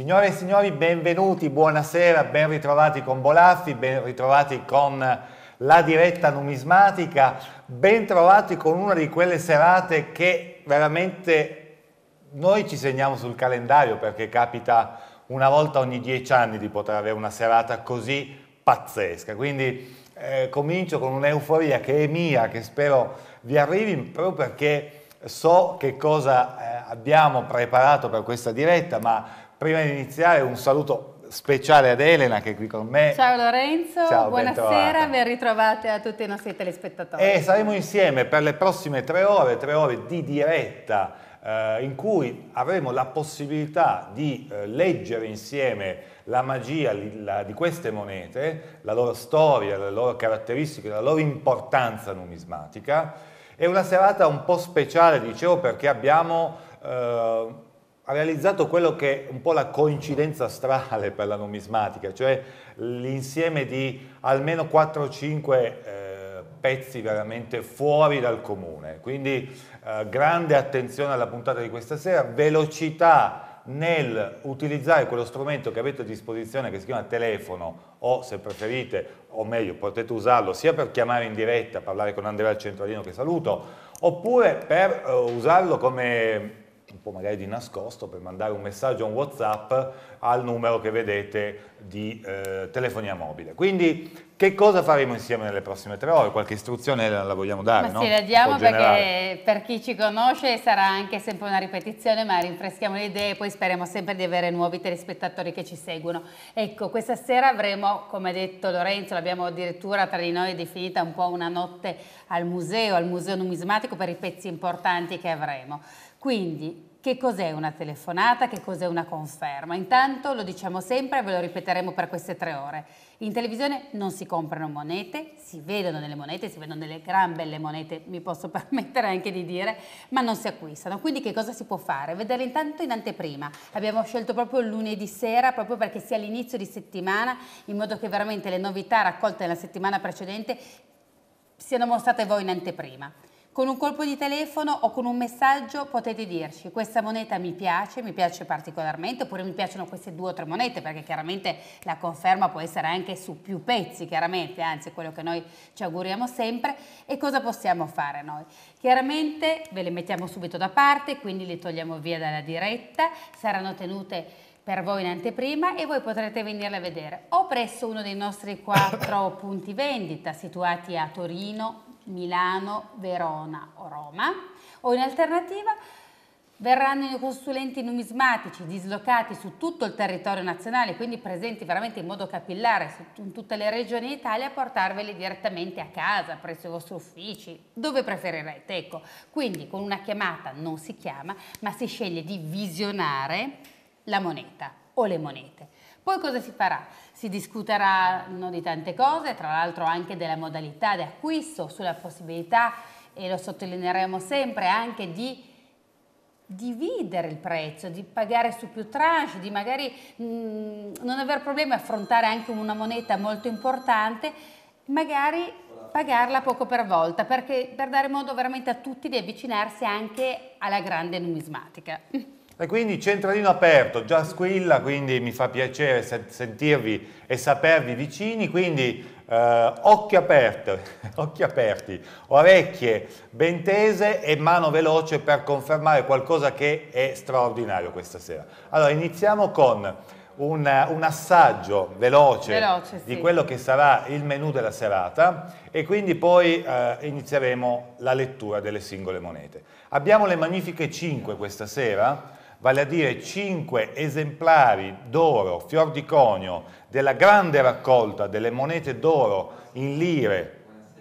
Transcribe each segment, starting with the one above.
Signore e signori, benvenuti, buonasera, ben ritrovati con Bolaffi, ben ritrovati con la diretta numismatica, ben trovati con una di quelle serate che veramente noi ci segniamo sul calendario perché capita una volta ogni dieci anni di poter avere una serata così pazzesca. Quindi eh, comincio con un'euforia che è mia, che spero vi arrivi, proprio perché so che cosa eh, abbiamo preparato per questa diretta, ma Prima di iniziare un saluto speciale ad Elena che è qui con me. Ciao Lorenzo, Ciao, buonasera, ben, ben ritrovate a tutti i nostri telespettatori. E eh, saremo insieme per le prossime tre ore, tre ore di diretta eh, in cui avremo la possibilità di eh, leggere insieme la magia la, di queste monete, la loro storia, le loro caratteristiche, la loro importanza numismatica. È una serata un po' speciale, dicevo, perché abbiamo... Eh, ha realizzato quello che è un po' la coincidenza astrale per la numismatica, cioè l'insieme di almeno 4 o 5 eh, pezzi veramente fuori dal comune. Quindi eh, grande attenzione alla puntata di questa sera, velocità nel utilizzare quello strumento che avete a disposizione che si chiama telefono o se preferite, o meglio potete usarlo sia per chiamare in diretta, parlare con Andrea centralino che saluto, oppure per eh, usarlo come un po' magari di nascosto per mandare un messaggio, un Whatsapp al numero che vedete di eh, telefonia mobile. Quindi che cosa faremo insieme nelle prossime tre ore? Qualche istruzione la, la vogliamo dare? Ma no? sì, la diamo perché per chi ci conosce sarà anche sempre una ripetizione, ma rinfreschiamo le idee e poi speriamo sempre di avere nuovi telespettatori che ci seguono. Ecco, questa sera avremo, come ha detto Lorenzo, l'abbiamo addirittura tra di noi definita un po' una notte al museo, al museo numismatico per i pezzi importanti che avremo. Quindi, che cos'è una telefonata, che cos'è una conferma? Intanto lo diciamo sempre e ve lo ripeteremo per queste tre ore. In televisione non si comprano monete, si vedono delle monete, si vedono delle gran belle monete, mi posso permettere anche di dire, ma non si acquistano. Quindi che cosa si può fare? Vedere intanto in anteprima. Abbiamo scelto proprio lunedì sera, proprio perché sia l'inizio di settimana, in modo che veramente le novità raccolte nella settimana precedente siano mostrate voi in anteprima. Con un colpo di telefono o con un messaggio potete dirci questa moneta mi piace, mi piace particolarmente, oppure mi piacciono queste due o tre monete, perché chiaramente la conferma può essere anche su più pezzi, chiaramente, anzi quello che noi ci auguriamo sempre. E cosa possiamo fare noi? Chiaramente ve le mettiamo subito da parte, quindi le togliamo via dalla diretta, saranno tenute per voi in anteprima e voi potrete venirle a vedere o presso uno dei nostri quattro punti vendita situati a Torino, Milano, Verona o Roma, o in alternativa verranno i consulenti numismatici dislocati su tutto il territorio nazionale, quindi presenti veramente in modo capillare in tutte le regioni d'Italia, a portarveli direttamente a casa, presso i vostri uffici, dove preferirete. Ecco, quindi con una chiamata non si chiama, ma si sceglie di visionare la moneta o le monete. Poi cosa si farà? Si discuteranno di tante cose, tra l'altro anche della modalità di acquisto, sulla possibilità, e lo sottolineeremo sempre, anche di dividere il prezzo, di pagare su più tranche, di magari mh, mm, non aver problemi a affrontare anche una moneta molto importante, magari pagarla poco per volta, perché, per dare modo veramente a tutti di avvicinarsi anche alla grande numismatica. E quindi centralino aperto, già squilla, quindi mi fa piacere sentirvi e sapervi vicini, quindi eh, occhi, aperti, occhi aperti, orecchie ben tese e mano veloce per confermare qualcosa che è straordinario questa sera. Allora iniziamo con un, un, assaggio veloce, veloce di sì. quello che sarà il menù della serata e quindi poi eh, inizieremo la lettura delle singole monete. Abbiamo le magnifiche 5 questa sera, vale a dire 5 esemplari d'oro, fior di conio, della grande raccolta delle monete d'oro in lire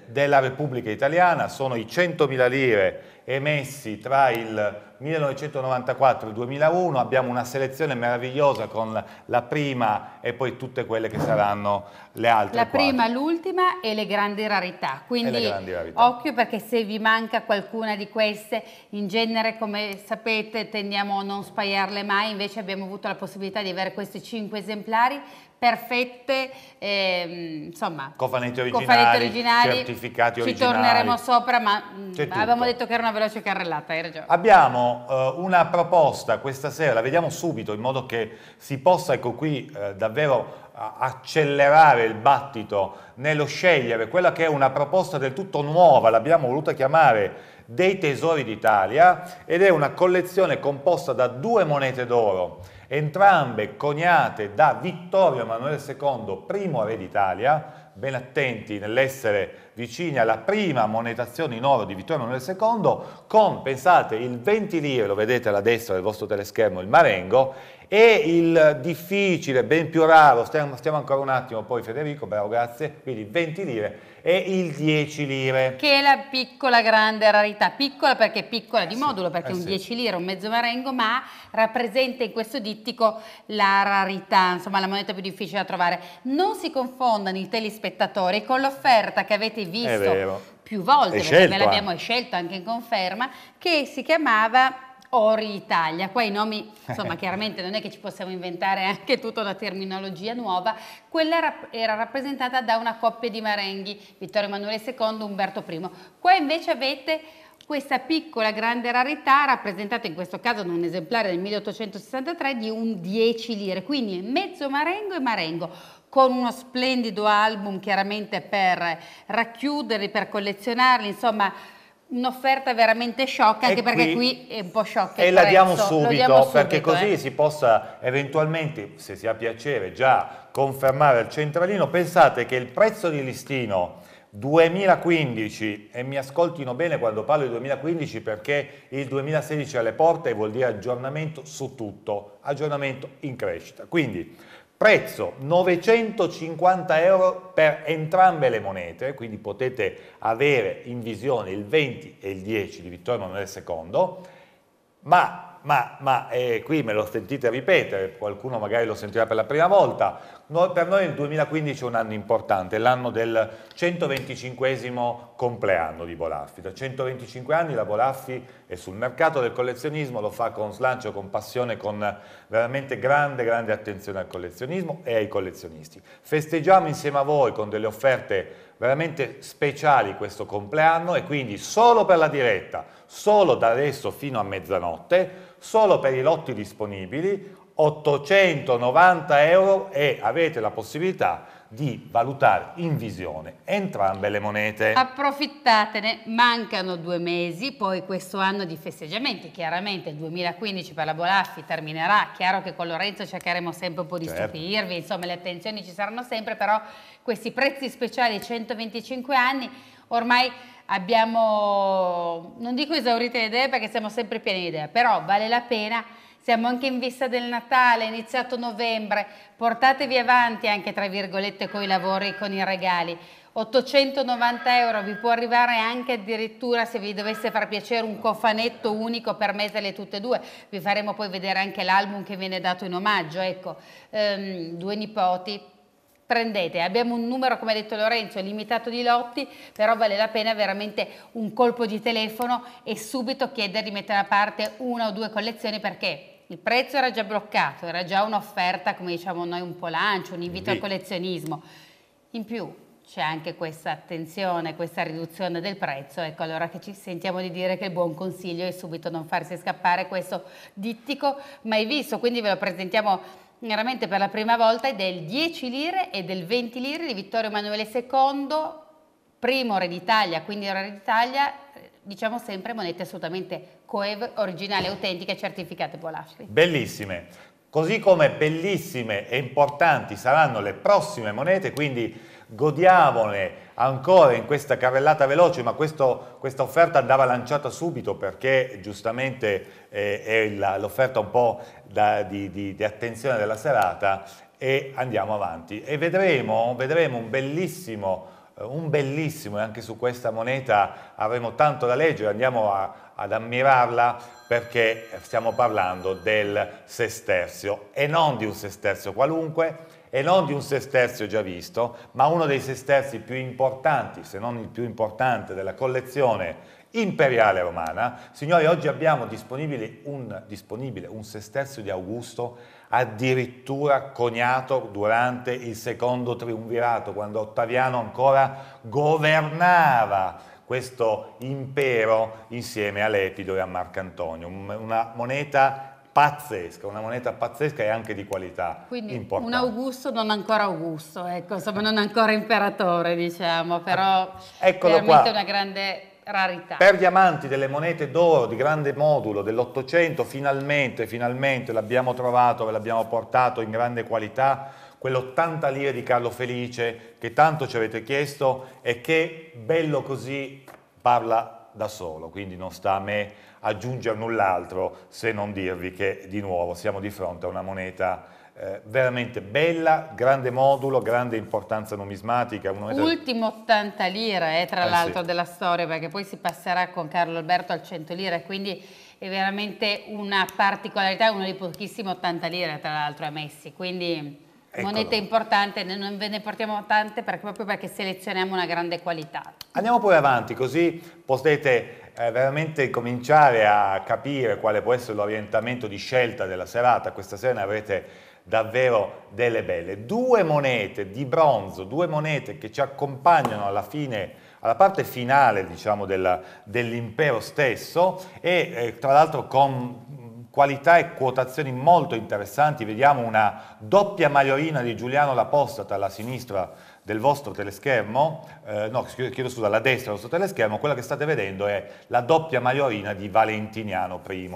della Repubblica Italiana, sono i 100.000 lire emessi tra il 1994-2001 abbiamo una selezione meravigliosa con la prima e poi tutte quelle che saranno le altre. La prima, l'ultima e le grandi rarità, quindi grandi rarità. occhio perché se vi manca qualcuna di queste, in genere come sapete tendiamo a non spaiarle mai, invece abbiamo avuto la possibilità di avere questi cinque esemplari perfette, ehm, insomma, cofanetti originali, cofanetti originali, certificati originali. Ci torneremo sopra, ma mm, abbiamo detto che era una veloce carrellata, hai ragione. Abbiamo eh, una proposta questa sera, la vediamo subito in modo che si possa, ecco qui, eh, davvero accelerare il battito nello scegliere quella che è una proposta del tutto nuova, l'abbiamo voluta chiamare dei tesori d'Italia ed è una collezione composta da due monete d'oro entrambe coniate da Vittorio Emanuele II, primo re d'Italia, ben attenti nell'essere vicini alla prima monetazione in oro di Vittorio Emanuele II, con, pensate, il 20 lire, lo vedete alla destra del vostro teleschermo, il marengo, e il difficile, ben più raro, stiamo, stiamo ancora un attimo poi Federico, bravo grazie, quindi 20 lire e il 10 lire. Che è la piccola grande rarità, piccola perché piccola di eh modulo, perché eh un sì. 10 lire, un mezzo marengo, ma rappresenta in questo dittico la rarità, insomma la moneta più difficile da trovare. Non si confondano i telespettatori con l'offerta che avete visto più volte, perché me l'abbiamo scelto anche in conferma, che si chiamava Ori Italia, qua i nomi, insomma chiaramente non è che ci possiamo inventare anche tutta una terminologia nuova, quella era rappresentata da una coppia di marenghi, Vittorio Emanuele II, Umberto I. Qua invece avete questa piccola grande rarità rappresentata in questo caso da un esemplare del 1863 di un 10 lire, quindi mezzo marengo e marengo con uno splendido album chiaramente per racchiuderli, per collezionarli, insomma Un'offerta veramente sciocca, anche perché qui, qui è un po' sciocca. E la diamo subito, diamo subito, perché così eh. si possa eventualmente, se si ha piacere, già confermare il centralino. Pensate che il prezzo di listino 2015, e mi ascoltino bene quando parlo di 2015 perché il 2016 alle porte vuol dire aggiornamento su tutto, aggiornamento in crescita. Quindi Prezzo 950 euro per entrambe le monete, quindi potete avere in visione il 20 e il 10 di Vittorio Emanuele II, ma, ma, ma eh, qui me lo sentite ripetere, qualcuno magari lo sentirà per la prima volta, per noi il 2015 è un anno importante, l'anno del 125 compleanno di Bolaffi. Da 125 anni la Bolaffi è sul mercato del collezionismo, lo fa con slancio, con passione, con veramente grande, grande attenzione al collezionismo e ai collezionisti. Festeggiamo insieme a voi con delle offerte veramente speciali questo compleanno e quindi solo per la diretta, solo da adesso fino a mezzanotte, solo per i lotti disponibili, 890 euro e avete la possibilità di valutare in visione entrambe le monete. Approfittatene, mancano due mesi, poi questo anno di festeggiamenti, chiaramente il 2015 per la Bolaffi terminerà, chiaro che con Lorenzo cercheremo sempre un po' di certo. stupirvi, insomma le attenzioni ci saranno sempre, però questi prezzi speciali 125 anni ormai abbiamo, non dico esaurite le idee perché siamo sempre pieni di idee, però vale la pena siamo anche in vista del Natale, è iniziato novembre, portatevi avanti anche tra virgolette con i lavori e con i regali. 890 euro vi può arrivare anche addirittura se vi dovesse far piacere un cofanetto unico per metterle tutte e due vi faremo poi vedere anche l'album che viene dato in omaggio ecco ehm, due nipoti prendete, abbiamo un numero come ha detto Lorenzo limitato di lotti però vale la pena veramente un colpo di telefono e subito chiedere di mettere a parte una o due collezioni perché il prezzo era già bloccato, era già un'offerta, come diciamo noi, un po' lancio, un invito Lì. al collezionismo. In più c'è anche questa attenzione, questa riduzione del prezzo, ecco allora che ci sentiamo di dire che il buon consiglio è subito non farsi scappare questo dittico mai visto, quindi ve lo presentiamo veramente per la prima volta ed è il 10 lire e del 20 lire di Vittorio Emanuele II, primo re d'Italia, quindi re d'Italia diciamo sempre monete assolutamente coev, originali, autentiche, certificate Polastri. Bellissime. Così come bellissime e importanti saranno le prossime monete, quindi godiamone ancora in questa carrellata veloce, ma questo, questa offerta andava lanciata subito perché giustamente eh, è l'offerta un po' da, di, di, di attenzione della serata e andiamo avanti. E vedremo, vedremo un bellissimo eh, un bellissimo e anche su questa moneta avremo tanto da leggere, andiamo a, ad ammirarla perché stiamo parlando del sesterzio e non di un sesterzio qualunque e non di un sesterzio già visto, ma uno dei sesterzi più importanti, se non il più importante della collezione imperiale romana. Signori, oggi abbiamo disponibile un, disponibile un sesterzio di Augusto addirittura coniato durante il secondo triunvirato, quando Ottaviano ancora governava questo impero insieme a Lepido e a Marcantonio, una moneta pazzesca, una moneta pazzesca e anche di qualità Quindi importante. un Augusto non ancora Augusto, ecco, insomma non ancora imperatore diciamo, però ah, veramente qua. una grande rarità. Per gli amanti delle monete d'oro di grande modulo dell'Ottocento, finalmente, finalmente l'abbiamo trovato, ve l'abbiamo portato in grande qualità, quell'80 lire di Carlo Felice che tanto ci avete chiesto e che bello così parla da solo, quindi non sta a me aggiungere null'altro se non dirvi che di nuovo siamo di fronte a una moneta eh, veramente bella, grande modulo, grande importanza numismatica. Ultimo 80 lire, eh, tra eh, l'altro, sì. della storia, perché poi si passerà con Carlo Alberto al 100 lire, quindi è veramente una particolarità, uno dei pochissimi 80 lire, tra l'altro, a Messi. Quindi Eccolo. moneta importante, non ve ne portiamo tante perché, proprio perché selezioniamo una grande qualità. Andiamo poi avanti, così potete eh, veramente cominciare a capire quale può essere l'orientamento di scelta della serata. Questa sera ne avrete davvero delle belle. Due monete di bronzo, due monete che ci accompagnano alla fine alla parte finale diciamo, dell'impero stesso e eh, tra l'altro con qualità e quotazioni molto interessanti, vediamo una doppia maiorina di Giuliano L'Apostata alla sinistra del vostro teleschermo, eh, no chiedo scusa, alla destra del vostro teleschermo, quella che state vedendo è la doppia maiorina di Valentiniano I.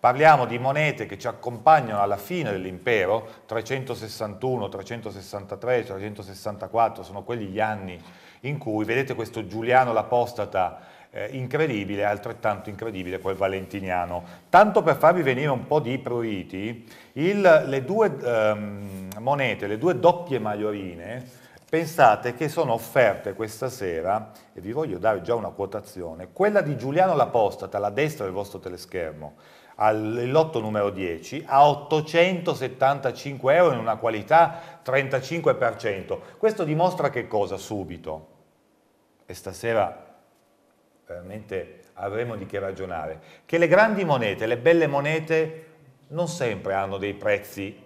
Parliamo di monete che ci accompagnano alla fine dell'impero, 361, 363, 364, sono quelli gli anni in cui vedete questo Giuliano l'Apostata eh, incredibile, altrettanto incredibile quel valentiniano. Tanto per farvi venire un po' di proiti, il, le due ehm, monete, le due doppie maiorine, pensate che sono offerte questa sera, e vi voglio dare già una quotazione, quella di Giuliano l'Apostata, alla destra del vostro teleschermo, al lotto numero 10 a 875 euro in una qualità 35%. Questo dimostra che cosa subito? E stasera veramente avremo di che ragionare. Che le grandi monete, le belle monete, non sempre hanno dei prezzi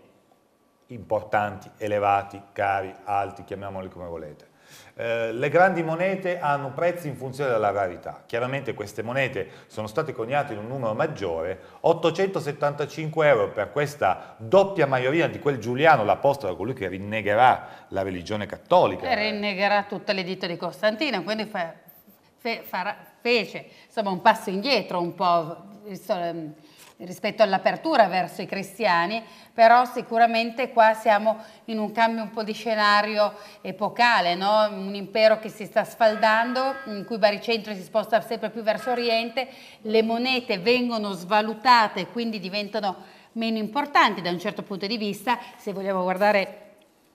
importanti, elevati, cari, alti, chiamiamoli come volete. Eh, le grandi monete hanno prezzi in funzione della rarità. Chiaramente queste monete sono state coniate in un numero maggiore. 875 euro per questa doppia maioria di quel Giuliano, l'apostolo, colui che rinnegherà la religione cattolica. E rinnegherà tutte le dita di Costantino, quindi fa, fe, farà, fece insomma, un passo indietro un po' ehm, rispetto all'apertura verso i cristiani, però sicuramente qua siamo in un cambio un po' di scenario epocale, no? un impero che si sta sfaldando, in cui Baricentro si sposta sempre più verso Oriente, le monete vengono svalutate, quindi diventano meno importanti da un certo punto di vista, se vogliamo guardare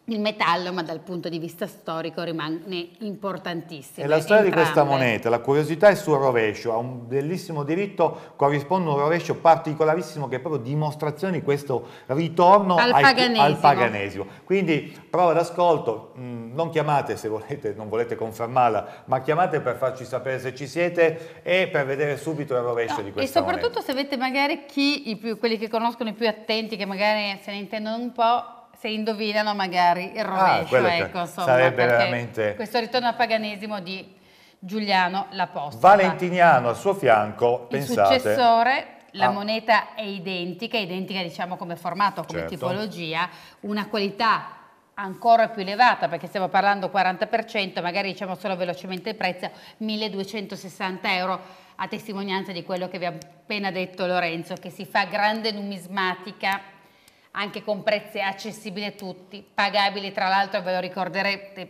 il metallo, ma dal punto di vista storico rimane importantissimo. E la storia Entrambe. di questa moneta, la curiosità è sul rovescio, ha un bellissimo diritto, corrisponde a un rovescio particolarissimo che è proprio dimostrazione di questo ritorno al, ai, paganesimo. al paganesimo. Quindi prova d'ascolto, mm, non chiamate se volete, non volete confermarla, ma chiamate per farci sapere se ci siete e per vedere subito il rovescio no, di questa moneta. E soprattutto moneta. se avete magari chi, più, quelli che conoscono i più attenti, che magari se ne intendono un po', se indovinano magari il ah, rovescio, ah, ecco, insomma, sarebbe veramente... questo ritorno al paganesimo di Giuliano l'Apostolo. Valentiniano al suo fianco, il pensate... Il successore la ah. moneta è identica, identica diciamo come formato, come certo. tipologia, una qualità ancora più elevata perché stiamo parlando 40%, magari diciamo solo velocemente il prezzo, 1260 euro a testimonianza di quello che vi ha appena detto Lorenzo, che si fa grande numismatica anche con prezzi accessibili a tutti, pagabili tra l'altro, ve,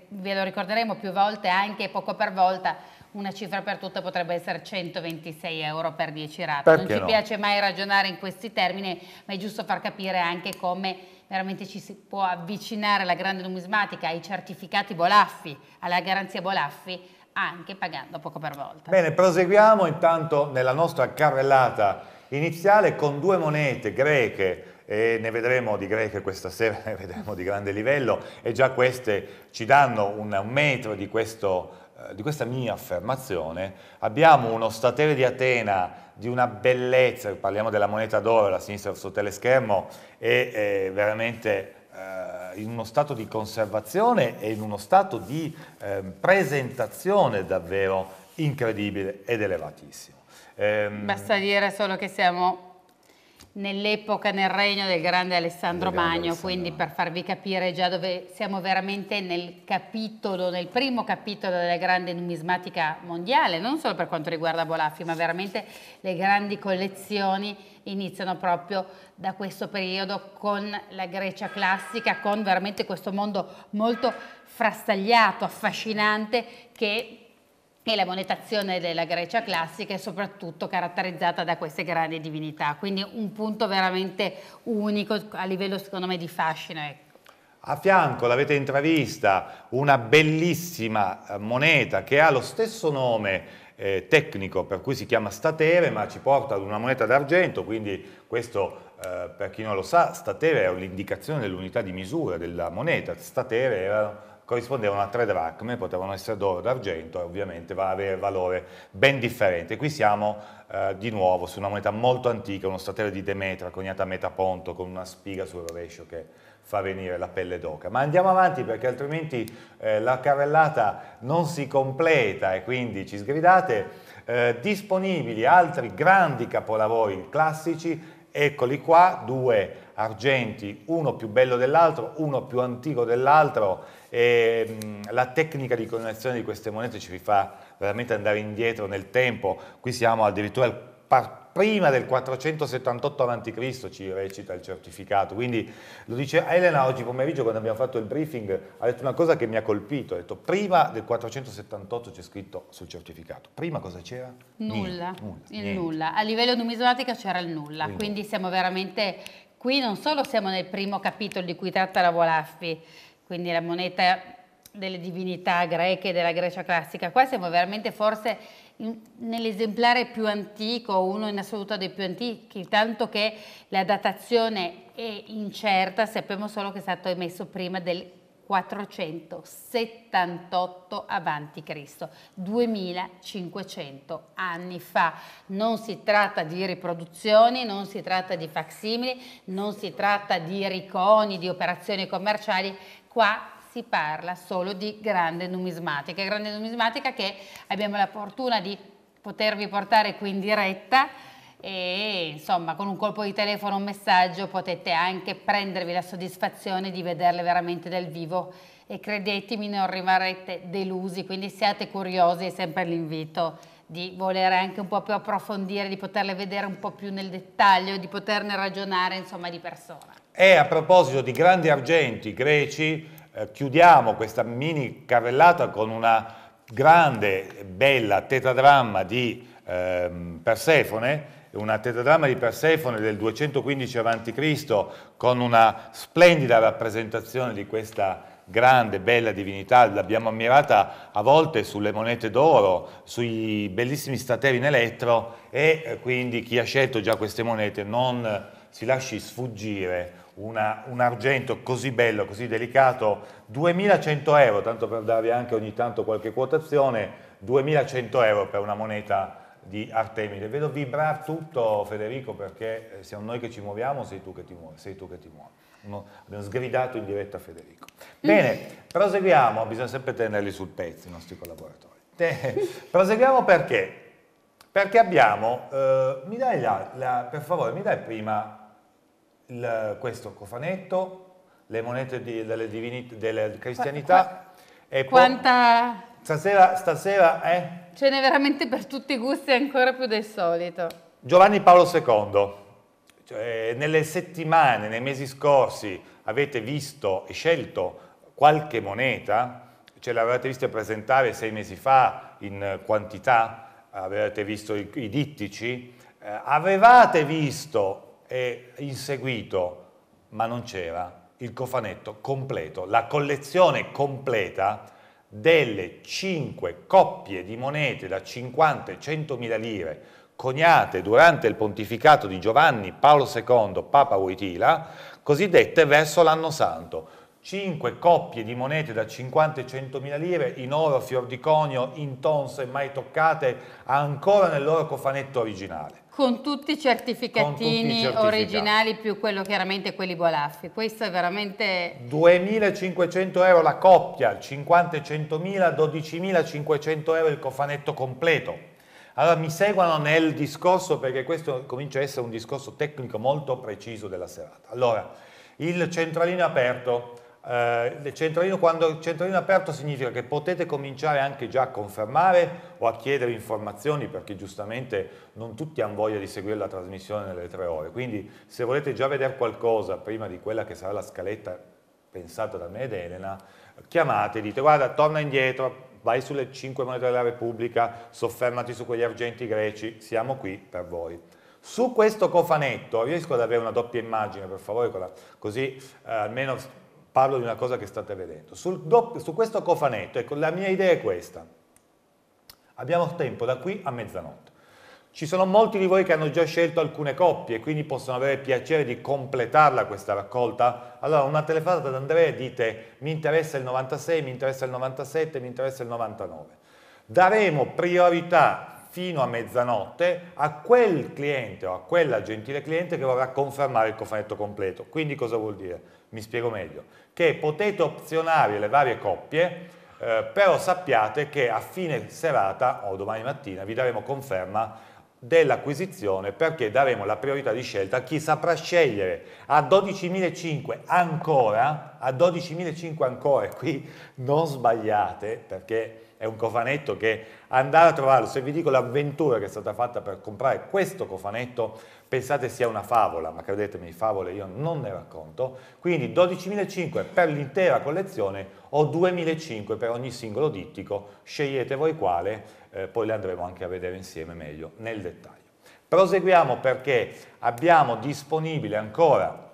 ve, lo ricorderemo più volte, anche poco per volta, una cifra per tutto potrebbe essere 126 euro per 10 rate. Perché non ci no? piace mai ragionare in questi termini, ma è giusto far capire anche come veramente ci si può avvicinare alla grande numismatica, ai certificati Bolaffi, alla garanzia Bolaffi, anche pagando poco per volta. Bene, proseguiamo intanto nella nostra carrellata iniziale con due monete greche e ne vedremo di greche questa sera, ne vedremo di grande livello e già queste ci danno un metro di, questo, eh, di questa mia affermazione. Abbiamo uno statere di Atena di una bellezza, parliamo della moneta d'oro, la sinistra sul teleschermo, è, è eh, veramente eh, in uno stato di conservazione e in uno stato di eh, presentazione davvero incredibile ed elevatissimo. Ehm, Basta dire solo che siamo nell'epoca, nel regno del grande Alessandro grande Magno, Alessandro. quindi per farvi capire già dove siamo veramente nel capitolo, nel primo capitolo della grande numismatica mondiale, non solo per quanto riguarda Bolaffi, ma veramente le grandi collezioni iniziano proprio da questo periodo con la Grecia classica, con veramente questo mondo molto frastagliato, affascinante che e la monetazione della Grecia classica è soprattutto caratterizzata da queste grandi divinità, quindi un punto veramente unico a livello secondo me di fascino. Ecco. A fianco l'avete intravista una bellissima eh, moneta che ha lo stesso nome eh, tecnico per cui si chiama statere ma ci porta ad una moneta d'argento quindi questo eh, per chi non lo sa statere è l'indicazione dell'unità di misura della moneta statere era corrispondevano a tre dracme, potevano essere d'oro, o d'argento e ovviamente va a avere valore ben differente. Qui siamo eh, di nuovo su una moneta molto antica, uno statele di Demetra coniata a metaponto con una spiga sul rovescio che fa venire la pelle d'oca. Ma andiamo avanti perché altrimenti eh, la carrellata non si completa e quindi ci sgridate. Eh, disponibili altri grandi capolavori classici, eccoli qua, due argenti, uno più bello dell'altro, uno più antico dell'altro, e mh, la tecnica di coniugazione di queste monete ci fa veramente andare indietro nel tempo, qui siamo addirittura al prima del 478 a.C., ci recita il certificato. Quindi lo dice Elena oggi pomeriggio quando abbiamo fatto il briefing, ha detto una cosa che mi ha colpito, ha detto prima del 478 c'è scritto sul certificato. Prima cosa c'era? Nulla, niente, nulla il nulla. A livello numismatica c'era il nulla, quindi. quindi siamo veramente, qui non solo siamo nel primo capitolo di cui tratta la Volaffi, quindi la moneta delle divinità greche della Grecia classica. Qua siamo veramente forse nell'esemplare più antico, uno in assoluto dei più antichi, tanto che la datazione è incerta, sappiamo solo che è stato emesso prima del 478 avanti Cristo, 2500 anni fa. Non si tratta di riproduzioni, non si tratta di facsimili, non si tratta di riconi, di operazioni commerciali, qua si parla solo di grande numismatica, grande numismatica che abbiamo la fortuna di potervi portare qui in diretta e insomma con un colpo di telefono, un messaggio potete anche prendervi la soddisfazione di vederle veramente dal vivo e credetemi non rimarrete delusi, quindi siate curiosi, è sempre l'invito di volere anche un po' più approfondire, di poterle vedere un po' più nel dettaglio, di poterne ragionare insomma di persona. E a proposito di grandi argenti greci, eh, chiudiamo questa mini carrellata con una grande, bella tetadramma di eh, Persefone, una tetadramma di Persefone del 215 a.C. con una splendida rappresentazione di questa grande, bella divinità, l'abbiamo ammirata a volte sulle monete d'oro, sui bellissimi stateri in elettro e eh, quindi chi ha scelto già queste monete non si lasci sfuggire una, un argento così bello, così delicato, 2100 euro, tanto per darvi anche ogni tanto qualche quotazione, 2100 euro per una moneta di Artemide. Vedo vibrare tutto Federico perché eh, siamo noi che ci muoviamo, sei tu che ti muovi. Sei tu che ti muovi. No, abbiamo sgridato in diretta Federico. Bene, proseguiamo, bisogna sempre tenerli sul pezzo i nostri collaboratori. Te, proseguiamo perché? Perché abbiamo, eh, mi dai la, la, per favore, mi dai prima il, questo cofanetto, le monete di, delle, divinite, delle cristianità. Qua, qua, e poi, quanta... Stasera, stasera eh? Ce n'è veramente per tutti i gusti, ancora più del solito. Giovanni Paolo II. Cioè, nelle settimane, nei mesi scorsi, avete visto e scelto qualche moneta, ce l'avete vista presentare sei mesi fa in quantità, avevate visto i, i dittici, eh, avevate visto è inseguito, ma non c'era, il cofanetto completo, la collezione completa delle 5 coppie di monete da 50 e 100 mila lire coniate durante il pontificato di Giovanni Paolo II, Papa Wojtyla, cosiddette verso l'anno santo. 5 coppie di monete da 50 e 100 mila lire in oro, fior di conio, e mai toccate, ancora nel loro cofanetto originale con tutti i certificatini tutti i originali più quello chiaramente quelli Bolaffi. Questo è veramente... 2.500 euro la coppia, 50 e 100.000, 12.500 euro il cofanetto completo. Allora mi seguono nel discorso perché questo comincia a essere un discorso tecnico molto preciso della serata. Allora, il centralino aperto, eh, il centralino, quando centralino aperto significa che potete cominciare anche già a confermare o a chiedere informazioni perché giustamente non tutti hanno voglia di seguire la trasmissione nelle tre ore, quindi se volete già vedere qualcosa prima di quella che sarà la scaletta pensata da me ed Elena, chiamate, dite guarda torna indietro, vai sulle 5 monete della Repubblica, soffermati su quegli argenti greci, siamo qui per voi. Su questo cofanetto, riesco ad avere una doppia immagine per favore, così eh, almeno parlo di una cosa che state vedendo. Doppio, su questo cofanetto, ecco, la mia idea è questa. Abbiamo tempo da qui a mezzanotte. Ci sono molti di voi che hanno già scelto alcune coppie, quindi possono avere piacere di completarla questa raccolta. Allora, una telefonata ad Andrea dite mi interessa il 96, mi interessa il 97, mi interessa il 99. Daremo priorità fino a mezzanotte a quel cliente o a quella gentile cliente che vorrà confermare il cofanetto completo. Quindi cosa vuol dire? Mi spiego meglio che potete opzionare le varie coppie, eh, però sappiate che a fine serata o domani mattina vi daremo conferma dell'acquisizione perché daremo la priorità di scelta a chi saprà scegliere a 12.500 ancora, a 12.500 ancora, qui non sbagliate perché è un cofanetto che andare a trovarlo, se vi dico l'avventura che è stata fatta per comprare questo cofanetto, pensate sia una favola, ma credetemi, favole io non ne racconto, quindi 12.500 per l'intera collezione o 2.500 per ogni singolo dittico, scegliete voi quale eh, poi le andremo anche a vedere insieme meglio nel dettaglio. Proseguiamo perché abbiamo disponibile ancora,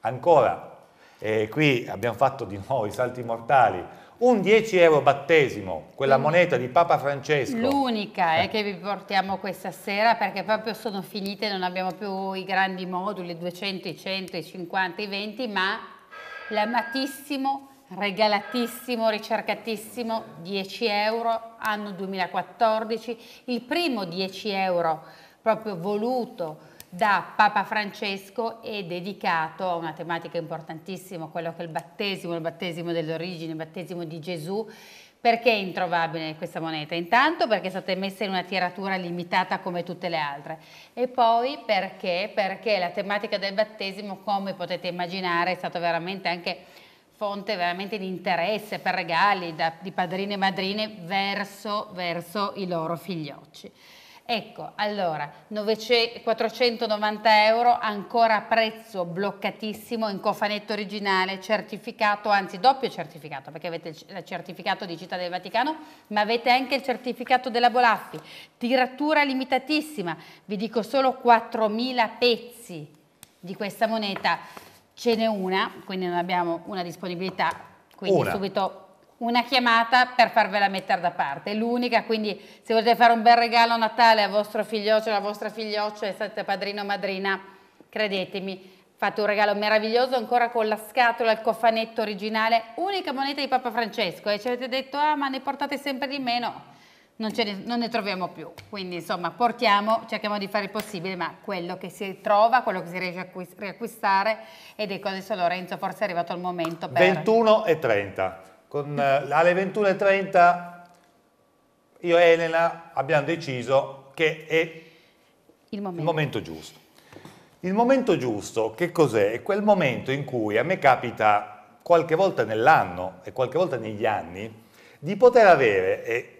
ancora eh, qui abbiamo fatto di nuovo i salti mortali, un 10 euro battesimo, quella mm. moneta di Papa Francesco. L'unica eh, eh, che vi portiamo questa sera perché proprio sono finite, non abbiamo più i grandi moduli, 200, i 100, i 50, i 20, ma l'amatissimo regalatissimo, ricercatissimo, 10 euro, anno 2014, il primo 10 euro proprio voluto da Papa Francesco e dedicato a una tematica importantissima, quello che è il battesimo, il battesimo dell'origine, il battesimo di Gesù. Perché è introvabile questa moneta? Intanto perché è stata messa in una tiratura limitata come tutte le altre e poi perché, perché la tematica del battesimo, come potete immaginare, è stata veramente anche fonte veramente di interesse per regali da, di padrini e madrine verso, verso i loro figliocci. Ecco, allora, 490 euro ancora prezzo bloccatissimo in cofanetto originale, certificato, anzi doppio certificato, perché avete il certificato di Città del Vaticano, ma avete anche il certificato della Bolaffi, tiratura limitatissima, vi dico solo 4.000 pezzi di questa moneta ce n'è una, quindi non abbiamo una disponibilità, quindi Ora. subito una chiamata per farvela mettere da parte, è l'unica, quindi se volete fare un bel regalo a Natale a vostro figlioccio, alla vostra figlioccia, e siete padrino o madrina, credetemi, fate un regalo meraviglioso ancora con la scatola, il cofanetto originale, unica moneta di Papa Francesco e ci avete detto ah ma ne portate sempre di meno, non, ne, non ne troviamo più. Quindi insomma portiamo, cerchiamo di fare il possibile, ma quello che si trova, quello che si riesce a riacquistare ed ecco adesso Lorenzo forse è arrivato il momento per... 21 e 30. Con, eh, alle 21.30 io e Elena abbiamo deciso che è il momento, il momento giusto. Il momento giusto che cos'è? È quel momento in cui a me capita qualche volta nell'anno e qualche volta negli anni di poter avere, e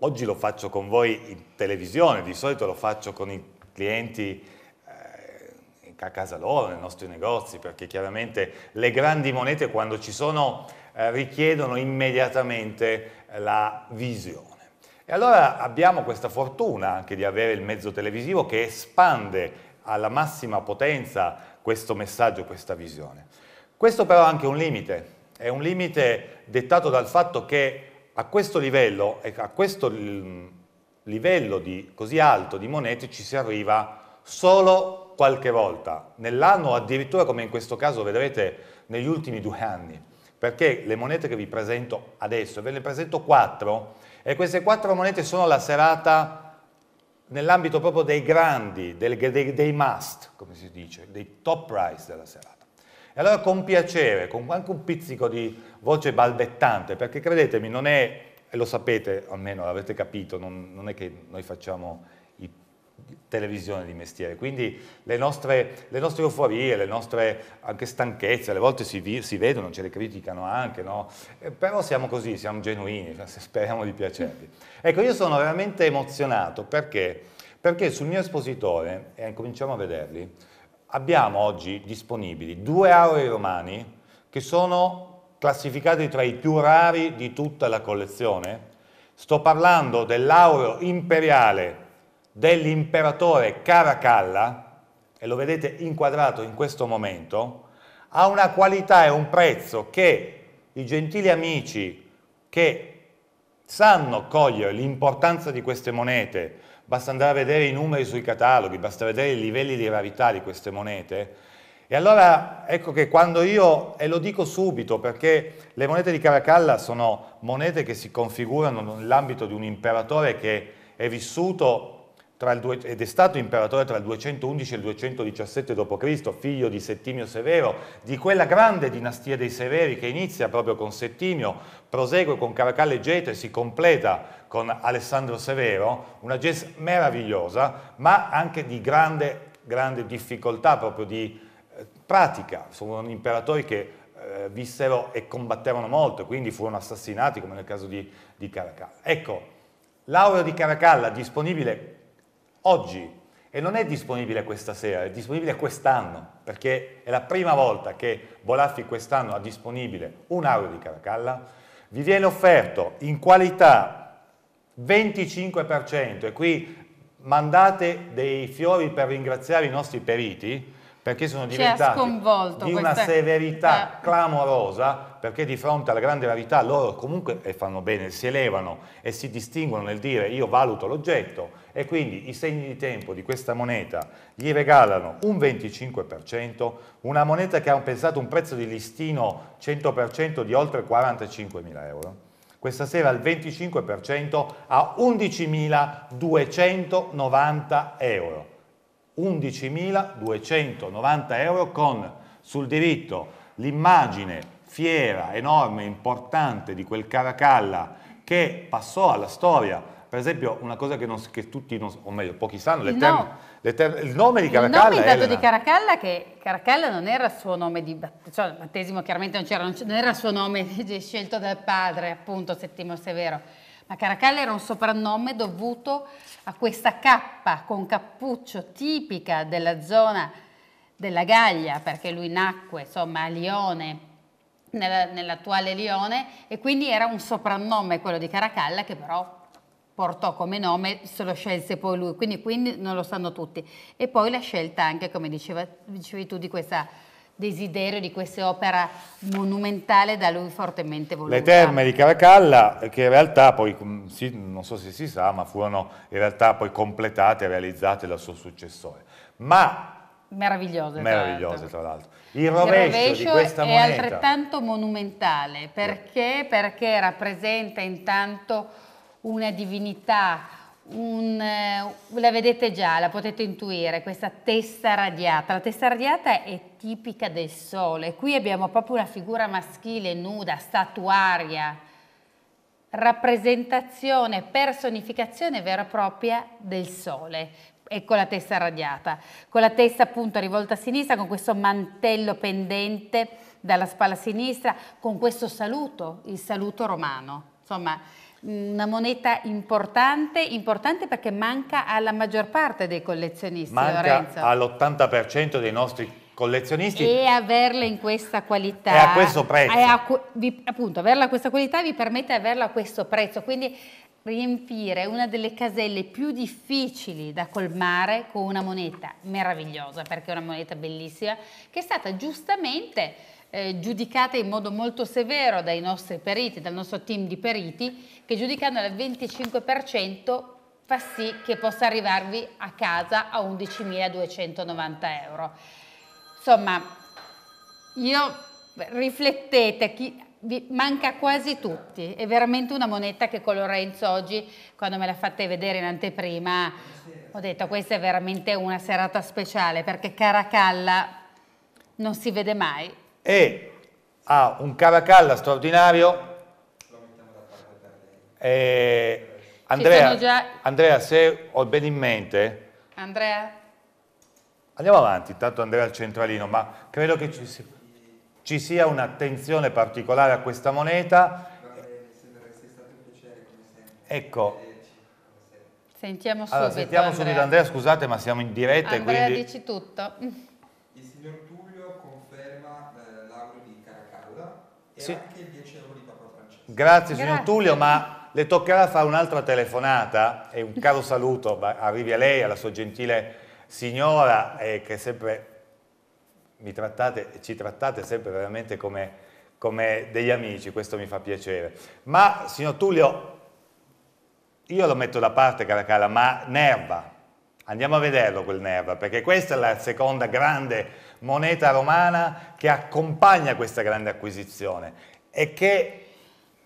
Oggi lo faccio con voi in televisione, di solito lo faccio con i clienti eh, a casa loro, nei nostri negozi, perché chiaramente le grandi monete quando ci sono eh, richiedono immediatamente eh, la visione. E allora abbiamo questa fortuna anche di avere il mezzo televisivo che espande alla massima potenza questo messaggio, questa visione. Questo però ha anche un limite, è un limite dettato dal fatto che a questo livello, a questo livello di, così alto di monete ci si arriva solo qualche volta, nell'anno addirittura come in questo caso vedrete negli ultimi due anni, perché le monete che vi presento adesso, ve ne presento quattro, e queste quattro monete sono la serata nell'ambito proprio dei grandi, dei, dei, dei must, come si dice, dei top price della serata. E allora con piacere, con anche un pizzico di voce balbettante, perché credetemi, non è, e lo sapete, almeno l'avete capito, non, non è che noi facciamo i, televisione di mestiere, quindi le nostre, le nostre, euforie, le nostre anche stanchezze, alle volte si, si vedono, ce le criticano anche, no? eh, però siamo così, siamo genuini, speriamo di piacervi. Ecco, io sono veramente emozionato perché, perché sul mio espositore, e cominciamo a vederli, abbiamo oggi disponibili due aurei romani che sono classificati tra i più rari di tutta la collezione. Sto parlando dell'aureo imperiale dell'imperatore Caracalla, e lo vedete inquadrato in questo momento, ha una qualità e un prezzo che i gentili amici che sanno cogliere l'importanza di queste monete, basta andare a vedere i numeri sui cataloghi, basta vedere i livelli di rarità di queste monete, e allora ecco che quando io, e lo dico subito perché le monete di Caracalla sono monete che si configurano nell'ambito di un imperatore che è vissuto il, ed è stato imperatore tra il 211 e il 217 d.C., figlio di Settimio Severo, di quella grande dinastia dei Severi che inizia proprio con Settimio, prosegue con Caracalla e Geta e si completa con Alessandro Severo, una gens meravigliosa, ma anche di grande, grande difficoltà proprio di pratica. Furono imperatori che eh, vissero e combattevano molto, quindi furono assassinati come nel caso di, di Caracalla. Ecco, l'aureo di Caracalla disponibile oggi e non è disponibile questa sera, è disponibile quest'anno, perché è la prima volta che Bolaffi quest'anno ha disponibile un audio di Caracalla, vi viene offerto in qualità 25% e qui mandate dei fiori per ringraziare i nostri periti, perché sono diventati di una severità eh. clamorosa, perché di fronte alla grande rarità loro comunque, e fanno bene, si elevano e si distinguono nel dire io valuto l'oggetto e quindi i segni di tempo di questa moneta gli regalano un 25%, una moneta che ha pensato un prezzo di listino 100% di oltre 45.000 euro questa sera il 25% a 11.290 euro. 11.290 euro con sul diritto l'immagine fiera enorme, importante di quel Caracalla che passò alla storia. Per esempio, una cosa che, non, che tutti, non, o meglio, pochi sanno, il, no. il nome di Caracalla. Il nome dato di Caracalla, che Caracalla non era il suo nome di cioè, battesimo, chiaramente non c'era, non, non era il suo nome scelto dal padre, appunto, Settimo Severo ma Caracalla era un soprannome dovuto a questa cappa con cappuccio tipica della zona della Gaglia, perché lui nacque insomma, a Lione, nell'attuale Lione, e quindi era un soprannome quello di Caracalla che però portò come nome, se lo scelse poi lui, quindi, quindi non lo sanno tutti. E poi la scelta anche, come diceva, dicevi tu, di questa desiderio di questa opera monumentale da lui fortemente voluta. Le terme di Caracalla, che in realtà poi, mm, non so se si sa, ma furono in realtà poi completate e realizzate dal suo successore. Ma meravigliose, meravigliose tra l'altro. Il rovescio, Il rovescio di è moneta. altrettanto monumentale perché? perché rappresenta intanto una divinità, un, eh, la vedete già, la potete intuire, questa testa radiata. La testa radiata è tipica del sole. Qui abbiamo proprio una figura maschile nuda, statuaria, rappresentazione, personificazione vera e propria del sole. E con la testa radiata, con la testa appunto rivolta a sinistra, con questo mantello pendente dalla spalla sinistra, con questo saluto, il saluto romano. Insomma, una moneta importante, importante perché manca alla maggior parte dei collezionisti, manca all'80% dei nostri collezionisti. E averla in questa qualità. E a questo prezzo. A, vi, appunto, averla a questa qualità vi permette di averla a questo prezzo, quindi riempire una delle caselle più difficili da colmare con una moneta meravigliosa, perché è una moneta bellissima, che è stata giustamente eh, giudicata in modo molto severo dai nostri periti, dal nostro team di periti, che giudicando al 25% fa sì che possa arrivarvi a casa a 11.290 euro. Insomma, io riflettete, chi, vi manca quasi tutti, è veramente una moneta che con Lorenzo oggi, quando me la fate vedere in anteprima, ho detto questa è veramente una serata speciale perché Caracalla non si vede mai, e ha un Caracalla straordinario. E Andrea, già... Andrea, se ho ben in mente... Andrea? Andiamo avanti, intanto Andrea al centralino, ma credo che ci sia ci sia un'attenzione particolare a questa moneta. Ecco. Sentiamo subito, allora, sentiamo subito Andrea. Andrea. scusate ma siamo in diretta. Andrea quindi... dici tutto. sì. anche 10 euro di Papa Francesco. Grazie, Grazie. signor Tullio, ma le toccherà fare un'altra telefonata e un caro saluto arrivi a lei, alla sua gentile signora eh, che sempre mi trattate, ci trattate sempre veramente come, come degli amici, questo mi fa piacere. Ma signor Tullio, io lo metto da parte Caracalla, ma Nerva, andiamo a vederlo quel Nerva, perché questa è la seconda grande moneta romana che accompagna questa grande acquisizione e che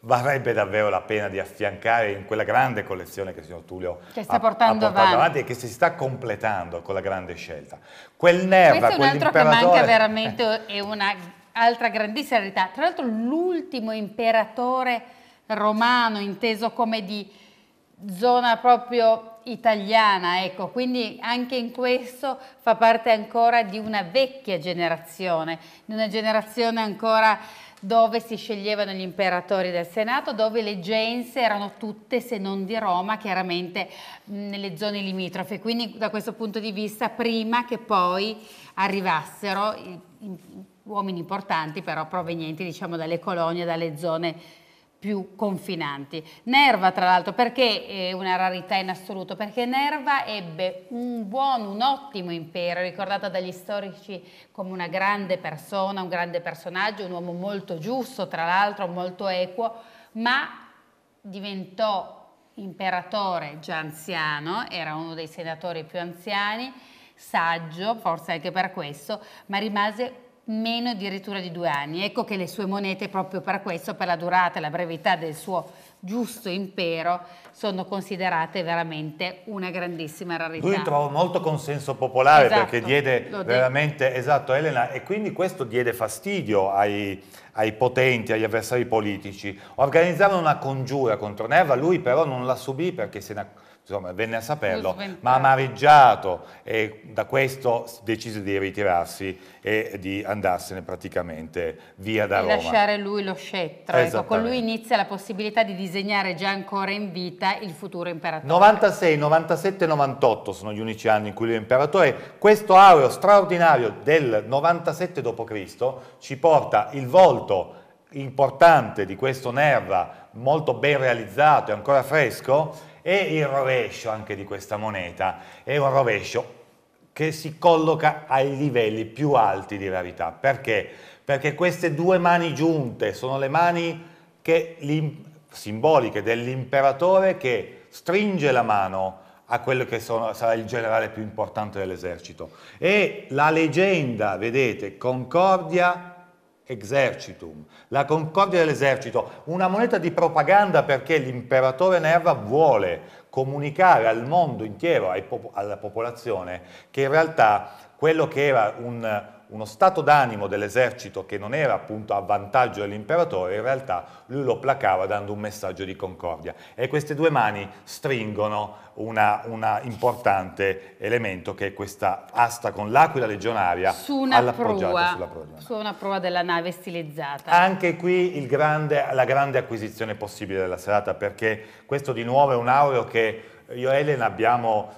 varrebbe davvero la pena di affiancare in quella grande collezione che il signor Tullio che sta ha, portando, ha portando avanti. e che si sta completando con la grande scelta. Quel Nerva, Questo è un altro che manca veramente, è un'altra grandissima verità. Tra l'altro l'ultimo imperatore romano, inteso come di zona proprio italiana, ecco, quindi anche in questo fa parte ancora di una vecchia generazione, di una generazione ancora dove si sceglievano gli imperatori del Senato, dove le gens erano tutte, se non di Roma, chiaramente nelle zone limitrofe. Quindi da questo punto di vista, prima che poi arrivassero uomini importanti, però provenienti diciamo, dalle colonie, dalle zone limitrofe, più confinanti. Nerva, tra l'altro, perché è una rarità in assoluto? Perché Nerva ebbe un buon, un ottimo impero, ricordata dagli storici come una grande persona, un grande personaggio, un uomo molto giusto, tra l'altro, molto equo, ma diventò imperatore già anziano, era uno dei senatori più anziani, saggio, forse anche per questo, ma rimase meno addirittura di due anni. Ecco che le sue monete, proprio per questo, per la durata e la brevità del suo giusto impero, sono considerate veramente una grandissima rarità. Lui trovò molto consenso popolare esatto, perché diede veramente, esatto Elena, e quindi questo diede fastidio ai, ai potenti, agli avversari politici. Organizzarono una congiura contro Nerva, lui però non la subì perché se ne accorse insomma, venne a saperlo, ma amareggiato e da questo decise di ritirarsi e di andarsene praticamente via da e Roma. lasciare lui lo scettro, ecco, con lui inizia la possibilità di disegnare già ancora in vita il futuro imperatore. 96, 97, 98 sono gli unici anni in cui lui è imperatore, questo aureo straordinario del 97 d.C. ci porta il volto importante di questo Nerva, molto ben realizzato e ancora fresco, e il rovescio anche di questa moneta è un rovescio che si colloca ai livelli più alti di rarità. Perché? Perché queste due mani giunte sono le mani che, simboliche dell'imperatore che stringe la mano a quello che sono, sarà il generale più importante dell'esercito. E la leggenda, vedete, Concordia exercitum, la concordia dell'esercito, una moneta di propaganda perché l'imperatore Nerva vuole comunicare al mondo intero, alla popolazione, che in realtà quello che era un, uno stato d'animo dell'esercito che non era appunto a vantaggio dell'imperatore, in realtà lui lo placava dando un messaggio di concordia. E queste due mani stringono un importante elemento che è questa asta con l'aquila legionaria su una prua, sulla prua, su una prua della nave stilizzata. Anche qui grande, la grande acquisizione possibile della serata perché questo di nuovo è un aureo che io e Elena abbiamo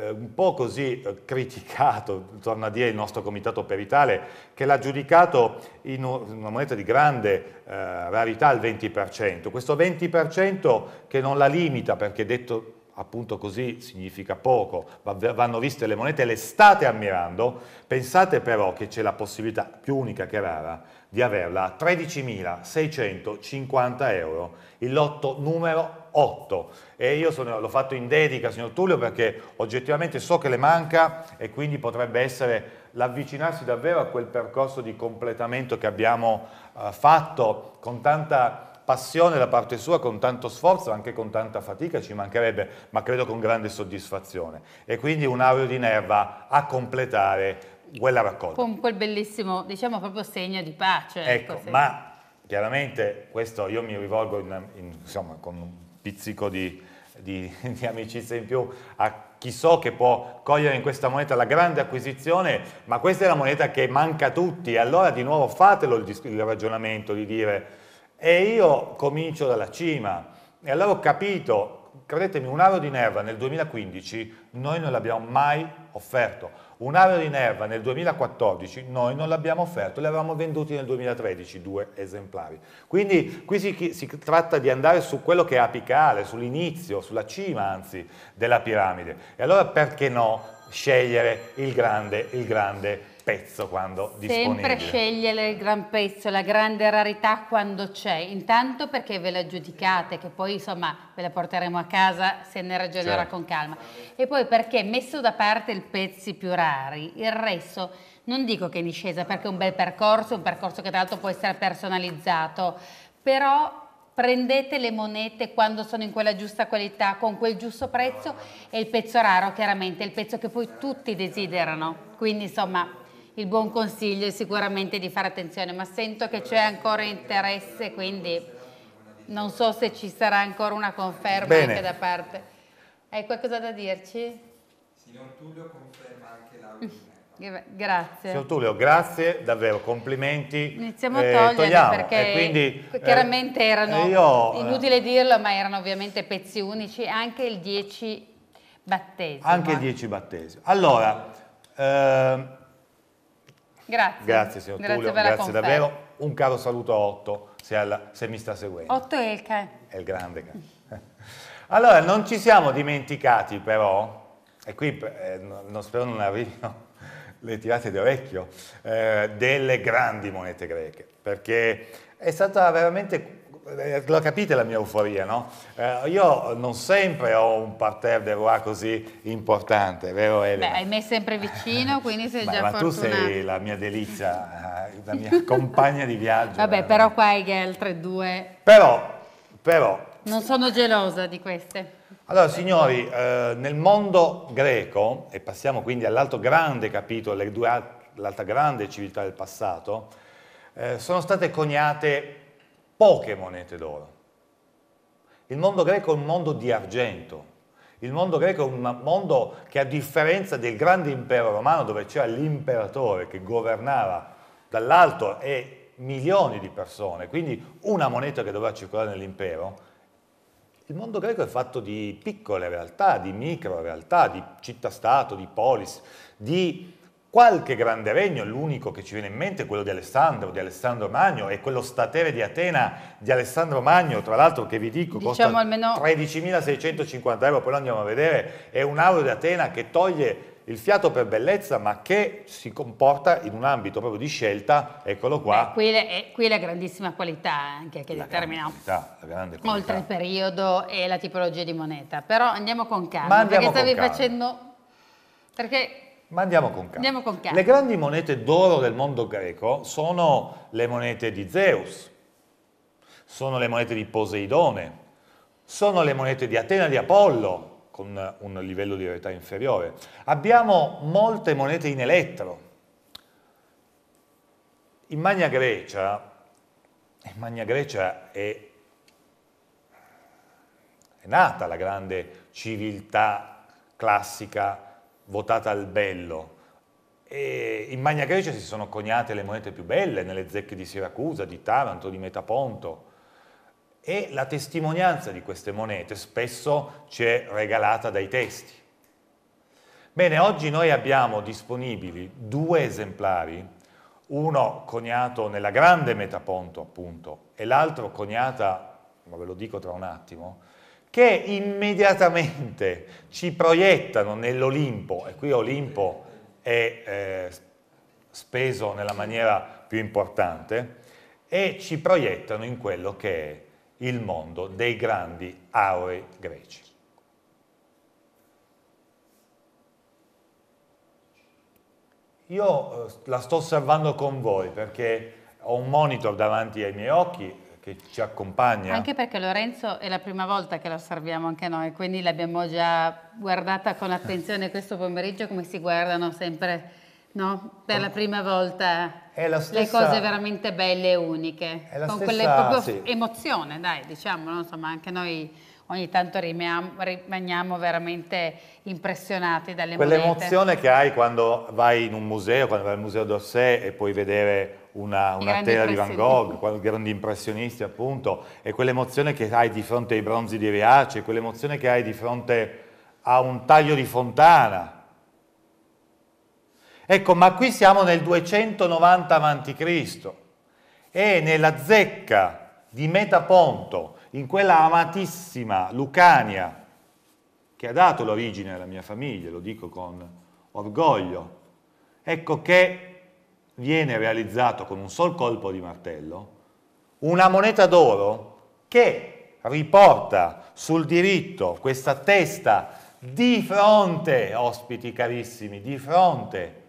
eh, un po' così eh, criticato, torna a dire il nostro comitato peritale, che l'ha giudicato in una moneta di grande eh, rarità al 20%. Questo 20% che non la limita, perché detto appunto così significa poco, vanno viste le monete, le state ammirando, pensate però che c'è la possibilità più unica che rara di averla a 13.650 euro, il lotto numero 8 e io sono, l'ho fatto in dedica, signor Tullio, perché oggettivamente so che le manca e quindi potrebbe essere l'avvicinarsi davvero a quel percorso di completamento che abbiamo eh, fatto con tanta passione da parte sua, con tanto sforzo, anche con tanta fatica, ci mancherebbe, ma credo con grande soddisfazione. E quindi un aureo di Nerva a completare quella raccolta. Con quel bellissimo, diciamo proprio segno di pace. Ecco, ecco ma chiaramente questo io mi rivolgo in, in, insomma, con pizzico di, di, di, amicizia in più a chi so che può cogliere in questa moneta la grande acquisizione, ma questa è la moneta che manca a tutti, allora di nuovo fatelo il, il ragionamento di dire e io comincio dalla cima, e allora ho capito, credetemi, un aro di Nerva nel 2015 noi non l'abbiamo mai offerto. un aereo di Nerva nel 2014 noi non l'abbiamo offerto, le avevamo venduti nel 2013 due esemplari. Quindi qui si, si tratta di andare su quello che è apicale, sull'inizio, sulla cima anzi, della piramide. E allora perché no scegliere il grande, il grande pezzo quando disponibile. Sempre scegliere il gran pezzo, la grande rarità quando c'è, intanto perché ve la giudicate, che poi insomma ve la porteremo a casa se ne ragionerà certo. con calma, e poi perché messo da parte i pezzi più rari, il resto non dico che è in discesa perché è un bel percorso, un percorso che tra l'altro può essere personalizzato, però prendete le monete quando sono in quella giusta qualità, con quel giusto prezzo e il pezzo raro chiaramente, il pezzo che poi tutti desiderano. Quindi insomma il buon consiglio è sicuramente di fare attenzione, ma sento che c'è ancora interesse, quindi non so se ci sarà ancora una conferma Bene. anche da parte. Hai qualcosa da dirci? Signor Tullio conferma anche la mm. Grazie. Signor Tullio, grazie, davvero, complimenti. Iniziamo a eh, toglierli perché quindi, eh, chiaramente erano, eh, io, inutile dirlo, ma erano ovviamente pezzi unici, anche il 10 battesimo. Anche il 10 battesimo. Allora, eh, Grazie. Grazie signor grazie Tullio, grazie davvero. Un caro saluto a Otto, se, alla, se mi sta seguendo. Otto è il cane. È il grande cane. Allora, non ci siamo dimenticati però, e qui eh, non, spero non arrivino le tirate d'orecchio, eh, delle grandi monete greche, perché è stata veramente eh, lo capite la mia euforia, no? Eh, io non sempre ho un parterre de roi così importante, vero Elena? Beh, me sempre vicino, quindi sei Beh, già ma fortunata. Ma tu sei la mia delizia, eh, la mia compagna di viaggio. Vabbè, veramente. però qua hai altre due. Però, però... Non sono gelosa di queste. Allora signori, eh, nel mondo greco, e passiamo quindi all'altro grande capitolo, l'altra grande civiltà del passato, eh, sono state coniate poche monete d'oro. Il mondo greco è un mondo di argento, il mondo greco è un mondo che a differenza del grande impero romano dove c'era l'imperatore che governava dall'alto e milioni di persone, quindi una moneta che doveva circolare nell'impero, il mondo greco è fatto di piccole realtà, di micro realtà, di città-stato, di polis, di qualche grande regno, l'unico che ci viene in mente è quello di Alessandro, di Alessandro Magno, e quello statere di Atena di Alessandro Magno, tra l'altro che vi dico diciamo costa almeno... 13.650 euro, poi lo andiamo a vedere, è un aureo di Atena che toglie il fiato per bellezza, ma che si comporta in un ambito proprio di scelta, eccolo qua. Beh, qui, è, qui, la grandissima qualità eh, anche che la determina qualità, qualità. oltre il periodo e la tipologia di moneta. Però andiamo con calma, andiamo perché stavi calma. facendo... Perché ma andiamo con, andiamo con calma. Le grandi monete d'oro del mondo greco sono le monete di Zeus, sono le monete di Poseidone, sono le monete di Atena di Apollo, con un livello di realtà inferiore. Abbiamo molte monete in elettro. In Magna Grecia, in Magna Grecia è, è nata la grande civiltà classica votata al bello. E in Magna Grecia si sono coniate le monete più belle nelle zecche di Siracusa, di Taranto, di Metaponto. E la testimonianza di queste monete spesso ci è regalata dai testi. Bene, oggi noi abbiamo disponibili due esemplari, uno coniato nella grande Metaponto appunto e l'altro coniata, ma ve lo dico tra un attimo, che immediatamente ci proiettano nell'Olimpo, e qui Olimpo è eh, speso nella maniera più importante, e ci proiettano in quello che è il mondo dei grandi aurei greci. Io eh, la sto osservando con voi perché ho un monitor davanti ai miei occhi, che ci accompagna. Anche perché Lorenzo è la prima volta che la osserviamo anche noi, quindi l'abbiamo già guardata con attenzione questo pomeriggio come si guardano sempre no? per la prima volta la stessa, le cose veramente belle e uniche, con quella sì. emozione, dai, diciamolo, insomma anche noi ogni tanto rimaniamo veramente impressionati dalle Quell'emozione che hai quando vai in un museo, quando vai al museo d'Orsay e puoi vedere una, una tela di Van Gogh, grandi impressionisti appunto, e quell'emozione che hai di fronte ai bronzi di Reace, quell'emozione che hai di fronte a un taglio di Fontana. Ecco, ma qui siamo nel 290 a.C. e nella zecca di Metaponto, in quella amatissima Lucania, che ha dato l'origine alla mia famiglia, lo dico con orgoglio, ecco che viene realizzato con un sol colpo di martello una moneta d'oro che riporta sul diritto questa testa di fronte, ospiti carissimi, di fronte,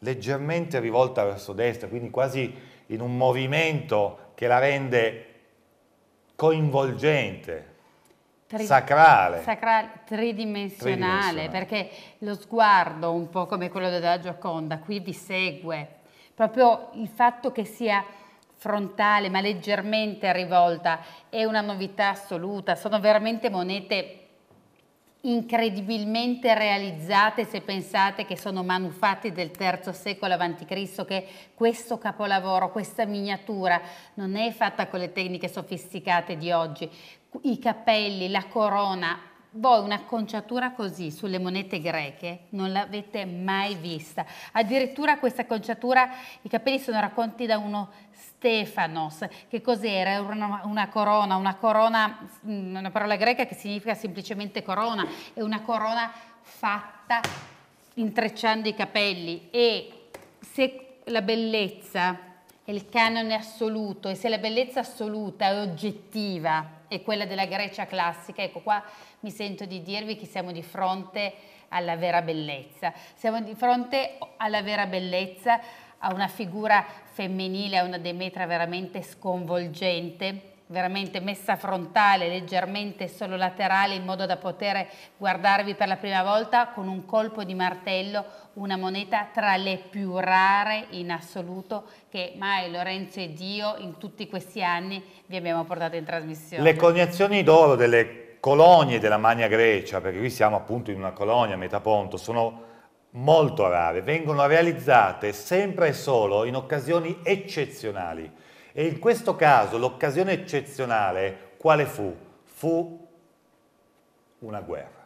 leggermente rivolta verso destra, quindi quasi in un movimento che la rende coinvolgente, Tri sacrale. sacrale. tridimensionale, perché lo sguardo, un po' come quello della Gioconda, qui vi segue. Proprio il fatto che sia frontale ma leggermente rivolta è una novità assoluta, sono veramente monete incredibilmente realizzate se pensate che sono manufatti del III secolo a.C., che questo capolavoro, questa miniatura non è fatta con le tecniche sofisticate di oggi, i capelli, la corona, voi un'acconciatura così sulle monete greche non l'avete mai vista. Addirittura questa acconciatura, i capelli sono racconti da uno Stefanos. Che cos'era? Una, una corona, una corona, mm, una parola greca che significa semplicemente corona, è una corona fatta intrecciando i capelli e se la bellezza è il canone assoluto e se la bellezza assoluta è oggettiva, e quella della Grecia classica. Ecco qua mi sento di dirvi che siamo di fronte alla vera bellezza. Siamo di fronte alla vera bellezza, a una figura femminile, a una Demetra veramente sconvolgente veramente messa frontale, leggermente solo laterale in modo da poter guardarvi per la prima volta con un colpo di martello, una moneta tra le più rare in assoluto che mai Lorenzo ed io in tutti questi anni vi abbiamo portato in trasmissione. Le coniazioni d'oro delle colonie della Magna Grecia, perché qui siamo appunto in una colonia, metà ponto, sono molto rare, vengono realizzate sempre e solo in occasioni eccezionali e in questo caso l'occasione eccezionale quale fu? Fu una guerra.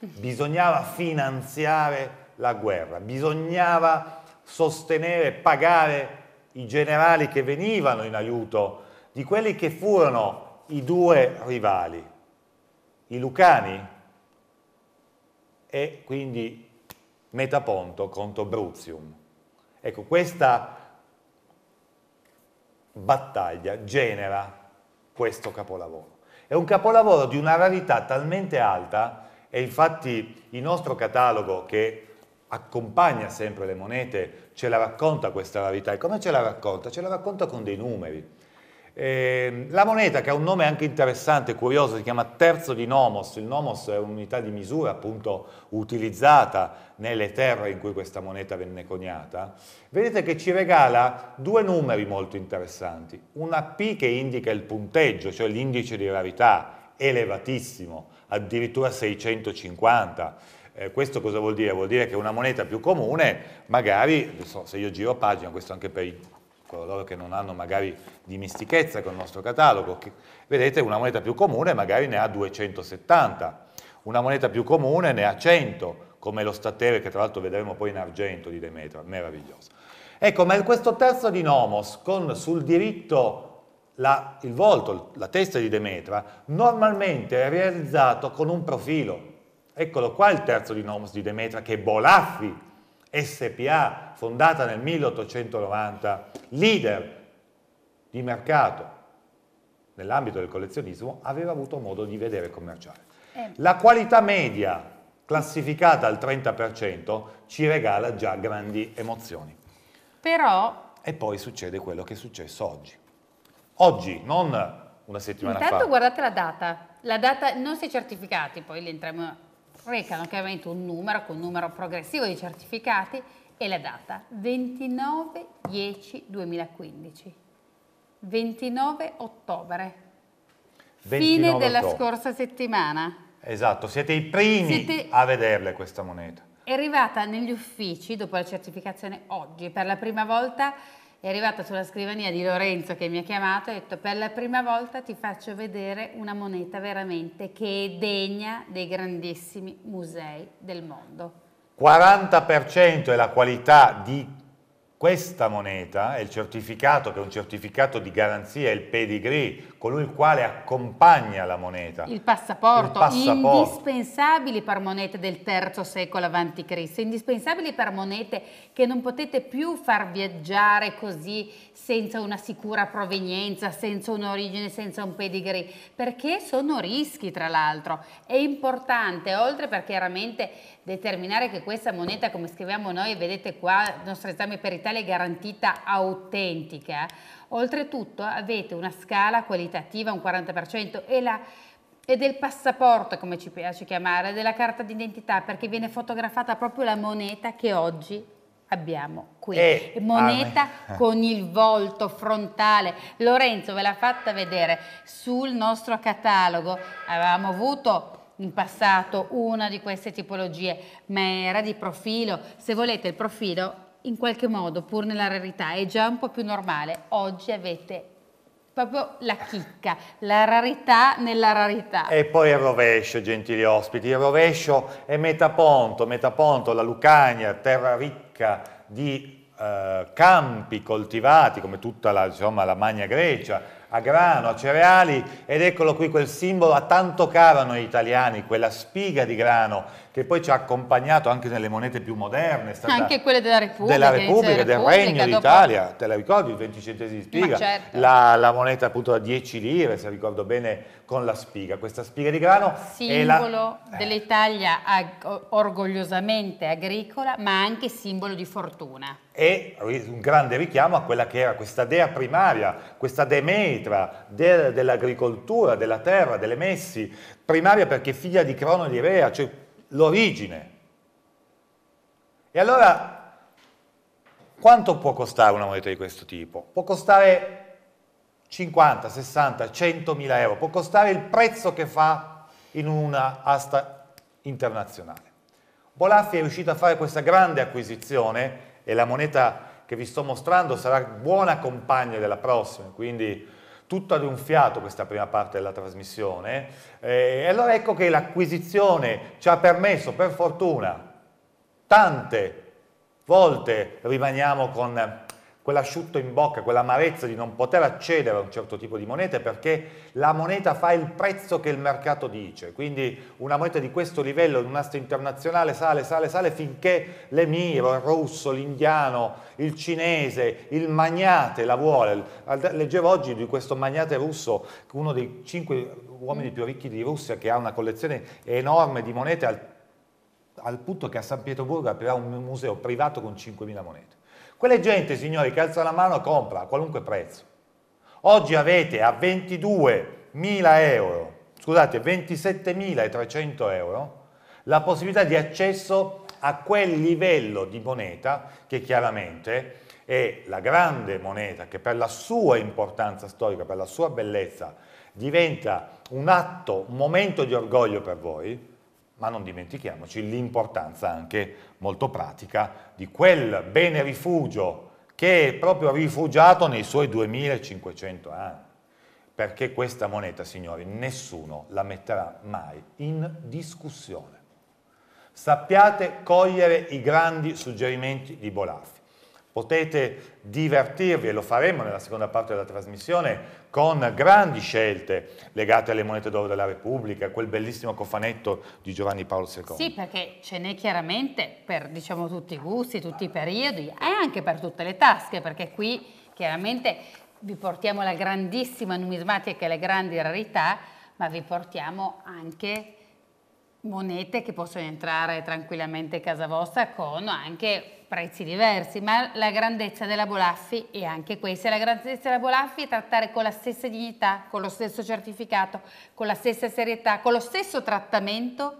Bisognava finanziare la guerra, bisognava sostenere, pagare i generali che venivano in aiuto di quelli che furono i due rivali, i Lucani e quindi Metaponto contro Bruzium. Ecco, questa battaglia genera questo capolavoro. È un capolavoro di una rarità talmente alta e infatti il nostro catalogo che accompagna sempre le monete ce la racconta questa rarità. E come ce la racconta? Ce la racconta con dei numeri. Eh, la moneta che ha un nome anche interessante e curioso, si chiama terzo di nomos, il nomos è un'unità di misura appunto utilizzata nelle terre in cui questa moneta venne coniata, vedete che ci regala due numeri molto interessanti, una P che indica il punteggio, cioè l'indice di rarità, elevatissimo, addirittura 650, eh, questo cosa vuol dire? Vuol dire che una moneta più comune, magari, so, se io giro pagina, questo anche per i coloro ecco, che non hanno magari dimistichezza con il nostro catalogo. Che, vedete, una moneta più comune magari ne ha 270, una moneta più comune ne ha 100, come lo statere che tra l'altro vedremo poi in argento di Demetra, meraviglioso. Ecco, ma questo terzo di Nomos con sul diritto la, il volto, la testa di Demetra, normalmente è realizzato con un profilo. Eccolo qua il terzo di Nomos di Demetra che è Bolaffi SPA, fondata nel 1890, leader di mercato nell'ambito del collezionismo, aveva avuto modo di vedere commerciale. Eh. La qualità media classificata al 30% ci regala già grandi emozioni. Però... E poi succede quello che è successo oggi. Oggi, non una settimana Intanto fa. Intanto guardate la data. La data non si è certificati, poi li entriamo recano chiaramente un numero con numero progressivo di certificati e la data 29 10 2015 29 ottobre 29 fine della scorsa settimana esatto siete i primi siete... a vederle questa moneta è arrivata negli uffici dopo la certificazione oggi per la prima volta è arrivata sulla scrivania di Lorenzo che mi ha chiamato e ha detto per la prima volta ti faccio vedere una moneta veramente che è degna dei grandissimi musei del mondo. 40% è la qualità di questa moneta è il certificato, che è un certificato di garanzia, il pedigree, colui il quale accompagna la moneta. Il passaporto, il passaporto. indispensabili per monete del terzo secolo avanti Cristo, indispensabili per monete che non potete più far viaggiare così senza una sicura provenienza, senza un'origine, senza un pedigree, perché sono rischi tra l'altro. È importante, oltre perché chiaramente determinare che questa moneta, come scriviamo noi, vedete qua, il nostro esame per Italia è garantita autentica. Eh. Oltretutto avete una scala qualitativa, un 40%, e la e del passaporto, come ci piace chiamare, della carta d'identità, perché viene fotografata proprio la moneta che oggi abbiamo qui. Eh, moneta ah, con il volto frontale. Lorenzo ve l'ha fatta vedere sul nostro catalogo. Avevamo avuto in passato una di queste tipologie, ma era di profilo. Se volete il profilo, in qualche modo, pur nella rarità, è già un po' più normale. Oggi avete proprio la chicca, la rarità nella rarità. E poi il rovescio, gentili ospiti, il rovescio è Metaponto, Metaponto, la Lucania, terra ricca di eh, campi coltivati, come tutta la, insomma, la Magna Grecia, a grano, a cereali ed eccolo qui quel simbolo a tanto caro noi italiani, quella spiga di grano che poi ci ha accompagnato anche nelle monete più moderne. anche quelle della Repubblica, della Repubblica del Repubblica, Regno d'Italia, te la ricordi, il 20 centesimi di certo. spiga, certo. la, la, moneta appunto da 10 lire, se ricordo bene, con la spiga, questa spiga di grano. Simbolo la... Eh. dell'Italia ag orgogliosamente agricola, ma anche simbolo di fortuna. E un grande richiamo a quella che era questa dea primaria, questa Demetra de dell'agricoltura, della terra, delle messi, primaria perché figlia di Crono e di Rea, cioè l'origine. E allora, quanto può costare una moneta di questo tipo? Può costare 50, 60, 100 mila euro, può costare il prezzo che fa in una asta internazionale. Bolaffi è riuscito a fare questa grande acquisizione e la moneta che vi sto mostrando sarà buona compagna della prossima, quindi tutta ad un fiato questa prima parte della trasmissione eh, e allora ecco che l'acquisizione ci ha permesso per fortuna tante volte rimaniamo con quell'asciutto in bocca, quell'amarezza di non poter accedere a un certo tipo di moneta perché la moneta fa il prezzo che il mercato dice, quindi una moneta di questo livello in un asto internazionale sale, sale, sale finché l'emiro, il russo, l'indiano, il cinese, il magnate la vuole. Leggevo oggi di questo magnate russo, uno dei cinque uomini più ricchi di Russia che ha una collezione enorme di monete al, al punto che a San Pietroburgo aprirà un museo privato con 5.000 monete. Quella gente, signori, che alza la mano compra a qualunque prezzo. Oggi avete a 22.000 euro, scusate, 27.300 euro, la possibilità di accesso a quel livello di moneta che chiaramente è la grande moneta che per la sua importanza storica, per la sua bellezza, diventa un atto, un momento di orgoglio per voi, ma non dimentichiamoci l'importanza anche molto pratica di quel bene rifugio che è proprio rifugiato nei suoi 2500 anni. Perché questa moneta, signori, nessuno la metterà mai in discussione. Sappiate cogliere i grandi suggerimenti di Bolaffi. Potete divertirvi, e lo faremo nella seconda parte della trasmissione, con grandi scelte legate alle monete d'oro della Repubblica, quel bellissimo cofanetto di Giovanni Paolo II. Sì, perché ce n'è chiaramente per diciamo, tutti i gusti, tutti i periodi e anche per tutte le tasche, perché qui chiaramente vi portiamo la grandissima numismatica e le grandi rarità, ma vi portiamo anche monete che possono entrare tranquillamente in casa vostra con anche prezzi diversi, ma la grandezza della Bolaffi è anche questa. La grandezza della Bolaffi è trattare con la stessa dignità, con lo stesso certificato, con la stessa serietà, con lo stesso trattamento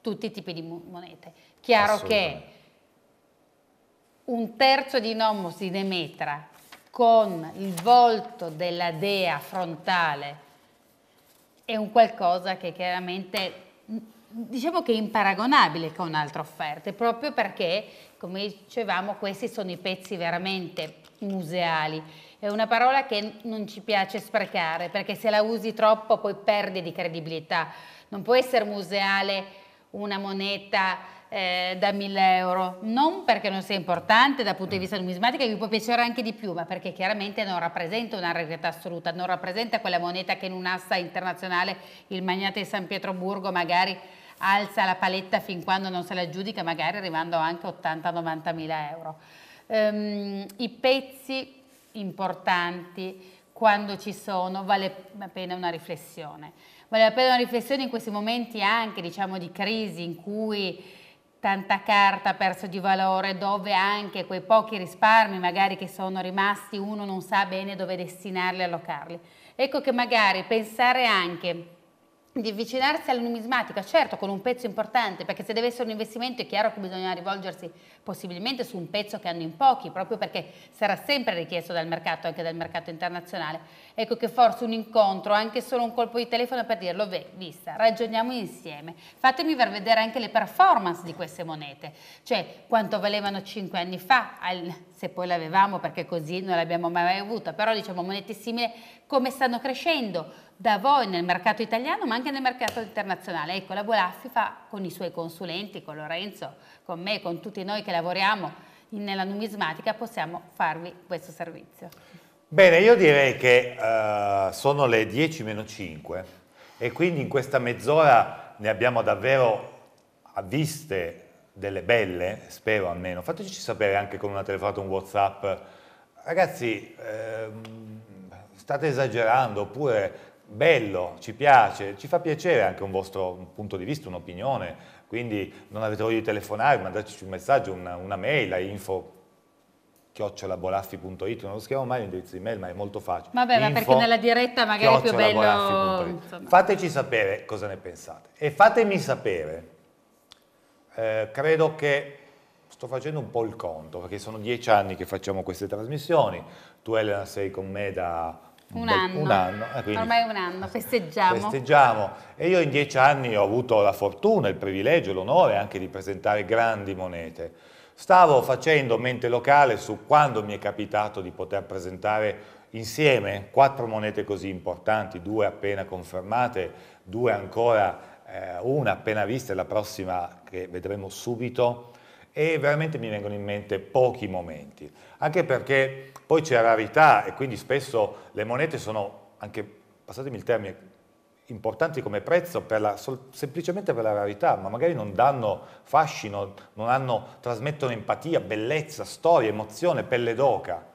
tutti i tipi di monete. Chiaro che un terzo di nomos di Demetra con il volto della dea frontale è un qualcosa che chiaramente diciamo che è imparagonabile con altre offerte, proprio perché, come dicevamo, questi sono i pezzi veramente museali. È una parola che non ci piace sprecare, perché se la usi troppo poi perde di credibilità. Non può essere museale una moneta eh, da 1000 euro, non perché non sia importante dal punto di vista numismatico, vi può piacere anche di più, ma perché chiaramente non rappresenta una realtà assoluta, non rappresenta quella moneta che in un'asta internazionale il magnate di San Pietroburgo magari alza la paletta fin quando non se la giudica, magari arrivando anche a 80-90 mila euro. Um, I pezzi importanti, quando ci sono, vale la pena una riflessione. Vale la pena una riflessione in questi momenti anche diciamo, di crisi in cui tanta carta ha perso di valore, dove anche quei pochi risparmi magari che sono rimasti uno non sa bene dove destinarli, e allocarli. Ecco che magari pensare anche di avvicinarsi alla numismatica, certo con un pezzo importante, perché se deve essere un investimento è chiaro che bisogna rivolgersi possibilmente su un pezzo che hanno in pochi, proprio perché sarà sempre richiesto dal mercato, anche dal mercato internazionale. Ecco che forse un incontro, anche solo un colpo di telefono per dirlo, beh, vista, ragioniamo insieme. Fatemi per vedere anche le performance di queste monete, cioè quanto valevano 5 anni fa, se poi l'avevamo perché così non l'abbiamo mai avuta, però diciamo monete simili come stanno crescendo da voi nel mercato italiano ma anche nel mercato internazionale. Ecco, la Bolaffi fa con i suoi consulenti, con Lorenzo, con me, con tutti noi che lavoriamo nella numismatica, possiamo farvi questo servizio. Bene, io direi che uh, sono le 10 meno 5 e quindi in questa mezz'ora ne abbiamo davvero viste delle belle, spero almeno. Fateci sapere anche con una telefonata, un Whatsapp. Ragazzi, ehm, state esagerando, oppure bello, ci piace, ci fa piacere anche un vostro punto di vista, un'opinione, quindi non avete voglia di telefonare, mandateci un messaggio, una, una mail a info chiocciolabolaffi.it, non lo scriviamo mai l'indirizzo di mail, ma è molto facile. Vabbè, ma perché nella diretta magari è più bello... Fateci sapere cosa ne pensate e fatemi sapere, eh, credo che sto facendo un po' il conto, perché sono dieci anni che facciamo queste trasmissioni, tu Elena sei con me da un anno. Un anno. Eh, Ormai un anno, festeggiamo. Festeggiamo. E io in dieci anni ho avuto la fortuna, il privilegio, l'onore anche di presentare grandi monete. Stavo facendo mente locale su quando mi è capitato di poter presentare insieme quattro monete così importanti, due appena confermate, due ancora, eh, una appena vista e la prossima che vedremo subito. E veramente mi vengono in mente pochi momenti, anche perché poi c'è rarità e quindi spesso le monete sono anche, passatemi il termine, importanti come prezzo per la, semplicemente per la rarità, ma magari non danno fascino, non hanno, trasmettono empatia, bellezza, storia, emozione, pelle d'oca.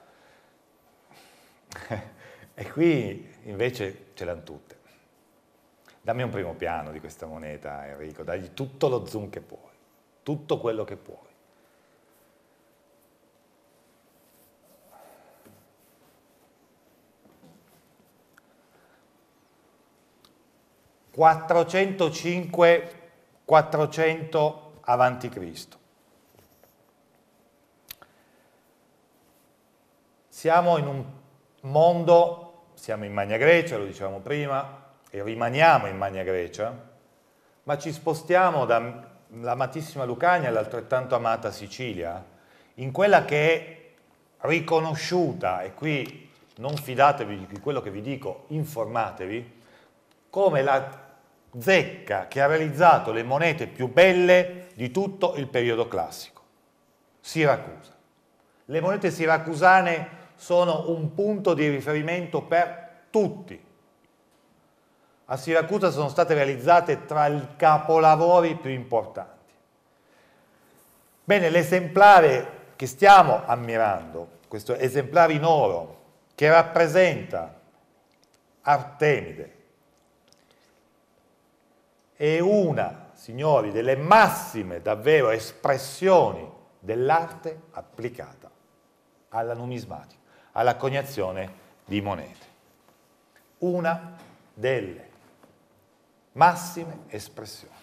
e qui invece ce l'hanno tutte. Dammi un primo piano di questa moneta, Enrico, dagli tutto lo zoom che puoi, tutto quello che puoi. 405-400 avanti Cristo. Siamo in un mondo, siamo in Magna Grecia, lo dicevamo prima, e rimaniamo in Magna Grecia, ma ci spostiamo dall'amatissima Lucania all'altrettanto amata Sicilia, in quella che è riconosciuta, e qui non fidatevi di quello che vi dico, informatevi, come la zecca che ha realizzato le monete più belle di tutto il periodo classico, Siracusa. Le monete siracusane sono un punto di riferimento per tutti. A Siracusa sono state realizzate tra i capolavori più importanti. Bene, l'esemplare che stiamo ammirando, questo esemplare in oro, che rappresenta Artemide, è una, signori, delle massime davvero espressioni dell'arte applicata alla numismatica, alla coniazione di monete. Una delle massime espressioni.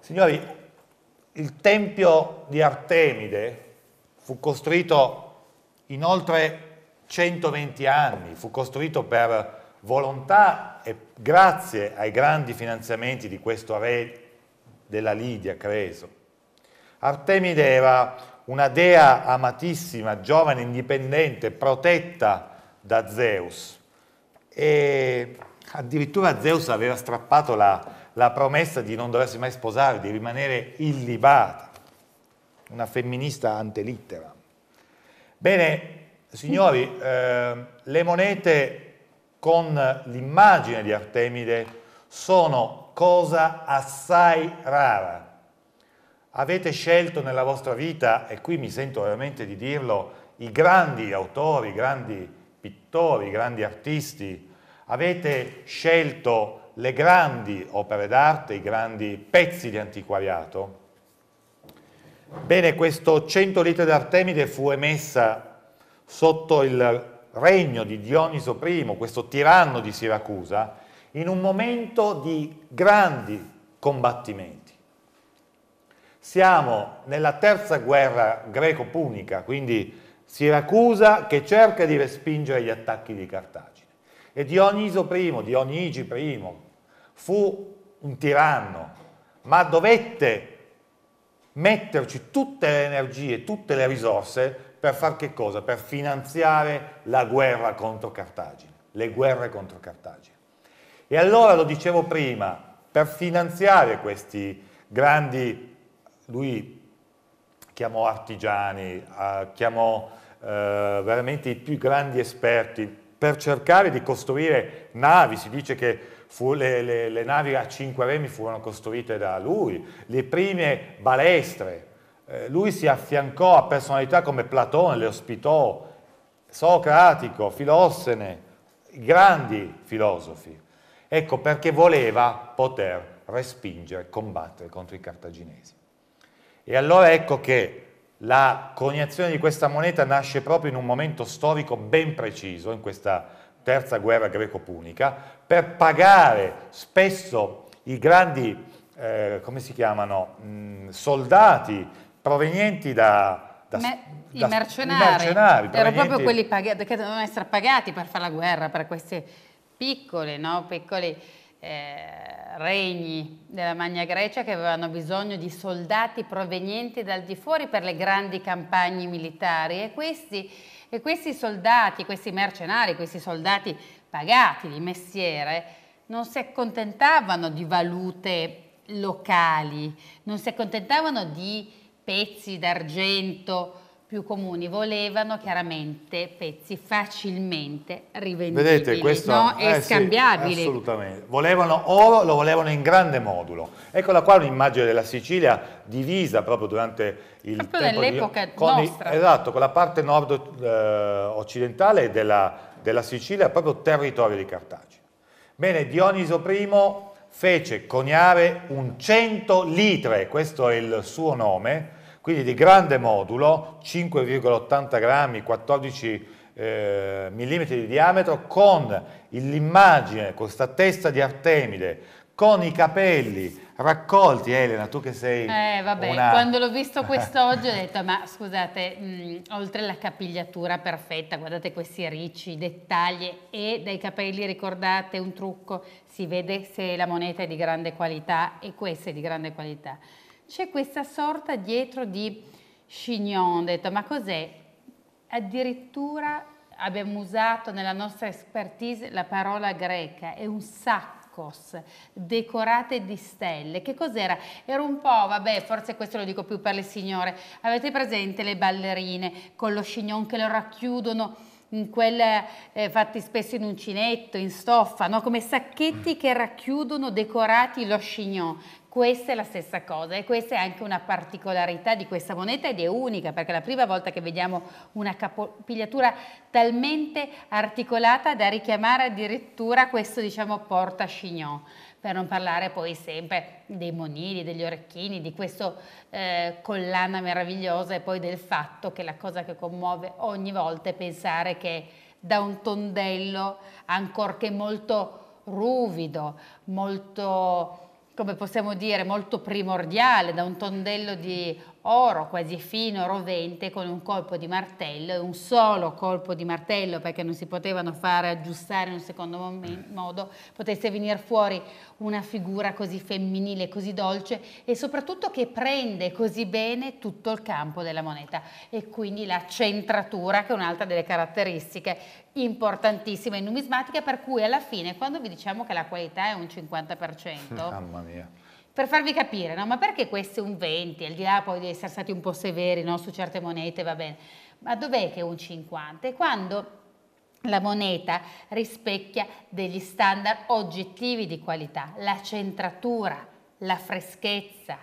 Signori, il tempio di Artemide fu costruito in oltre 120 anni, fu costruito per volontà e grazie ai grandi finanziamenti di questo re della Lidia, Creso. Artemide era una dea amatissima, giovane, indipendente, protetta da Zeus e addirittura Zeus aveva strappato la, la promessa di non doversi mai sposare, di rimanere illibata, una femminista antelittera. Bene, signori, eh, le monete con l'immagine di Artemide sono cosa assai rara. Avete scelto nella vostra vita, e qui mi sento veramente di dirlo, i grandi autori, i grandi pittori, i grandi artisti, avete scelto le grandi opere d'arte, i grandi pezzi di antiquariato. Bene, questo 100 litri d'Artemide fu emessa sotto il regno di Dioniso I, questo tiranno di Siracusa, in un momento di grandi combattimenti. Siamo nella terza guerra greco-punica, quindi Siracusa che cerca di respingere gli attacchi di Cartagine. E Dioniso I, Dionigi I, fu un tiranno, ma dovette metterci tutte le energie, tutte le risorse per far che cosa? Per finanziare la guerra contro Cartagine, le guerre contro Cartagine. E allora, lo dicevo prima, per finanziare questi grandi, lui chiamò artigiani, eh, chiamò eh, veramente i più grandi esperti, per cercare di costruire navi, si dice che le, le, le navi a cinque remi furono costruite da lui, le prime balestre, eh, lui si affiancò a personalità come Platone, le ospitò, Socratico, Filossene, grandi filosofi. Ecco perché voleva poter respingere, combattere contro i cartaginesi. E allora ecco che la coniazione di questa moneta nasce proprio in un momento storico ben preciso, in questa terza guerra greco-punica, per pagare spesso i grandi, eh, come si chiamano, mh, soldati provenienti da... da, Me, da I mercenari, mercenari erano proprio quelli pagati, che dovevano essere pagati per fare la guerra, per questi piccoli, no? piccoli eh, regni della Magna Grecia che avevano bisogno di soldati provenienti dal di fuori per le grandi campagne militari e questi, e questi soldati, questi mercenari, questi soldati pagati di mestiere non si accontentavano di valute locali, non si accontentavano di pezzi d'argento più comuni, volevano chiaramente pezzi facilmente rivendibili Vedete, questo, no? eh, e scambiabili. Sì, assolutamente, volevano oro, lo volevano in grande modulo. Eccola qua un'immagine della Sicilia divisa proprio durante il proprio tempo dell'epoca nostra. I, esatto, con la parte nord eh, occidentale della, della Sicilia, proprio territorio di Cartagine. Bene, Dioniso I fece coniare un 100 litre, questo è il suo nome, quindi di grande modulo, 5,80 grammi, 14 eh, mm di diametro, con l'immagine, questa testa di Artemide, con i capelli raccolti, Elena, tu che sei Eh vabbè, una... quando l'ho visto quest'oggi ho detto ma scusate, mh, oltre alla capigliatura perfetta, guardate questi ricci, dettagli e dai capelli ricordate un trucco, si vede se la moneta è di grande qualità e questa è di grande qualità. C'è questa sorta dietro di chignon, ho detto ma cos'è? Addirittura abbiamo usato nella nostra expertise la parola greca, è un sacco arcos decorate di stelle. Che cos'era? Era un po', vabbè, forse questo lo dico più per le signore. Avete presente le ballerine con lo scignon che lo racchiudono? in quelle eh, fatti spesso in uncinetto, in stoffa, no? come sacchetti che racchiudono decorati lo chignon. Questa è la stessa cosa e questa è anche una particolarità di questa moneta ed è unica perché è la prima volta che vediamo una capigliatura talmente articolata da richiamare addirittura questo diciamo porta chignon per non parlare poi sempre dei monili, degli orecchini, di questa eh, collana meravigliosa e poi del fatto che la cosa che commuove ogni volta è pensare che da un tondello, ancorché molto ruvido, molto come possiamo dire, molto primordiale, da un tondello di oro quasi fino, rovente, con un colpo di martello, un solo colpo di martello perché non si potevano fare aggiustare in un secondo mm. modo, potesse venire fuori una figura così femminile, così dolce e soprattutto che prende così bene tutto il campo della moneta e quindi la centratura che è un'altra delle caratteristiche importantissime in numismatica per cui alla fine quando vi diciamo che la qualità è un 50%, mamma mia per farvi capire, no? ma perché questo è un 20, al di là poi di essere stati un po' severi no? su certe monete, va bene, ma dov'è che è un 50? È quando la moneta rispecchia degli standard oggettivi di qualità, la centratura, la freschezza,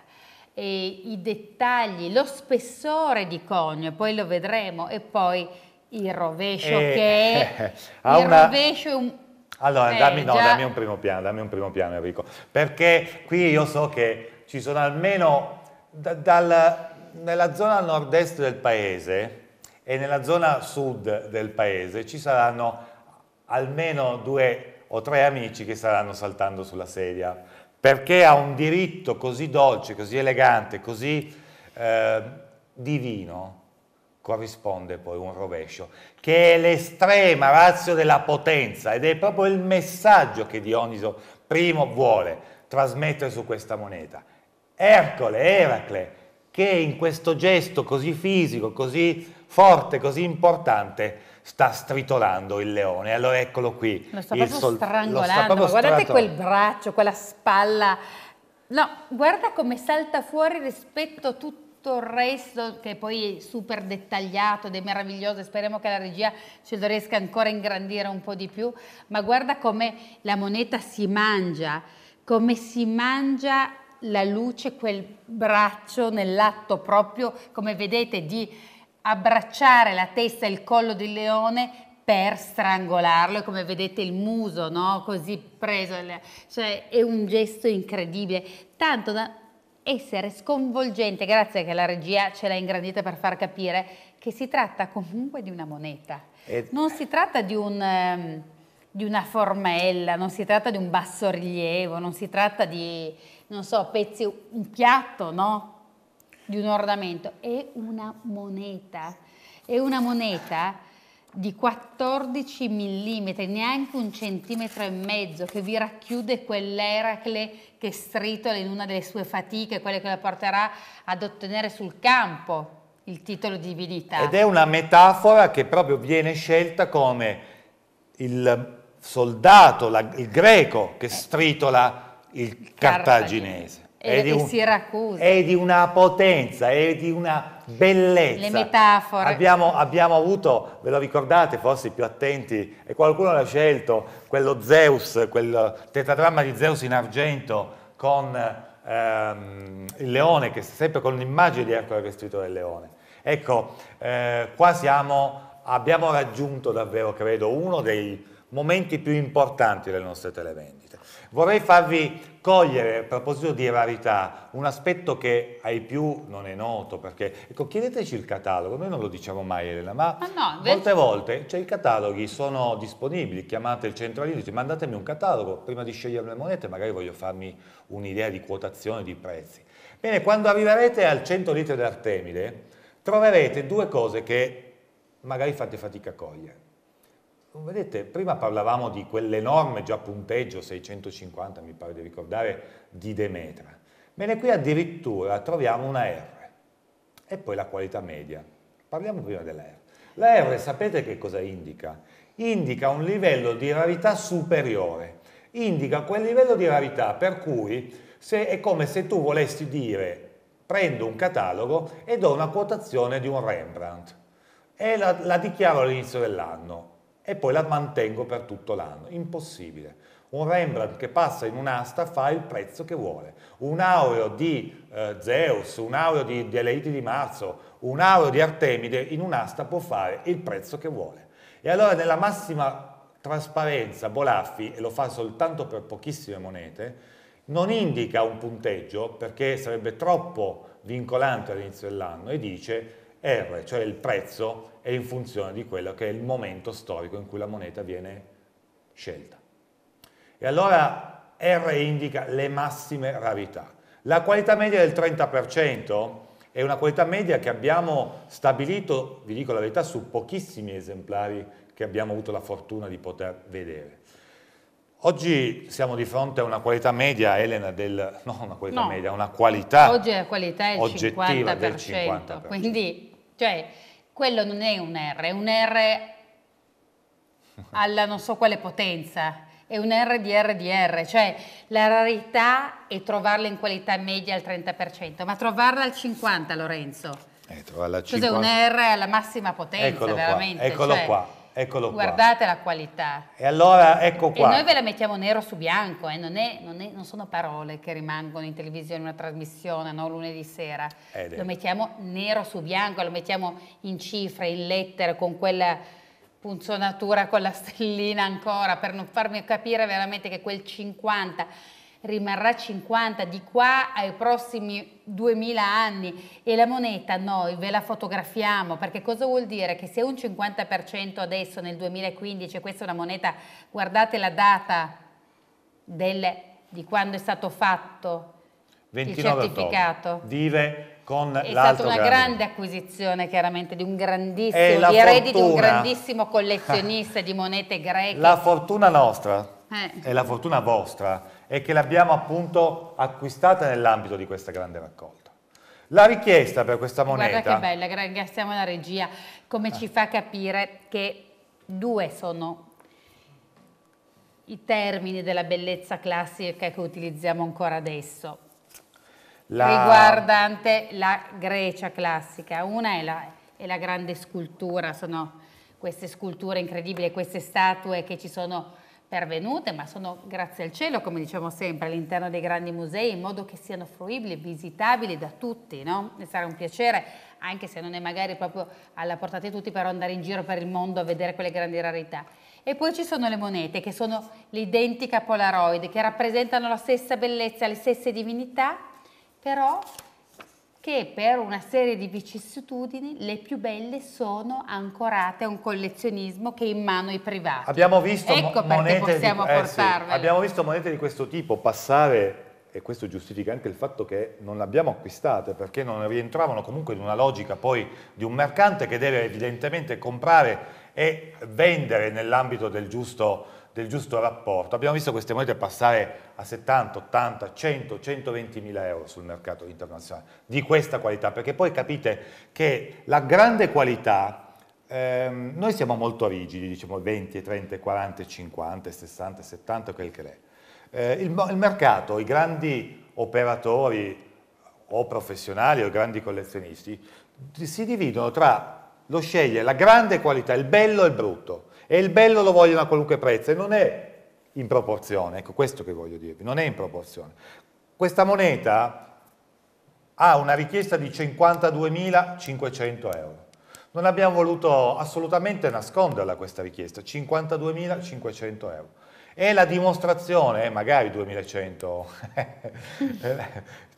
i dettagli, lo spessore di conio, poi lo vedremo, e poi il rovescio eh, che è, eh, il una... rovescio è un allora, eh, dammi, no, dammi, un primo piano, dammi un primo piano Enrico, perché qui io so che ci sono almeno da, dal, nella zona nord-est del paese e nella zona sud del paese ci saranno almeno due o tre amici che staranno saltando sulla sedia, perché ha un diritto così dolce, così elegante, così eh, divino, corrisponde poi un rovescio, che è l'estrema razio della potenza ed è proprio il messaggio che Dioniso I vuole trasmettere su questa moneta. Ercole, Eracle, che in questo gesto così fisico, così forte, così importante, sta stritolando il leone. Allora eccolo qui. Lo sta proprio sol- strangolando, sta proprio guardate quel braccio, quella spalla. No, guarda come salta fuori rispetto a tutto tutto il resto che poi è super dettagliato ed è meraviglioso, e speriamo che la regia ce lo riesca ancora a ingrandire un po' di più, ma guarda come la moneta si mangia, come si mangia la luce, quel braccio nell'atto proprio, come vedete, di abbracciare la testa e il collo del leone per strangolarlo e come vedete il muso no? così preso, cioè è un gesto incredibile, tanto da essere sconvolgente, grazie che la regia ce l'ha ingrandita per far capire che si tratta comunque di una moneta. Ed... Non si tratta di, un, ehm, di una formella, non si tratta di un bassorilievo, non si tratta di, non so, pezzi, un piatto, no? Di un ornamento, è una moneta. È una moneta di 14 mm, neanche un centimetro e mezzo, che vi racchiude quell'Eracle che stritola in una delle sue fatiche, quelle che la porterà ad ottenere sul campo il titolo di divinità. Ed è una metafora che proprio viene scelta come il soldato, la, il greco che stritola il cartaginese. E, è di un, Siracusa. È di una potenza, è di una bellezza. Le metafore. Abbiamo, abbiamo, avuto, ve lo ricordate forse i più attenti, e qualcuno l'ha scelto, quello Zeus, quel tetradramma di Zeus in argento con ehm, il leone, che sempre con l'immagine di Ercole vestito del leone. Ecco, eh, qua siamo, abbiamo raggiunto davvero, credo, uno dei momenti più importanti delle nostre televendite. Vorrei farvi cogliere, a proposito di rarità, un aspetto che ai più non è noto, perché ecco, chiedeteci il catalogo, noi non lo diciamo mai Elena, ma, ma ah, no, invece... molte volte cioè, i cataloghi sono disponibili, chiamate il centralino, dite mandatemi un catalogo, prima di scegliere le monete magari voglio farmi un'idea di quotazione di prezzi. Bene, quando arriverete al 100 litri d'Artemide, troverete due cose che magari fate fatica a cogliere. Vedete, prima parlavamo di quell'enorme già punteggio, 650 mi pare di ricordare, di Demetra. Bene, qui addirittura troviamo una R e poi la qualità media. Parliamo prima della R. La R sapete che cosa indica? Indica un livello di rarità superiore, indica quel livello di rarità per cui è come se tu volessi dire prendo un catalogo e do una quotazione di un Rembrandt e la, la dichiaro all'inizio dell'anno e poi la mantengo per tutto l'anno. Impossibile. Un Rembrandt che passa in un'asta fa il prezzo che vuole. Un aureo di eh, Zeus, un aureo di, di Eleiti di Marzo, un aureo di Artemide in un'asta può fare il prezzo che vuole. E allora nella massima trasparenza Bolaffi, e lo fa soltanto per pochissime monete, non indica un punteggio perché sarebbe troppo vincolante all'inizio dell'anno e dice R, cioè il prezzo, è in funzione di quello che è il momento storico in cui la moneta viene scelta. E allora R indica le massime rarità. La qualità media del 30% è una qualità media che abbiamo stabilito, vi dico la verità, su pochissimi esemplari che abbiamo avuto la fortuna di poter vedere. Oggi siamo di fronte a una qualità media, Elena, del, no, una qualità no. media, una qualità Oggi la qualità è oggettiva 50%, del 50%. Quindi, cioè, quello non è un R, è un R alla non so quale potenza, è un R di R di R, cioè la rarità è trovarla in qualità media al 30%, ma trovarla al 50% Lorenzo, eh, trovarla al 50%. cos'è un R alla massima potenza Eccolo veramente? Qua. Eccolo cioè, qua eccolo Guardate qua. la qualità. E allora ecco qua. E noi ve la mettiamo nero su bianco, eh? non, è, non, è, non, sono parole che rimangono in televisione, in una trasmissione, no? lunedì sera. Ed eh, lo mettiamo nero su bianco, lo mettiamo in cifre, in lettere, con quella punzonatura, con la stellina ancora, per non farmi capire veramente che quel 50 rimarrà 50 di qua ai prossimi 2000 anni e la moneta noi ve la fotografiamo perché cosa vuol dire? Che se un 50% adesso nel 2015, questa è una moneta, guardate la data del, di quando è stato fatto il certificato. Ottobre. Vive con è stata una grande. grande acquisizione chiaramente di un grandissimo, di eredi di un grandissimo collezionista di monete greche. La fortuna nostra eh. e la fortuna vostra è che l'abbiamo appunto acquistata nell'ambito di questa grande raccolta. La richiesta per questa moneta... Guarda che bella, ringraziamo la regia, come eh. ci fa capire che due sono i termini della bellezza classica che utilizziamo ancora adesso, la... riguardante la Grecia classica. Una è la, è la grande scultura, sono queste sculture incredibili, queste statue che ci sono pervenute, ma sono grazie al cielo, come diciamo sempre, all'interno dei grandi musei, in modo che siano fruibili, visitabili da tutti, no? E sarà un piacere, anche se non è magari proprio alla portata di tutti, però andare in giro per il mondo a vedere quelle grandi rarità. E poi ci sono le monete, che sono l'identica Polaroid, che rappresentano la stessa bellezza, le stesse divinità, però che per una serie di vicissitudini le più belle sono ancorate a un collezionismo che è in mano ai privati. Abbiamo visto, ecco monete, di, eh sì, abbiamo visto monete di questo tipo passare e questo giustifica anche il fatto che non le abbiamo acquistate perché non rientravano comunque in una logica poi di un mercante che deve evidentemente comprare e vendere nell'ambito del giusto del giusto rapporto. Abbiamo visto queste monete passare a 70, 80, 100, 120 mila euro sul mercato internazionale, di questa qualità, perché poi capite che la grande qualità ehm, noi siamo molto rigidi, diciamo 20, 30, 40, 50, 60, 70, quel che è. Eh, il, il, mercato, i grandi operatori o professionali o grandi collezionisti si dividono tra lo scegliere la grande qualità, il bello e il brutto e il bello lo vogliono a qualunque prezzo e non è in proporzione, ecco questo che voglio dirvi, non è in proporzione. Questa moneta ha una richiesta di 52.500 euro. Non abbiamo voluto assolutamente nasconderla questa richiesta, 52.500 euro. È la dimostrazione, eh, magari 2100,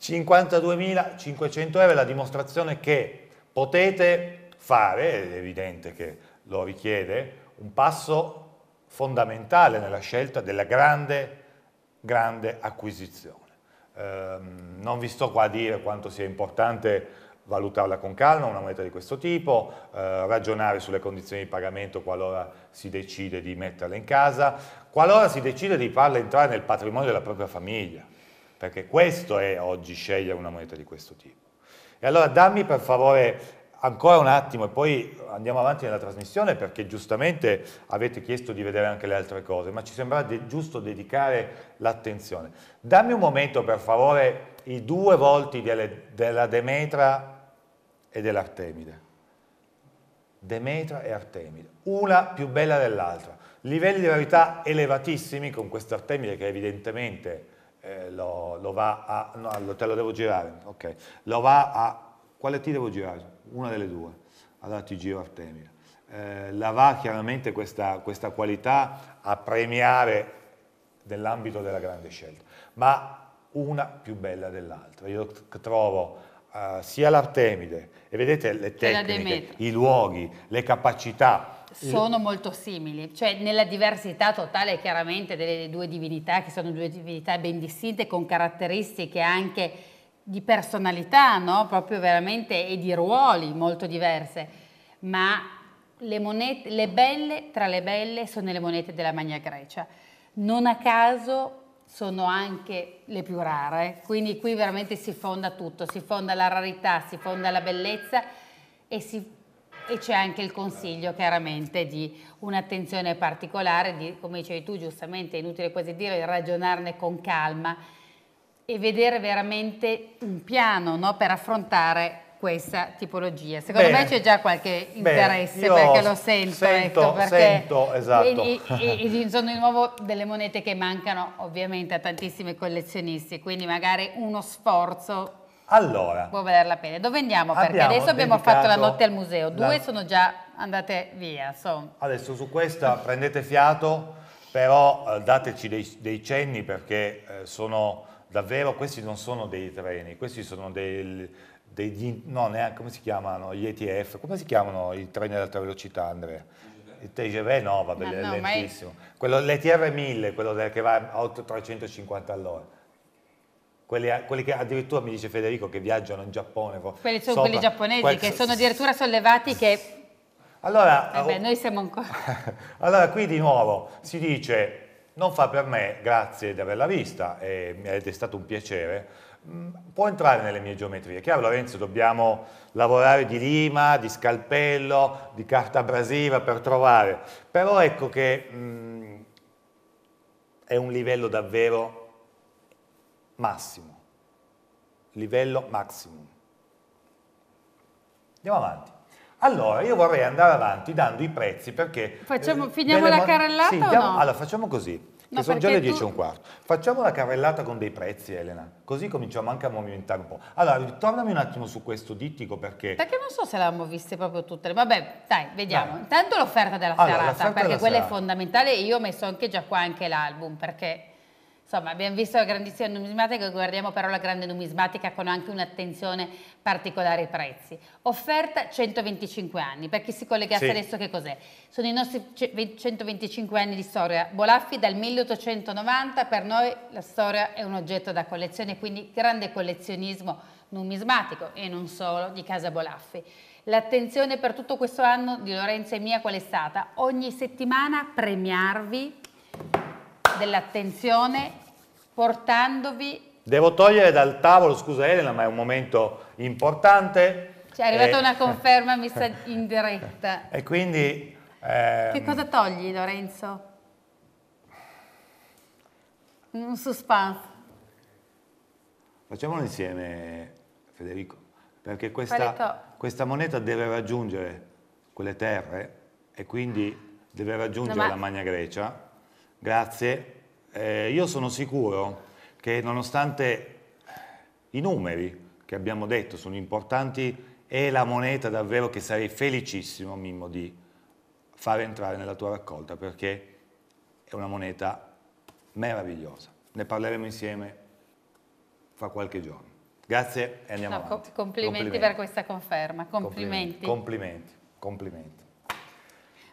52.500 euro è la dimostrazione che potete fare, è evidente che lo richiede, un passo fondamentale nella scelta della grande, grande acquisizione. Eh, non vi sto qua a dire quanto sia importante valutarla con calma, una moneta di questo tipo, eh, ragionare sulle condizioni di pagamento qualora si decide di metterla in casa, qualora si decide di farla entrare nel patrimonio della propria famiglia, perché questo è oggi scegliere una moneta di questo tipo. E allora dammi per favore ancora un attimo e poi andiamo avanti nella trasmissione perché giustamente avete chiesto di vedere anche le altre cose, ma ci sembra de giusto dedicare l'attenzione. Dammi un momento per favore i due volti delle, della Demetra e dell'Artemide. Demetra e Artemide, una più bella dell'altra. Livelli di verità elevatissimi con questa Artemide che evidentemente eh, lo, lo, va a... No, te lo devo girare, ok. Lo va a... Quale ti devo girare? una delle due, alla TG o Artemia. Eh, la va chiaramente questa, questa qualità a premiare nell'ambito della grande scelta, ma una più bella dell'altra. Io trovo Uh, sia l'Artemide e vedete le tecniche, i luoghi, le capacità. Sono molto simili, cioè nella diversità totale chiaramente delle due divinità, che sono due divinità ben distinte, con caratteristiche anche di personalità, no? proprio veramente e di ruoli molto diverse, ma le, monete, le belle tra le belle sono le monete della Magna Grecia. Non a caso sono anche le più rare, quindi qui veramente si fonda tutto, si fonda la rarità, si fonda la bellezza e, si, e c'è anche il consiglio chiaramente di un'attenzione particolare, di, come dicevi tu giustamente, è inutile quasi dire, ragionarne con calma e vedere veramente un piano no, per affrontare questa tipologia. Secondo Bene. me c'è già qualche interesse Bene, perché lo sento. Sento, ecco, sento esatto. E, e, e sono di nuovo delle monete che mancano ovviamente a tantissimi collezionisti, quindi magari uno sforzo allora, può valer la pena. Dove andiamo? Perché adesso abbiamo fatto la notte al museo, due la... sono già andate via. So. Adesso su questa prendete fiato, però eh, dateci dei, dei, cenni perché eh, sono davvero questi non sono dei treni, questi sono dei, dei no, neanche, come si chiamano, gli ETF, come si chiamano i treni ad alta velocità Andrea? Il TGV no, va bene, no, no, lentissimo. È... Quello, L'ETR 1000, quello che va a 8, 350 all'ora. Quelli, quelli, che addirittura mi dice Federico che viaggiano in Giappone. Quelli sono sopra, quelli giapponesi quel, che sono addirittura sollevati che... Allora, eh noi siamo ancora... allora qui di nuovo si dice non fa per me, grazie di averla vista eh, ed è stato un piacere, mm, può entrare nelle mie geometrie. Chiaro Lorenzo, dobbiamo lavorare di lima, di scalpello, di carta abrasiva per trovare, però ecco che mh, mm, è un livello davvero massimo, livello maximum. Andiamo avanti. Allora, io vorrei andare avanti dando i prezzi perché... Facciamo, eh, finiamo la carrellata sì, diamo, no? Allora, facciamo così. No, sono già le 10 tu... e un quarto. Facciamo la carrellata con dei prezzi, Elena, così cominciamo anche a movimentare un po'. Allora, tornami un attimo su questo dittico perché... Perché non so se l'abbiamo viste proprio tutte. Vabbè, dai, vediamo. Dai. Intanto l'offerta della allora, serata, perché della quella serata. è fondamentale. Io ho messo anche già qua anche l'album, perché Insomma, abbiamo visto la grandissima numismatica, guardiamo però la grande numismatica con anche un'attenzione particolare ai prezzi. Offerta 125 anni, per chi si collegasse sì. adesso che cos'è? Sono i nostri 125 anni di storia. Bolaffi dal 1890, per noi la storia è un oggetto da collezione, quindi grande collezionismo numismatico e non solo di Casa Bolaffi. L'attenzione per tutto questo anno di Lorenzo e mia qual è stata? Ogni settimana premiarvi dell'attenzione portandovi... Devo togliere dal tavolo, scusa Elena, ma è un momento importante. Ci è arrivata e... Eh, una conferma messa in diretta. e quindi... Ehm... Che cosa togli Lorenzo? Un suspense. Facciamolo insieme Federico, perché questa, questa moneta deve raggiungere quelle terre e quindi deve raggiungere no, ma... la Magna Grecia Grazie. Eh, io sono sicuro che nonostante i numeri che abbiamo detto sono importanti, è la moneta davvero che sarei felicissimo, Mimmo, di far entrare nella tua raccolta perché è una moneta meravigliosa. Ne parleremo insieme fra qualche giorno. Grazie e andiamo no, avanti. Complimenti, complimenti, per questa conferma. Complimenti. Complimenti, complimenti. complimenti.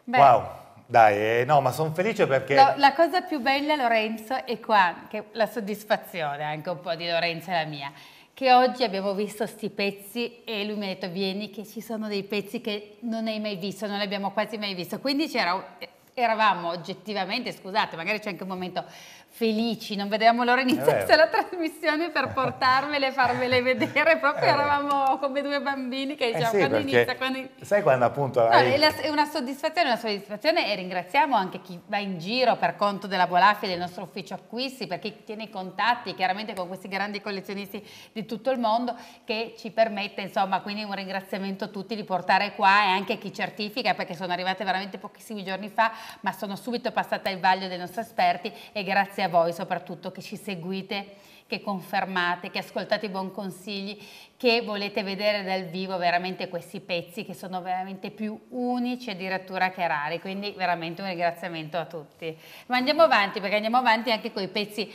Beh, wow. Dai, eh, no, ma sono felice perché... No, la cosa più bella, Lorenzo, è qua, che la soddisfazione anche un po' di Lorenzo è la mia, che oggi abbiamo visto questi pezzi e lui mi ha detto vieni che ci sono dei pezzi che non hai mai visto, non li abbiamo quasi mai visto, quindi c'era eh, eravamo oggettivamente, scusate, magari c'è anche un momento felici, non vedevamo l'ora iniziasse la trasmissione per portarmele e farvele vedere, proprio eravamo come due bambini che eh diciamo eh sì, quando inizia, quando... Sai quando appunto... No, hai... È una soddisfazione, una soddisfazione e ringraziamo anche chi va in giro per conto della Bolaffi, del nostro ufficio acquisti, per chi tiene i contatti chiaramente con questi grandi collezionisti di tutto il mondo che ci permette insomma quindi un ringraziamento a tutti di portare qua e anche chi certifica perché sono arrivate veramente pochissimi giorni fa ma sono subito passata il vaglio dei nostri esperti e grazie a voi soprattutto che ci seguite, che confermate, che ascoltate i buon consigli, che volete vedere dal vivo veramente questi pezzi che sono veramente più unici addirittura che rari, quindi veramente un ringraziamento a tutti. Ma andiamo avanti perché andiamo avanti anche con i pezzi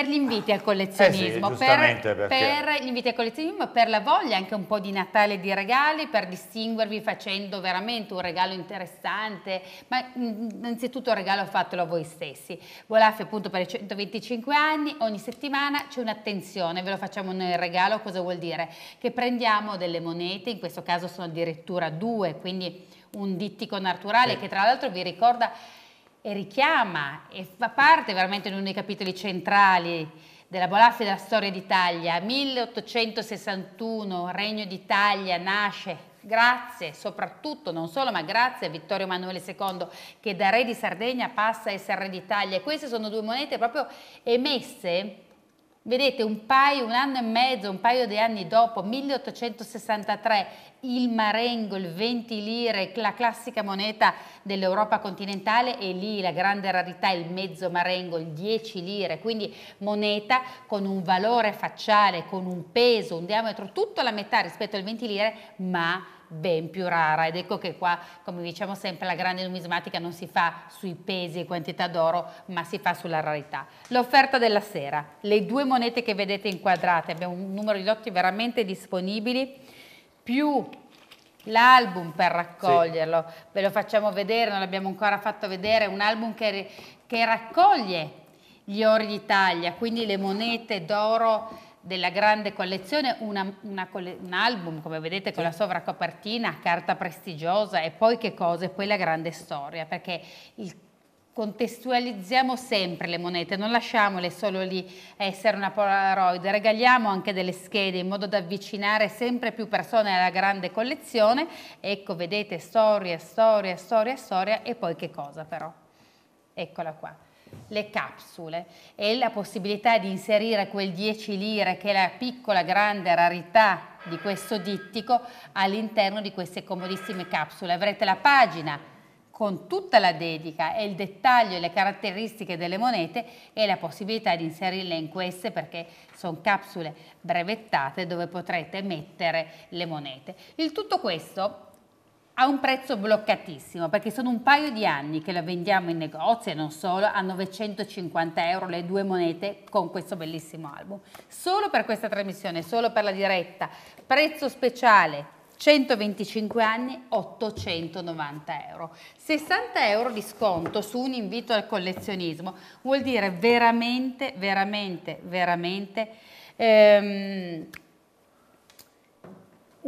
per gli inviti al collezionismo, eh sì, per, per, gli inviti al collezionismo, per la voglia anche un po' di Natale di regali, per distinguervi facendo veramente un regalo interessante, ma mm, mm, innanzitutto un regalo fatelo a voi stessi. Volafi appunto per i 125 anni, ogni settimana c'è un'attenzione, ve lo facciamo noi il regalo, cosa vuol dire? Che prendiamo delle monete, in questo caso sono addirittura due, quindi un dittico naturale sì. che tra l'altro vi ricorda e richiama e fa parte veramente di uno dei capitoli centrali della Bolaffi della storia d'Italia. 1861, Regno d'Italia nasce grazie soprattutto, non solo, ma grazie a Vittorio Emanuele II che da re di Sardegna passa a essere re d'Italia. Queste sono due monete proprio emesse Vedete, un paio, un anno e mezzo, un paio di anni dopo, 1863, il marengo, il 20 lire, la classica moneta dell'Europa continentale e lì la grande rarità, il mezzo marengo, il 10 lire, quindi moneta con un valore facciale, con un peso, un diametro, tutto la metà rispetto al 20 lire, ma ben più rara ed ecco che qua, come diciamo sempre, la grande numismatica non si fa sui pesi e quantità d'oro, ma si fa sulla rarità. L'offerta della sera, le due monete che vedete inquadrate, abbiamo un numero di lotti veramente disponibili, più l'album per raccoglierlo, sì. ve lo facciamo vedere, non l'abbiamo ancora fatto vedere, un album che, che raccoglie gli ori d'Italia, quindi le monete d'oro della grande collezione, una, una, un album come vedete con sì. la sovracopertina, carta prestigiosa e poi che cosa? E poi la grande storia, perché il contestualizziamo sempre le monete, non lasciamole solo lì essere una Polaroid, regaliamo anche delle schede in modo da avvicinare sempre più persone alla grande collezione. Ecco, vedete storia, storia, storia, storia e poi che cosa però? Eccola qua le capsule e la possibilità di inserire quel 10 lire che è la piccola grande rarità di questo dittico all'interno di queste comodissime capsule. Avrete la pagina con tutta la dedica e il dettaglio e le caratteristiche delle monete e la possibilità di inserirle in queste perché sono capsule brevettate dove potrete mettere le monete. Il tutto questo a un prezzo bloccatissimo perché sono un paio di anni che la vendiamo in negozio e non solo a 950 euro le due monete con questo bellissimo album solo per questa trasmissione solo per la diretta prezzo speciale 125 anni 890 euro 60 euro di sconto su un invito al collezionismo vuol dire veramente veramente veramente ehm,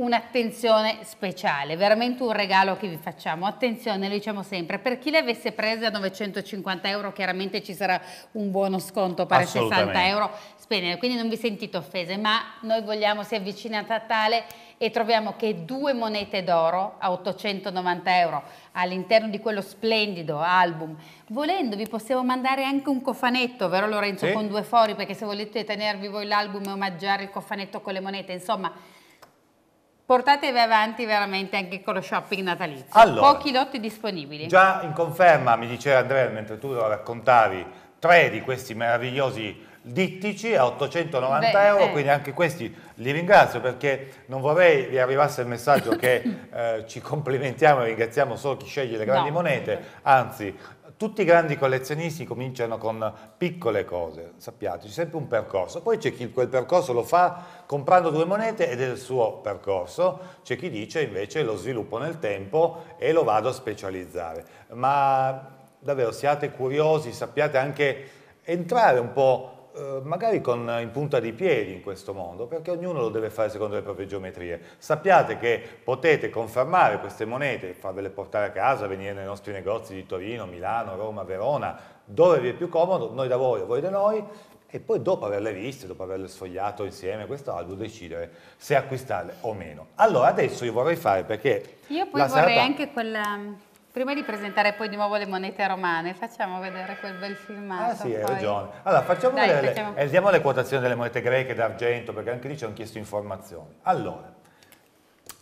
un'attenzione speciale, veramente un regalo che vi facciamo. Attenzione, lo diciamo sempre, per chi le avesse prese a 950 euro chiaramente ci sarà un buono sconto per 60 euro, Spendere, quindi non vi sentite offese, ma noi vogliamo, si avvicina a Natale e troviamo che due monete d'oro a 890 euro all'interno di quello splendido album, volendo vi possiamo mandare anche un cofanetto, vero Lorenzo, sì. con due fori, perché se volete tenervi voi l'album e omaggiare il cofanetto con le monete, insomma portatevi avanti veramente anche con lo shopping natalizio. Allora, Pochi lotti disponibili. Già in conferma, mi diceva Andrea, mentre tu lo raccontavi, tre di questi meravigliosi dittici a 890 Beh, euro, eh. quindi anche questi li ringrazio perché non vorrei vi arrivasse il messaggio che eh, ci complimentiamo e ringraziamo solo chi sceglie le grandi no, monete, anzi tutti i grandi collezionisti cominciano con piccole cose, sappiate, c'è sempre un percorso, poi c'è chi quel percorso lo fa comprando due monete ed è il suo percorso, c'è chi dice invece lo sviluppo nel tempo e lo vado a specializzare, ma davvero siate curiosi, sappiate anche entrare un po' Eh, magari con, eh, in punta di piedi in questo mondo, perché ognuno lo deve fare secondo le proprie geometrie. Sappiate che potete confermare queste monete, farvele portare a casa, venire nei nostri negozi di Torino, Milano, Roma, Verona, dove vi è più comodo, noi da voi o voi da noi, e poi dopo averle viste, dopo averle sfogliato insieme questo album, decidere se acquistarle o meno. Allora, adesso io vorrei fare perché... Io poi vorrei serata... anche quella mm, Prima di presentare poi di nuovo le monete romane, facciamo vedere quel bel filmato. Ah sì, hai poi... ragione. Allora, facciamo Dai, vedere, facciamo... Le, diamo le quotazioni delle monete greche d'argento, perché anche lì ci hanno chiesto informazioni. Allora,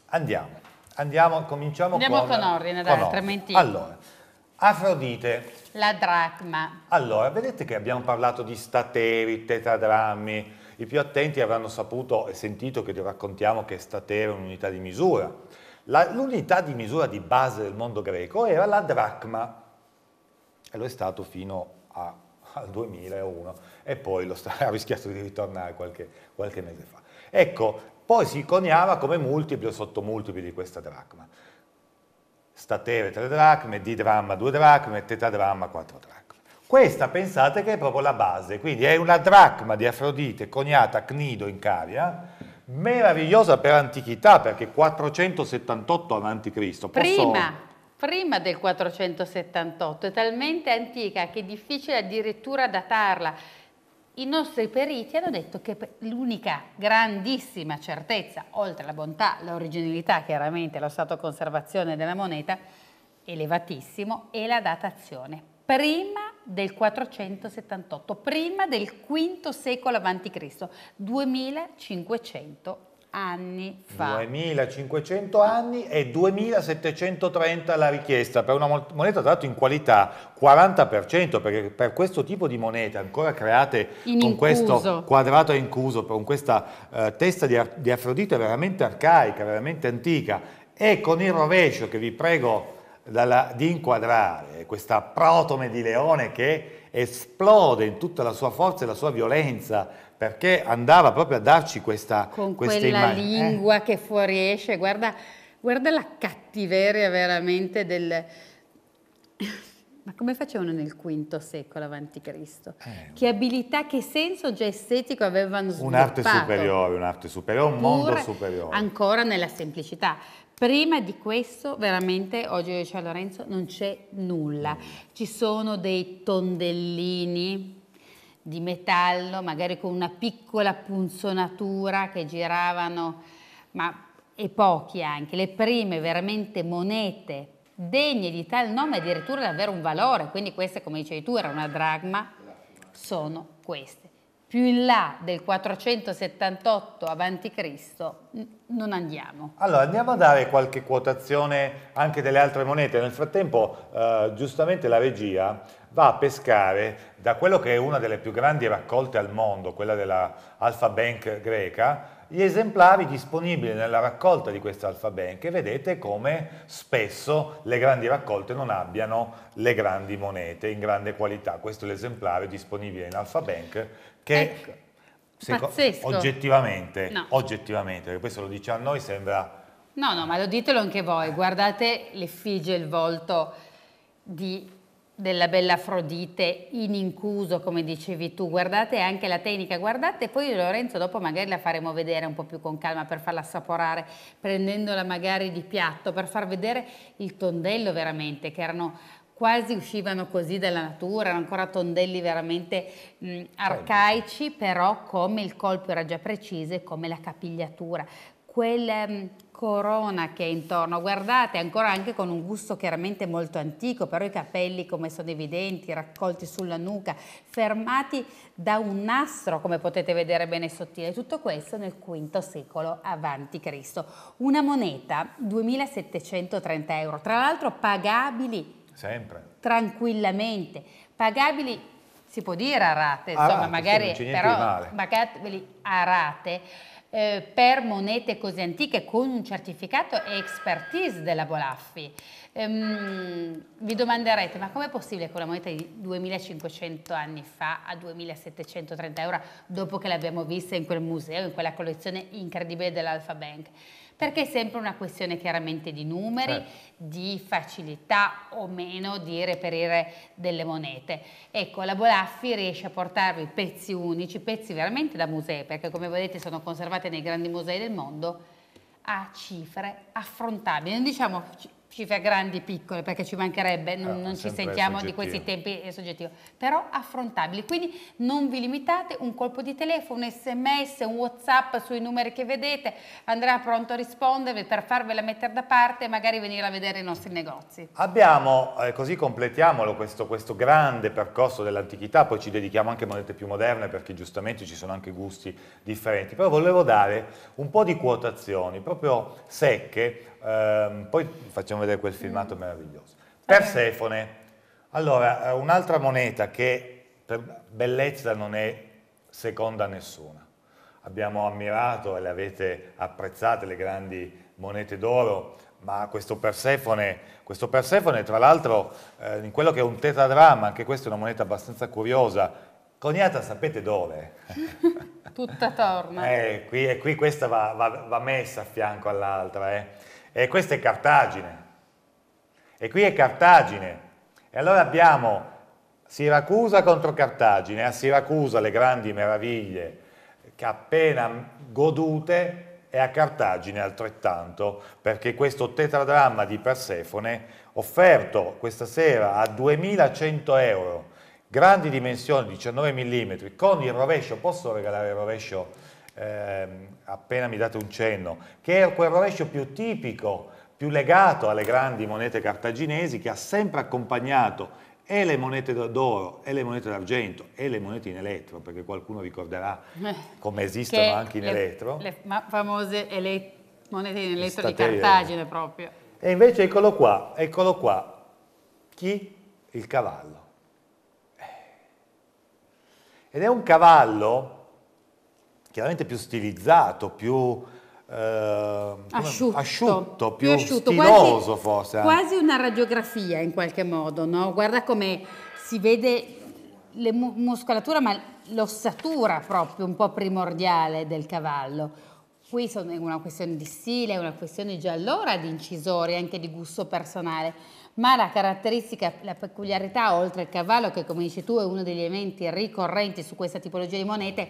andiamo. Andiamo, cominciamo Andiamo con, con ordine, dai, altrimenti... Allora, Afrodite. La dracma. Allora, vedete che abbiamo parlato di stateri, tetradrammi. I più attenti avranno saputo e sentito che vi raccontiamo che statero è un'unità di misura l'unità di misura di base del mondo greco era la dracma, e lo è stato fino a, al 2001, e poi ha rischiato di ritornare qualche, qualche mese fa. Ecco, poi si coniava come multipli o sottomultipli di questa dracma. Statere 3 dracme, didramma 2 dracme, tetadramma 4 dracme. Questa pensate che è proprio la base, quindi è una dracma di Afrodite coniata a Cnido in Caria, meravigliosa per antichità, perché 478 a.C. Prima, prima del 478, è talmente antica che è difficile addirittura datarla. I nostri periti hanno detto che l'unica grandissima certezza, oltre alla bontà, l'originalità chiaramente, lo stato conservazione della moneta, elevatissimo, è la datazione prima del 478, prima del V secolo a.C., 2500 anni fa. 2500 anni e 2730 la richiesta per una moneta tra in qualità 40% perché per questo tipo di monete ancora create in con incuso. questo quadrato e incuso, con questa eh, testa di, di Afrodite veramente arcaica, veramente antica e con il rovescio che vi prego dalla, di inquadrare questa protome di leone che esplode in tutta la sua forza e la sua violenza perché andava proprio a darci questa con quella eh. lingua eh. che fuoriesce guarda, guarda la cattiveria veramente del ma come facevano nel V secolo avanti Cristo? Eh. Che abilità, che senso già estetico avevano sviluppato? Un'arte superiore, un'arte superiore, un mondo superiore. Ancora nella semplicità. Prima di questo, veramente, oggi a San Lorenzo non c'è nulla. Ci sono dei tondellini di metallo, magari con una piccola punzonatura che giravano, ma e pochi anche, le prime veramente monete degne di tal nome, addirittura di avere un valore, quindi queste, come dicevi tu, era una dragma, sono queste più in là del 478 avanti Cristo non andiamo. Allora andiamo a dare qualche quotazione anche delle altre monete. Nel frattempo eh, giustamente la regia va a pescare da quello che è una delle più grandi raccolte al mondo, quella della Alpha Bank greca, gli esemplari disponibili nella raccolta di questa Alpha Bank e vedete come spesso le grandi raccolte non abbiano le grandi monete in grande qualità. Questo è l'esemplare disponibile in Alpha Bank che ecco. Pazzesco. Oggettivamente, no. oggettivamente, perché questo lo dice a noi, sembra... No, no, ma lo ditelo anche voi, guardate l'effigie, il volto di, della bella Afrodite in incuso, come dicevi tu, guardate anche la tecnica, guardate poi Lorenzo, dopo magari la faremo vedere un po' più con calma per farla assaporare, prendendola magari di piatto, per far vedere il tondello veramente, che erano quasi uscivano così dalla natura, erano ancora tondelli veramente mh, arcaici, però come il colpo era già preciso e come la capigliatura. Quella corona che è intorno, guardate, ancora anche con un gusto chiaramente molto antico, però i capelli come sono evidenti, raccolti sulla nuca, fermati da un nastro, come potete vedere bene sottile, tutto questo nel V secolo avanti Cristo. Una moneta 2730 euro, tra l'altro pagabili Sempre. Tranquillamente. Pagabili, si può dire a rate, insomma, a rate, magari, sì, però pagabili a rate eh, per monete così antiche con un certificato e expertise della Bolaffi. Ehm, vi domanderete, ma com'è possibile che una moneta di 2500 anni fa a 2730 euro, dopo che l'abbiamo vista in quel museo, in quella collezione incredibile dell'Alfa Bank? perché è sempre una questione chiaramente di numeri, certo. di facilità o meno di reperire delle monete. Ecco, la Bolaffi riesce a portarvi pezzi unici, pezzi veramente da musei, perché come vedete sono conservate nei grandi musei del mondo, a cifre affrontabili, non diciamo cifre grandi piccole, perché ci mancherebbe, non, ah, non ci sentiamo di questi tempi è eh, soggettivo, però affrontabili. Quindi non vi limitate, un colpo di telefono, un sms, un whatsapp sui numeri che vedete, andrà pronto a rispondervi per farvela mettere da parte e magari venire a vedere i nostri negozi. Abbiamo, eh, così completiamolo, questo, questo grande percorso dell'antichità, poi ci dedichiamo anche a monete più moderne perché giustamente ci sono anche gusti differenti, però volevo dare un po' di quotazioni proprio secche Ehm, poi facciamo vedere quel filmato mm. meraviglioso. Persefone. Allora, eh, un'altra moneta che per bellezza non è seconda a nessuna. Abbiamo ammirato e le avete apprezzate le grandi monete d'oro, ma questo Persefone, questo Persefone tra l'altro eh, in quello che è un tetradramma, anche questa è una moneta abbastanza curiosa, coniata sapete dove? Tutta torna. Eh, qui, eh, qui, questa va, va, va, messa a fianco all'altra. Eh. E questa è Cartagine. E qui è Cartagine. E allora abbiamo Siracusa contro Cartagine. A Siracusa le grandi meraviglie appena godute e a Cartagine altrettanto, perché questo tetradramma di Persefone, offerto questa sera a 2100 euro, grandi dimensioni, 19 mm, con il rovescio, posso regalare il rovescio? ehm, appena mi date un cenno, che è quel rovescio più tipico, più legato alle grandi monete cartaginesi che ha sempre accompagnato e le monete d'oro, e le monete d'argento, e le monete in elettro, perché qualcuno ricorderà eh, come esistono che anche in le, elettro. Le famose ele monete in elettro Statere. di Cartagine proprio. E invece eccolo qua, eccolo qua. Chi? Il cavallo. Eh. Ed è un cavallo chiaramente più stilizzato, più eh, asciutto, asciutto, più, più asciutto, stiloso quasi, forse. Eh. Quasi una radiografia in qualche modo, no? Guarda come si vede la muscolatura, ma l'ossatura proprio un po' primordiale del cavallo. Qui è una questione di stile, è una questione già allora di incisori, anche di gusto personale, ma la caratteristica, la peculiarità oltre al cavallo, che come dici tu è uno degli elementi ricorrenti su questa tipologia di monete,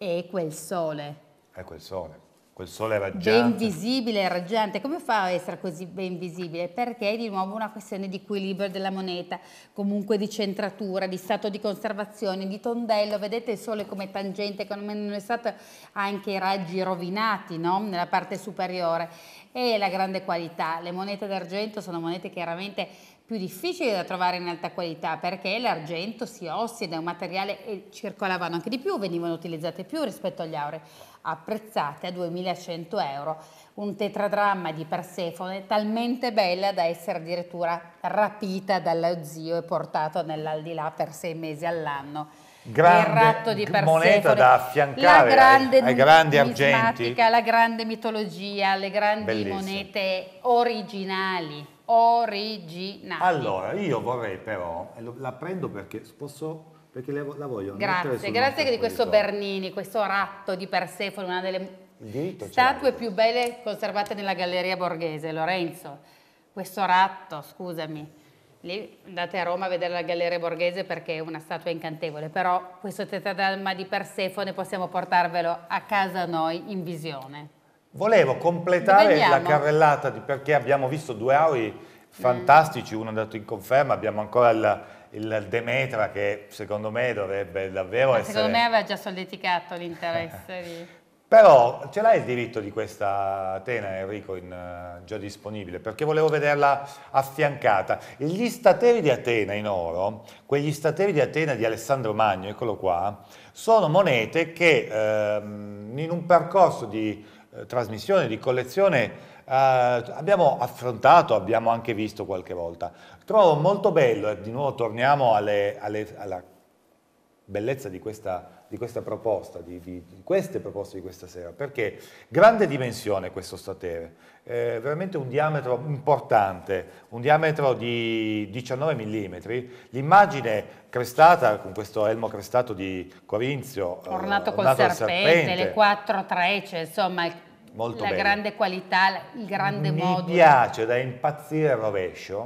e quel sole. E quel sole. Quel sole raggiante. Ben visibile e raggiante. Come fa a essere così ben visibile? Perché è di nuovo una questione di equilibrio della moneta, comunque di centratura, di stato di conservazione, di tondello. Vedete il sole come tangente, come non è stato anche i raggi rovinati no? nella parte superiore. E la grande qualità. Le monete d'argento sono monete chiaramente più difficile da trovare in alta qualità perché l'argento si ossida, è un materiale e circolavano anche di più, venivano utilizzate più rispetto agli aurei, apprezzate a 2100 euro. Un tetradramma di Persefone talmente bella da essere addirittura rapita dallo zio e portata nell'aldilà per sei mesi all'anno. Grande il ratto di Persefone, moneta da affiancare grande ai, ai grandi argenti. La grande mitologia, le grandi Bellissimo. monete originali originali. Allora, io vorrei però, la prendo perché posso perché la voglio grazie, grazie che di questo Bernini, questo ratto di Persefone, una delle certo. statue più belle conservate nella Galleria Borghese, Lorenzo, questo ratto, scusami, lì andate a Roma a vedere la Galleria Borghese perché è una statua incantevole, però questo tetadalma di Persefone possiamo portarvelo a casa noi in visione. Volevo completare la carrellata di, perché abbiamo visto due auri fantastici, mm. uno è andato in conferma, abbiamo ancora il, il Demetra che secondo me dovrebbe davvero Ma essere... Secondo me aveva già solleticato l'interesse di... Però ce l'hai il diritto di questa Atena, Enrico, in, uh, già disponibile? Perché volevo vederla affiancata. Gli stateri di Atena in oro, quegli stateri di Atena di Alessandro Magno, eccolo qua, sono monete che uh, in un percorso di eh, trasmissione, di collezione, eh, abbiamo affrontato, abbiamo anche visto qualche volta. Trovo molto bello, e di nuovo torniamo alle, alle, alla bellezza di questa, di questa proposta, di, di, di, queste proposte di questa sera, perché grande dimensione questo statere, eh, veramente un diametro importante, un diametro di 19 mm, l'immagine crestata con questo elmo crestato di Corinzio, ornato, ornato eh, col ornato serpente, serpente, le quattro trecce, insomma molto la belle. grande qualità, il grande modo. Mi piace da impazzire il rovescio,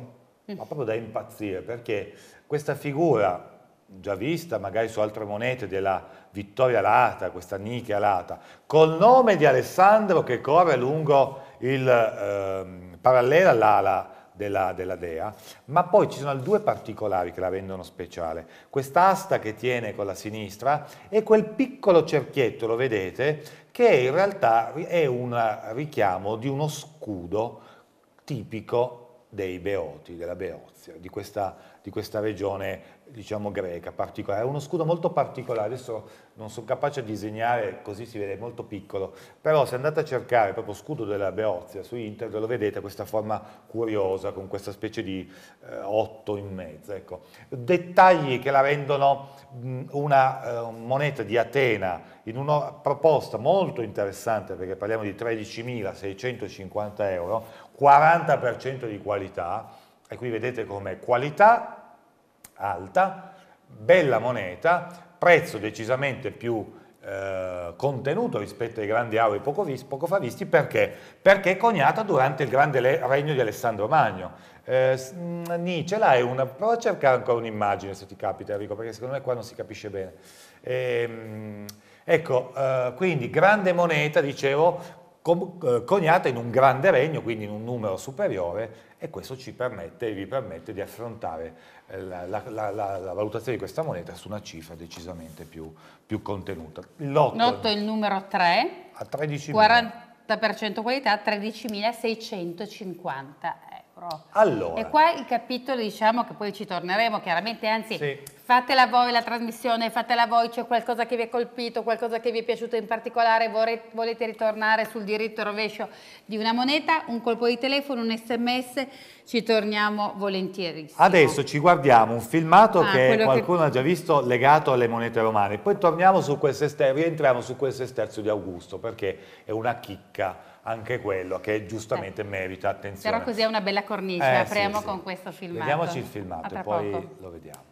mm. ma proprio da impazzire, perché questa figura già vista magari su altre monete della Vittoria Alata, questa Nichia Alata, col nome di Alessandro che corre lungo il eh, parallelo all'ala della, della, dea, ma poi ci sono due particolari che la rendono speciale. Questa asta che tiene con la sinistra e quel piccolo cerchietto, lo vedete, che in realtà è un richiamo di uno scudo tipico dei Beoti, della Beozia, di questa, di questa regione diciamo greca, particolare, è uno scudo molto particolare, adesso non sono capace a disegnare così si vede, è molto piccolo, però se andate a cercare proprio scudo della Beozia su internet lo vedete questa forma curiosa con questa specie di eh, otto in mezzo, ecco. dettagli che la rendono mh, una eh, moneta di Atena in una proposta molto interessante perché parliamo di 13.650 euro, 40% di qualità, e qui vedete come qualità alta, bella moneta, prezzo decisamente più eh, contenuto rispetto ai grandi auri poco, vis, poco fa visti, perché? Perché è coniata durante il grande regno di Alessandro Magno. Eh, Ni, ce l'hai una, prova a cercare ancora un'immagine se ti capita Enrico, perché secondo me qua non si capisce bene. Eh, ecco, eh, quindi grande moneta, dicevo, eh, coniata in un grande regno, quindi in un numero superiore, e questo ci permette e vi permette di affrontare eh, la, la, la, la, valutazione di questa moneta su una cifra decisamente più, più contenuta. Lotto, Lotto è il numero 3, a 13 40% qualità, 13.650 proprio. Allora. E qua il capitolo diciamo che poi ci torneremo chiaramente, anzi sì. fatela voi la trasmissione, fatela voi, c'è qualcosa che vi è colpito, qualcosa che vi è piaciuto in particolare, volete ritornare sul diritto rovescio di una moneta, un colpo di telefono, un sms, ci torniamo volentieri. Adesso ci guardiamo un filmato ah, che qualcuno che... ha già visto legato alle monete romane, poi torniamo su questo esterzo, rientriamo su questo esterzo di Augusto perché è una chicca anche quello che giustamente certo. merita attenzione. Però così è una bella cornice, eh, apriamo sì, sì. con questo filmato. Vediamoci il filmato e poi poco. lo vediamo.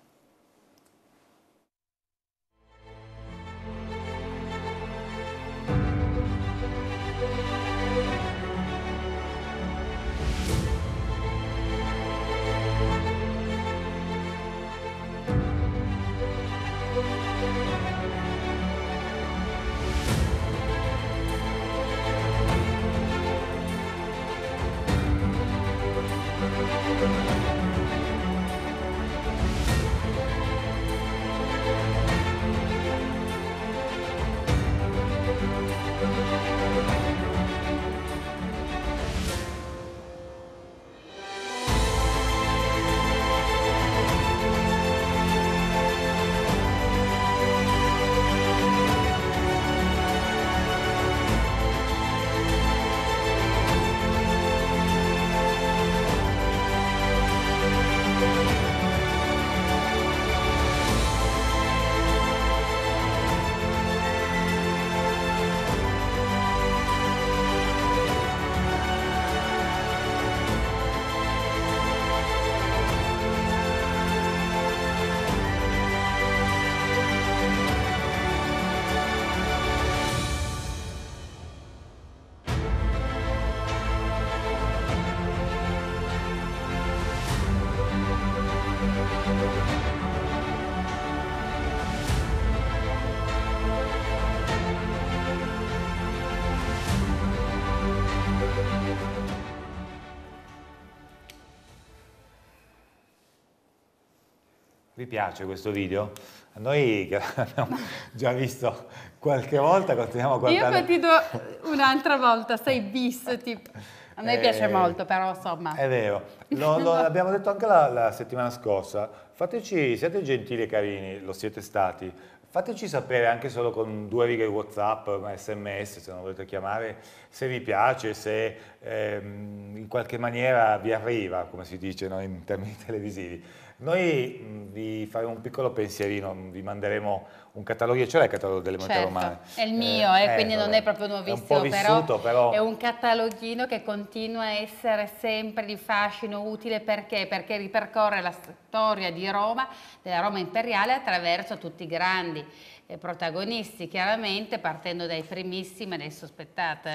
piace questo video? Noi che l'abbiamo già visto qualche volta, continuiamo a guardare. Io ho partito un'altra volta, sei bis, tipo. A me eh, piace molto, però insomma. È vero, lo, lo abbiamo detto anche la, la settimana scorsa, fateci, siate gentili e carini, lo siete stati, Fateci sapere anche solo con due righe WhatsApp, sms se non volete chiamare, se vi piace, se ehm, in qualche maniera vi arriva, come si dice no? in termini televisivi. Noi vi faremo un piccolo pensierino, vi manderemo un catalogo, io ce l'ho il catalogo delle monete certo, romane. è il mio, eh, eh, eh quindi non è proprio nuovissimo, è vissuto, però, però, è un cataloghino che continua a essere sempre di fascino utile perché? Perché ripercorre la storia di Roma, della Roma imperiale attraverso tutti i grandi eh, protagonisti chiaramente partendo dai primissimi adesso aspettate,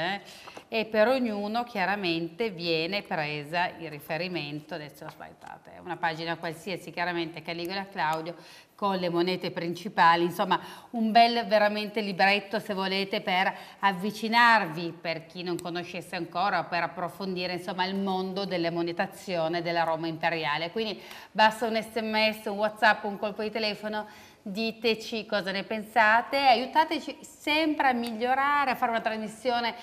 eh? e per ognuno chiaramente viene presa il riferimento adesso aspettate, eh, una pagina qualsiasi chiaramente Caligola Claudio con le monete principali insomma un bel veramente libretto se volete per avvicinarvi per chi non conoscesse ancora per approfondire insomma il mondo della monetazione della Roma imperiale quindi basta un sms un whatsapp un colpo di telefono diteci cosa ne pensate, aiutateci sempre a migliorare, a fare una trasmissione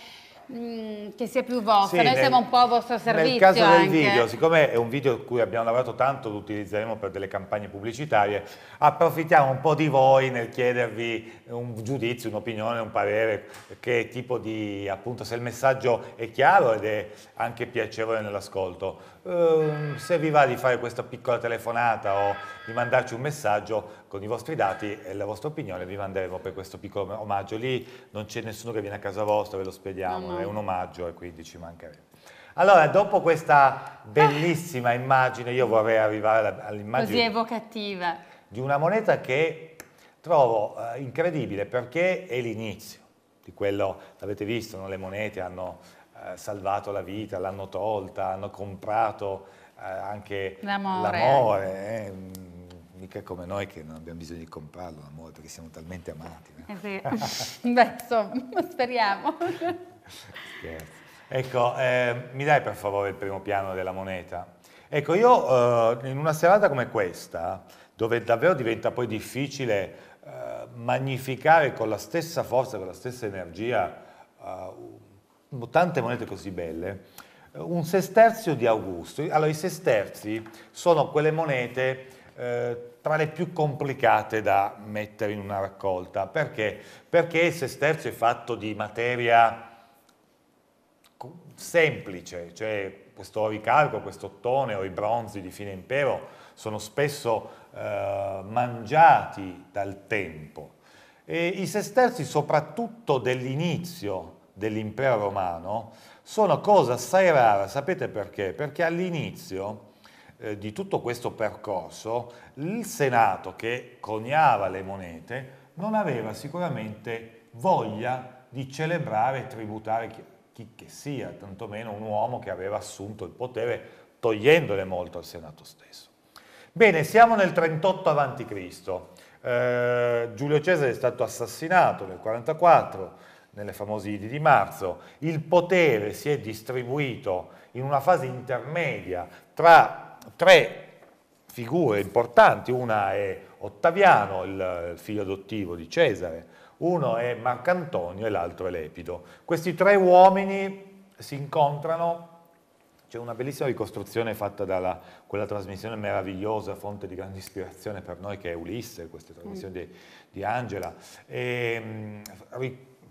mm, che sia più vostra, sì, noi nel, siamo un po' a vostro servizio Nel caso anche. del video, siccome è un video in cui abbiamo lavorato tanto, lo utilizzeremo per delle campagne pubblicitarie, approfittiamo un po' di voi nel chiedervi un giudizio, un'opinione, un parere, che tipo di, appunto, se il messaggio è chiaro ed è anche piacevole nell'ascolto. Uh, se vi va di fare questa piccola telefonata o di mandarci un messaggio, con i vostri dati e la vostra opinione vi manderemo per questo piccolo omaggio. Lì non c'è nessuno che viene a casa vostra, ve lo spediamo, no, no. è un omaggio e quindi ci mancherebbe. Allora, dopo questa bellissima immagine, io vorrei arrivare all'immagine... Così evocativa. Di una moneta che trovo eh, incredibile perché è l'inizio di quello, l'avete visto, no? le monete hanno eh, salvato la vita, l'hanno tolta, hanno comprato eh, anche l'amore, eh, mica come noi che non abbiamo bisogno di comprarlo l'amore perché siamo talmente amati. No? Eh sì. Beh, insomma, speriamo. Scherzo. Ecco, eh, mi dai per favore il primo piano della moneta? Ecco, io eh, in una serata come questa, dove davvero diventa poi difficile eh, magnificare con la stessa forza, con la stessa energia, eh, tante monete così belle, un sesterzio di Augusto. Allora, i sesterzi sono quelle monete eh, tra le più complicate da mettere in una raccolta. Perché? Perché il sesterzo è fatto di materia semplice, cioè questo ricalco, questo ottone o i bronzi di fine impero sono spesso eh, mangiati dal tempo. E I sesterzi, soprattutto dell'inizio dell'impero romano, sono cosa assai rara, sapete perché? Perché all'inizio eh, di tutto questo percorso, il Senato che coniava le monete non aveva sicuramente voglia di celebrare e tributare chi, chi che sia, tantomeno un uomo che aveva assunto il potere togliendole molto al Senato stesso. Bene, siamo nel 38 a.C. Eh, Giulio Cesare è stato assassinato nel 44, nelle famose Idi di marzo, il potere si è distribuito in una fase intermedia tra tre figure importanti, una è Ottaviano, il figlio adottivo di Cesare, uno è Marcantonio e l'altro è Lepido. Questi tre uomini si incontrano, c'è una bellissima ricostruzione fatta da quella trasmissione meravigliosa, fonte di grande ispirazione per noi, che è Ulisse, questa trasmissione mm. di, di, Angela, e, ehm,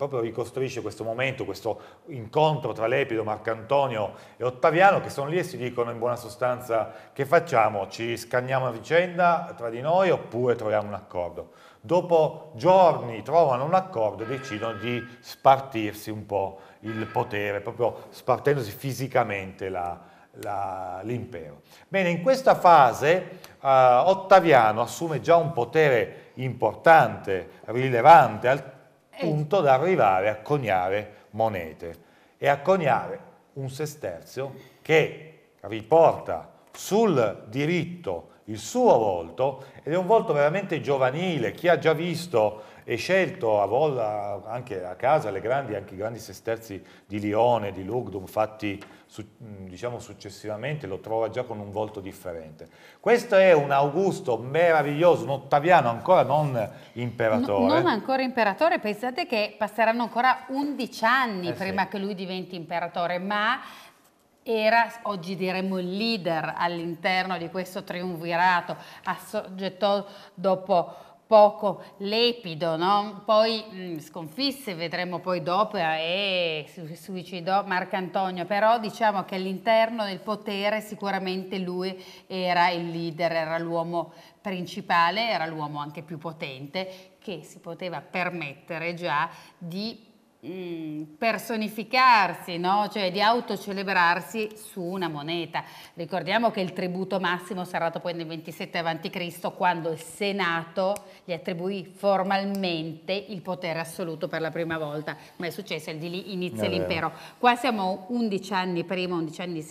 proprio ricostruisce questo momento, questo incontro tra Lepido, Marcantonio e Ottaviano che sono lì e si dicono in buona sostanza che facciamo, ci scanniamo a vicenda tra di noi oppure troviamo un accordo. Dopo giorni trovano un accordo e decidono di spartirsi un po' il potere, proprio spartendosi fisicamente l'impero. Bene, in questa fase eh, Ottaviano assume già un potere importante, rilevante, punto da arrivare a coniare monete e a coniare un sesterzio che riporta sul diritto il suo volto ed è un volto veramente giovanile, chi ha già visto e scelto a Volla, anche a casa, le grandi, anche i grandi sesterzi di Lione, di Lugdum, fatti su, diciamo successivamente, lo trova già con un volto differente. Questo è un Augusto meraviglioso, un Ottaviano ancora non imperatore. No, non ancora imperatore, pensate che passeranno ancora 11 anni eh prima sì. che lui diventi imperatore, ma era, oggi diremmo, il leader all'interno di questo triunvirato, assoggettò dopo poco lepido, no? poi mh, mm, sconfisse, vedremo poi dopo, eh, e eh, suicidò Marco Antonio, però diciamo che all'interno del potere sicuramente lui era il leader, era l'uomo principale, era l'uomo anche più potente che si poteva permettere già di Mm, personificarsi, no? cioè di autocelebrarsi su una moneta. Ricordiamo che il tributo massimo sarà dato poi nel 27 a.C. quando il Senato gli attribuì formalmente il potere assoluto per la prima volta, ma è successo e di lì inizia l'impero. Qua siamo 11 anni prima, 11 anni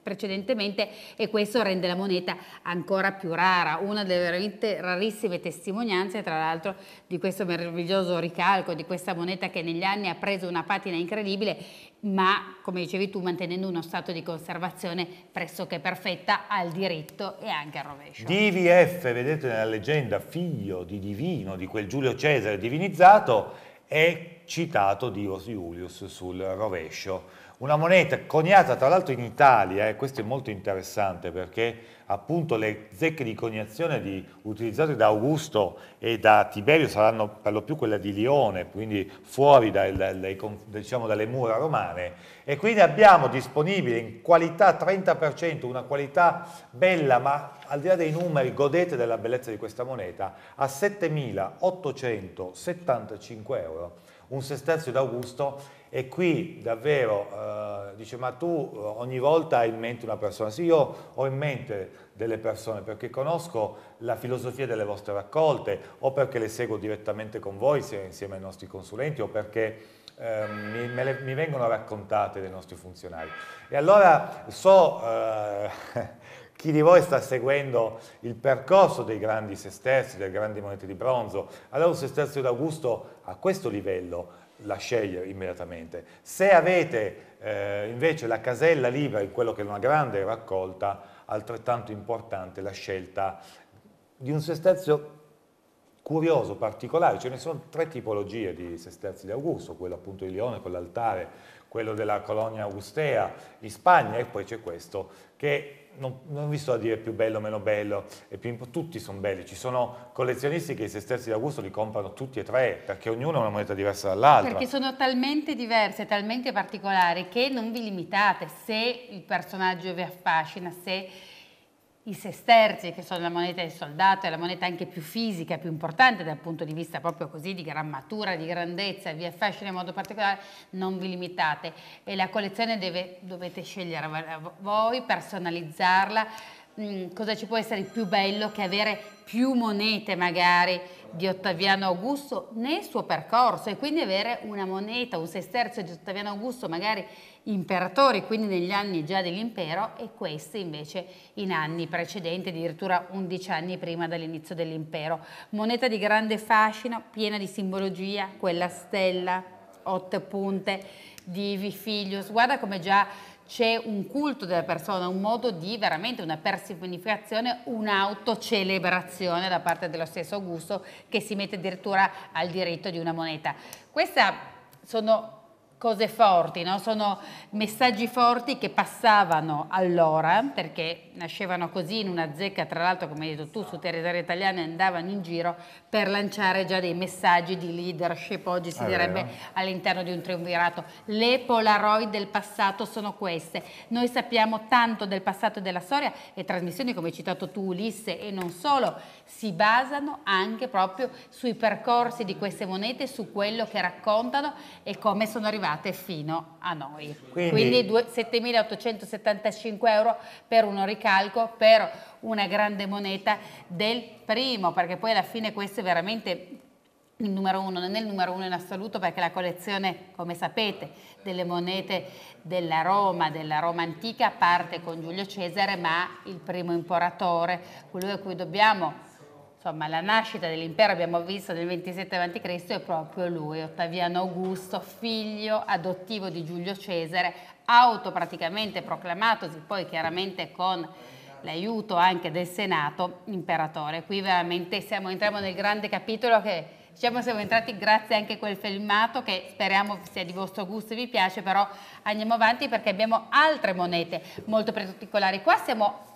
precedentemente e questo rende la moneta ancora più rara, una delle veramente rarissime testimonianze tra l'altro di questo meraviglioso ricalco, di questa moneta che negli anni ha preso una patina incredibile, ma come dicevi tu mantenendo uno stato di conservazione pressoché perfetta al diritto e anche al rovescio. DVF, vedete nella leggenda, figlio di Divino, di quel Giulio Cesare divinizzato, è citato Dios Iulius sul rovescio una moneta coniata tra l'altro in Italia, e eh, questo è molto interessante perché appunto le zecche di coniazione di, utilizzate da Augusto e da Tiberio saranno per lo più quella di Lione, quindi fuori dal, dal, diciamo, dalle mura romane. E quindi abbiamo disponibile in qualità 30%, una qualità bella, ma al di là dei numeri godete della bellezza di questa moneta, a 7.875 euro, un sestezio d'Augusto e qui davvero eh, dice, ma tu eh, ogni volta hai in mente una persona. Sì, io ho in mente delle persone perché conosco la filosofia delle vostre raccolte o perché le seguo direttamente con voi insieme ai nostri consulenti o perché eh, mi, le, mi, vengono raccontate dai nostri funzionari. E allora so eh, chi di voi sta seguendo il percorso dei grandi sesterzi, delle grandi monete di bronzo. Allora un sesterzio d'Augusto a questo livello la scegliere immediatamente. Se avete eh, invece la casella libera in quello che è una grande raccolta, altrettanto importante la scelta di un sestezio curioso, particolare, ce ne sono tre tipologie di sesterzi di Augusto, quello appunto di Lione con l'altare, quello della colonia augustea in Spagna e poi c'è questo che non, non, vi sto a dire più bello o meno bello, più, tutti sono belli, ci sono collezionisti che i sesterzi d'agosto li comprano tutti e tre, perché ognuno ha una moneta diversa dall'altra. Perché sono talmente diverse, talmente particolari, che non vi limitate se il personaggio vi affascina, se i sesterzi, che sono la moneta del soldato, è la moneta anche più fisica, più importante dal punto di vista proprio così di grammatura, di grandezza, vi affascina in modo particolare, non vi limitate. E la collezione deve, dovete scegliere voi, personalizzarla Mm, cosa ci può essere di più bello che avere più monete magari di Ottaviano Augusto nel suo percorso e quindi avere una moneta, un sesterzo di Ottaviano Augusto magari imperatori, quindi negli anni già dell'impero e questi invece in anni precedenti, addirittura 11 anni prima dall'inizio dell'impero. Moneta di grande fascino, piena di simbologia, quella stella, otto punte, divi, figlius, guarda come già c'è un culto della persona, un modo di veramente una personificazione, un'autocelebrazione da parte dello stesso Augusto che si mette addirittura al diritto di una moneta. Queste sono cose forti, no? sono messaggi forti che passavano allora, perché nascevano così in una zecca, tra l'altro come hai detto tu, su territorio italiano andavano in giro per lanciare già dei messaggi di leadership, oggi si ah, direbbe all'interno di un triumvirato. Le polaroid del passato sono queste, noi sappiamo tanto del passato e della storia e trasmissioni come hai citato tu Ulisse e non solo, si basano anche proprio sui percorsi di queste monete, su quello che raccontano e come sono arrivate arrivate fino a noi. Quindi, Quindi 7.875 euro per un ricalco, per una grande moneta del primo, perché poi alla fine questo è veramente il numero uno, non è il numero uno in assoluto perché la collezione, come sapete, delle monete della Roma, della Roma antica, parte con Giulio Cesare, ma il primo imperatore, quello a cui dobbiamo insomma, la nascita dell'impero abbiamo visto nel 27 a.C. è proprio lui, Ottaviano Augusto, figlio adottivo di Giulio Cesare, auto praticamente proclamatosi poi chiaramente con l'aiuto anche del Senato imperatore. Qui veramente siamo, entriamo nel grande capitolo che diciamo siamo entrati grazie anche a quel filmato che speriamo sia di vostro gusto e vi piace, però andiamo avanti perché abbiamo altre monete molto particolari. Qua siamo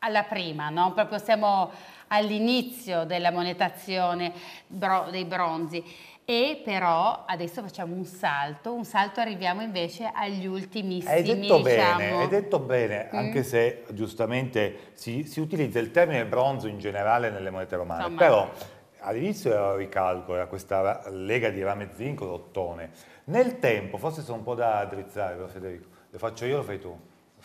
alla prima, no? proprio siamo all'inizio della monetazione dei bronzi e però adesso facciamo un salto, un salto arriviamo invece agli ultimissimi. Hai detto diciamo. bene, hai detto bene mm. anche se giustamente si, si, utilizza il termine bronzo in generale nelle monete romane, Insomma. però all'inizio era ricalco, era questa lega di rame zinco ottone. Nel tempo, forse sono un po' da drizzare, Federico, lo faccio io o lo fai tu?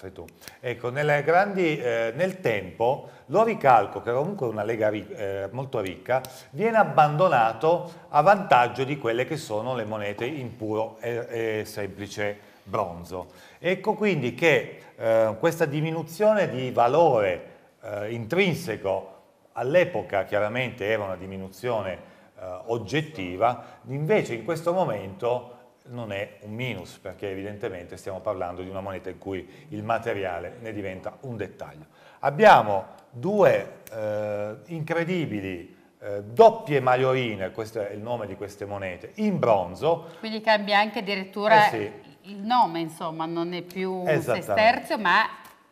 sei tu. Ecco, grandi, eh, nel tempo lo ricalco, che era comunque una lega ric eh, molto ricca, viene abbandonato a vantaggio di quelle che sono le monete in puro e, e semplice bronzo. Ecco quindi che eh, questa diminuzione di valore eh, intrinseco all'epoca chiaramente era una diminuzione eh, oggettiva, invece in questo momento non è un minus, perché evidentemente stiamo parlando di una moneta in cui il materiale ne diventa un dettaglio. Abbiamo due eh, incredibili eh, doppie maiorine, questo è il nome di queste monete, in bronzo. Quindi cambia anche addirittura eh sì. il nome, insomma, non è più un sesterzio, ma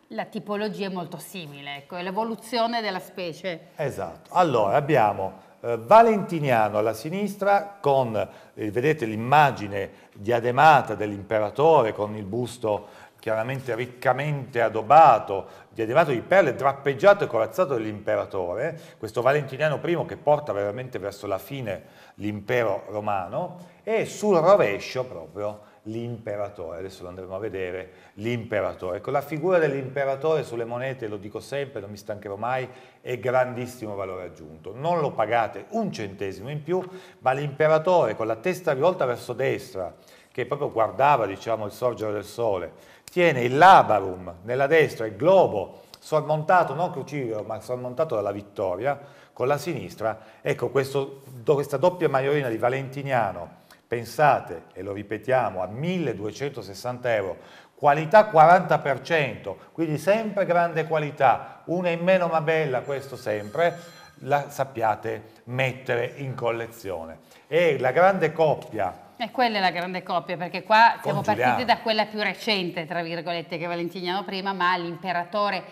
la tipologia è molto simile, ecco, l'evoluzione della specie. Esatto. Allora, abbiamo eh, valentiniano alla sinistra con, eh, vedete l'immagine diademata dell'imperatore con il busto chiaramente riccamente adobato, diademato di perle, drappeggiato e corazzato dell'imperatore, questo Valentiniano I che porta veramente verso la fine l'impero romano, e sul rovescio proprio l'imperatore, adesso lo andremo a vedere, l'imperatore. Ecco, la figura dell'imperatore sulle monete, lo dico sempre, non mi stancherò mai, è grandissimo valore aggiunto. Non lo pagate un centesimo in più, ma l'imperatore con la testa rivolta verso destra, che proprio guardava diciamo, il sorgere del sole, tiene il labarum nella destra, il globo, sormontato, non crucifero, ma sormontato dalla vittoria, con la sinistra, ecco questo, questa doppia maiorina di Valentiniano, pensate, e lo ripetiamo, a 1260 euro, qualità 40%, quindi sempre grande qualità, una in meno ma bella, questo sempre, la sappiate mettere in collezione. E la grande coppia e quella è la grande coppia, perché qua siamo partiti da quella più recente, tra virgolette, che Valentiniano prima, ma l'imperatore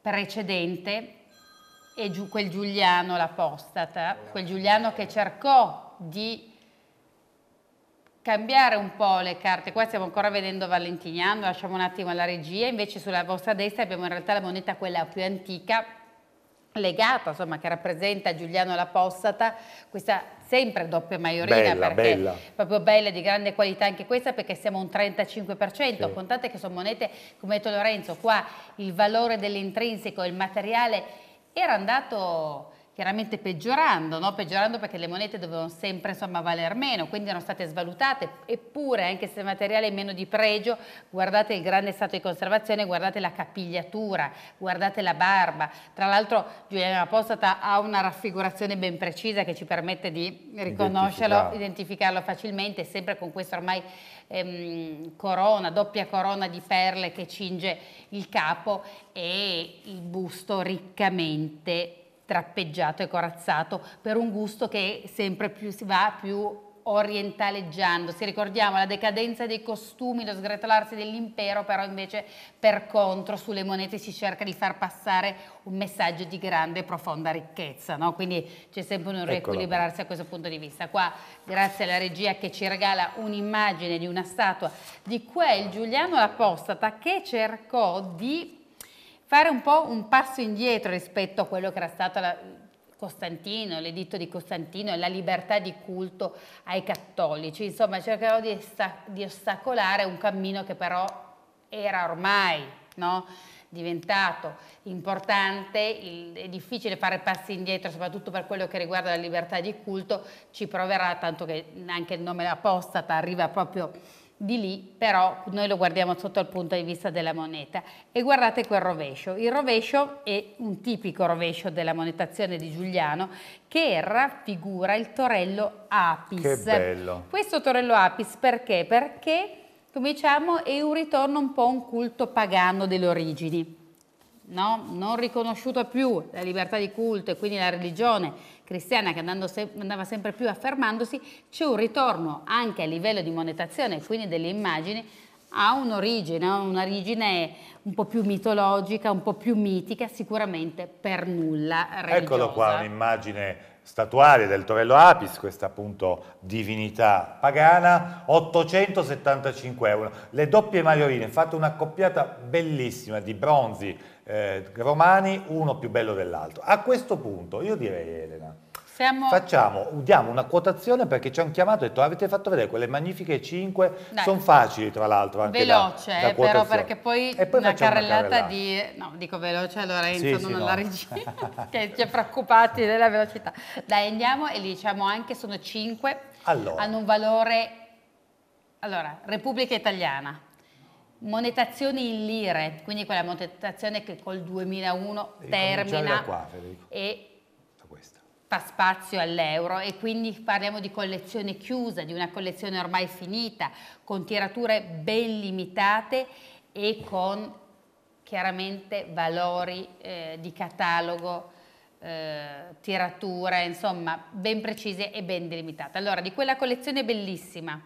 precedente e quel Giuliano l'apostata, quel Giuliano che cercò di cambiare un po' le carte. Qua stiamo ancora vedendo Valentiniano, lasciamo un attimo la regia, invece sulla vostra destra abbiamo in realtà la moneta quella più antica legata, insomma, che rappresenta Giuliano l'Apostata, questa sempre doppia maiorina, bella, bella. proprio bella, di grande qualità anche questa, perché siamo un 35%, sì. contate che sono monete, come ha detto Lorenzo, qua il valore dell'intrinseco, il materiale era andato chiaramente peggiorando, no? peggiorando perché le monete dovevano sempre insomma, valer meno, quindi erano state svalutate, eppure anche se il materiale è meno di pregio, guardate il grande stato di conservazione, guardate la capigliatura, guardate la barba, tra l'altro Giuliano Apostata ha una raffigurazione ben precisa che ci permette di riconoscerlo, identificarlo facilmente, sempre con questa ormai ehm, corona, doppia corona di perle che cinge il capo e il busto riccamente trappeggiato e corazzato per un gusto che sempre più si va più orientaleggiando. Se ricordiamo la decadenza dei costumi, lo sgretolarsi dell'impero, però invece per contro sulle monete si cerca di far passare un messaggio di grande e profonda ricchezza, no? quindi c'è sempre un riequilibrarsi a questo punto di vista. Qua grazie alla regia che ci regala un'immagine di una statua di quel Giuliano L'Apostata che cercò di fare un po' un passo indietro rispetto a quello che era stato la, Costantino, l'editto di Costantino e la libertà di culto ai cattolici. Insomma, cercherò di, di ostacolare un cammino che però era ormai no? diventato importante, il, è difficile fare passi indietro, soprattutto per quello che riguarda la libertà di culto, ci proverà, tanto che anche il nome apostata arriva proprio di lì però noi lo guardiamo sotto il punto di vista della moneta e guardate quel rovescio, il rovescio è un tipico rovescio della monetazione di Giuliano che raffigura il torello Apis. Che bello! Questo torello Apis perché? Perché come diciamo è un ritorno un po' a un culto pagano delle origini, no? non riconosciuto più la libertà di culto e quindi la religione cristiana che andava sempre più affermandosi, c'è un ritorno anche a livello di monetazione, quindi delle immagini, a un'origine, un'origine un po' più mitologica, un po' più mitica, sicuramente per nulla religiosa. Eccolo qua, un'immagine statuaria del torello Apis, questa appunto divinità pagana, 875 euro. Le doppie maglioline, fatte una coppiata bellissima di bronzi eh, romani, uno più bello dell'altro. A questo punto io direi Elena, siamo... Facciamo, diamo una quotazione perché ci hanno chiamato e detto avete fatto vedere quelle magnifiche 5, sono facili tra l'altro anche Veloce, da, da eh, però perché poi, e poi una carrellata, una di... No, dico veloce, allora entrano sì, sì, nella no. regia che ci è preoccupati della velocità. Dai, andiamo e li diciamo anche, sono 5, allora. hanno un valore... Allora, Repubblica Italiana, monetazione in lire, quindi quella monetazione che col 2001 termina Da qua, e fa spazio all'euro e quindi parliamo di collezione chiusa, di una collezione ormai finita, con tirature ben limitate e con chiaramente valori eh, di catalogo, eh, tirature, insomma ben precise e ben delimitate. Allora di quella collezione bellissima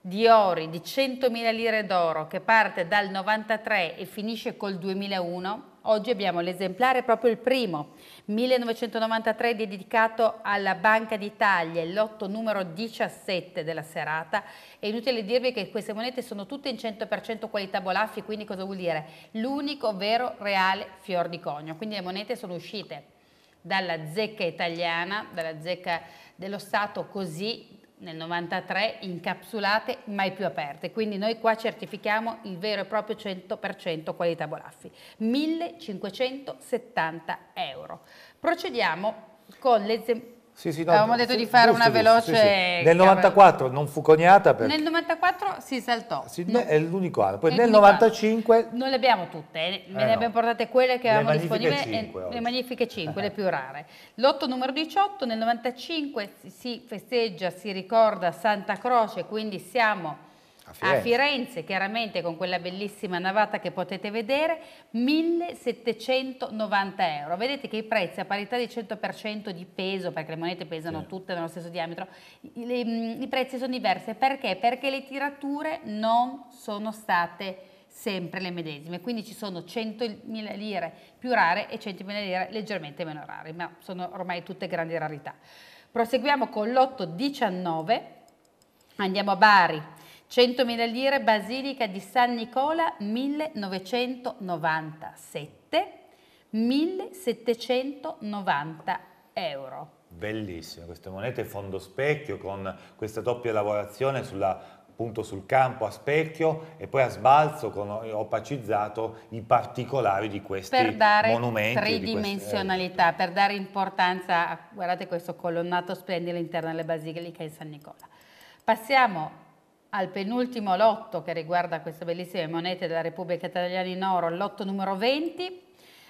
di ori di 100.000 lire d'oro che parte dal 93 e finisce col 2001, oggi abbiamo l'esemplare proprio il primo 1993 dedicato alla Banca d'Italia, il lotto numero 17 della serata. È inutile dirvi che queste monete sono tutte in 100% qualità Bolaffi, quindi cosa vuol dire? L'unico vero reale fior di cogno. Quindi le monete sono uscite dalla zecca italiana, dalla zecca dello Stato così nel 93 incapsulate mai più aperte, quindi noi qua certifichiamo il vero e proprio 100% qualità Bolaffi, 1570 euro. Procediamo con l'esemplare sì, sì, no, Avevamo detto di fare giusto, una veloce... sì, sì. Nel 94 non fu coniata perché... Nel 94 si saltò. Sì, no. È l'unico anno. Poi è nel 95... Anno. Non le abbiamo tutte, eh, ne eh, no. abbiamo portate quelle che avevamo disponibili, 5, le magnifiche 5, le più rare. Lotto numero 18, nel 95 si festeggia, si ricorda Santa Croce, quindi siamo a Firenze. a Firenze, chiaramente con quella bellissima navata che potete vedere, 1790 euro. Vedete che i prezzi a parità di 100% di peso, perché le monete pesano sì. tutte nello stesso diametro, i, i prezzi sono diversi. Perché? Perché le tirature non sono state sempre le medesime, quindi ci sono 100.000 lire più rare e 100.000 lire leggermente meno rare, ma sono ormai tutte grandi rarità. Proseguiamo con l'819, andiamo a Bari, 100.000 lire Basilica di San Nicola 1997, 1790 euro. Bellissime queste monete fondo specchio con questa doppia lavorazione sulla appunto sul campo a specchio e poi a sbalzo con eh, opacizzato i particolari di questi monumenti. per dare monumenti. Tridimensionalità, questi, eh. per dare importanza, a, guardate questo colonnato splendido all'interno delle basiliche di San Nicola. Passiamo al penultimo lotto che riguarda queste bellissime monete della Repubblica Italiana in Oro, lotto numero 20,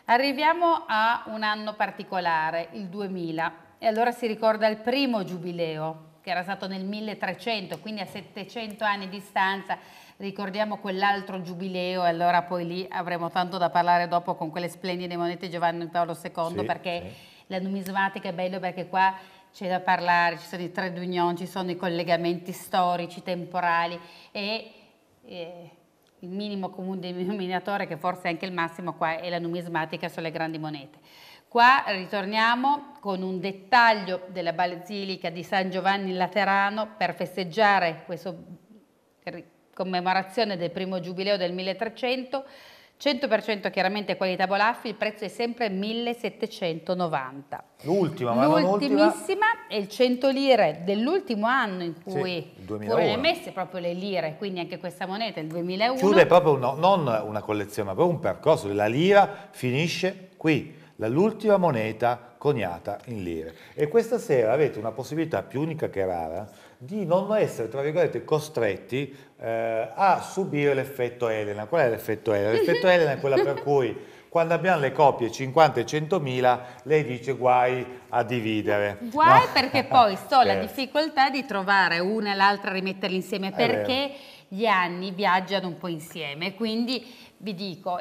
arriviamo a un anno particolare, il 2000. E allora si ricorda il primo giubileo, che era stato nel 1300, quindi a 700 anni di distanza, ricordiamo quell'altro giubileo e allora poi lì avremo tanto da parlare dopo con quelle splendide monete Giovanni Paolo II sì, perché sì. la numismatica è bella perché qua c'è da parlare, ci sono i tre union, ci sono i collegamenti storici, temporali e, e il minimo comune denominatore, che forse è anche il massimo qua, è la numismatica sulle grandi monete. Qua ritorniamo con un dettaglio della Basilica di San Giovanni Laterano per festeggiare questa commemorazione del primo giubileo del 1300 100% chiaramente qualità Bolaffi, il prezzo è sempre 1790. L'ultima, ma L'ultimissima è il 100 lire dell'ultimo anno in cui sì, furono emesse proprio le lire, quindi anche questa moneta, il 2001. Chiude proprio uno, non una collezione, ma proprio un percorso, la lira finisce qui, l'ultima moneta coniata in lire. E questa sera avete una possibilità più unica che rara di non essere, tra virgolette, costretti eh, a subire l'effetto Elena. Qual è l'effetto Elena? L'effetto Elena è quella per cui quando abbiamo le coppie 50 e 100.000 lei dice guai a dividere. Guai no? perché poi sto la difficoltà di trovare una e l'altra, a rimetterle insieme, perché gli anni viaggiano un po' insieme, quindi vi dico,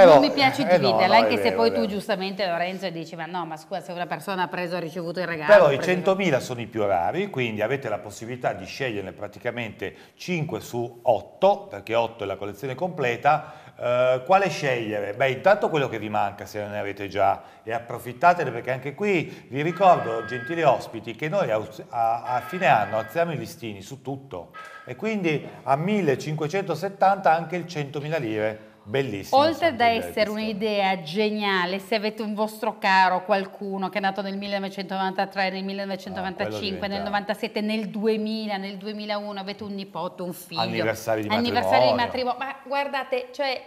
però, non mi piace eh, dividerla, eh, no, anche se poi tu giustamente Lorenzo dici ma no, ma scusa se una persona ha preso e ricevuto il regalo. Però i 100.000 sono i più rari, quindi avete la possibilità di sceglierne praticamente 5 su 8, perché 8 è la collezione completa, Uh, quale scegliere? Beh, intanto quello che vi manca se non ne avete già e approfittatene perché anche qui vi ricordo, gentili ospiti, che noi a, a, a fine anno alziamo i listini su tutto e quindi a 1570 anche il 100.000 lire Bellissimo. Oltre ad essere un'idea geniale, se avete un vostro caro, qualcuno che è nato nel 1993, nel 1995, ah, nel 97, nel 2000, nel 2001, avete un nipote, un figlio. Anniversari di anniversari matrimonio. Di matrimonio. Ma guardate, cioè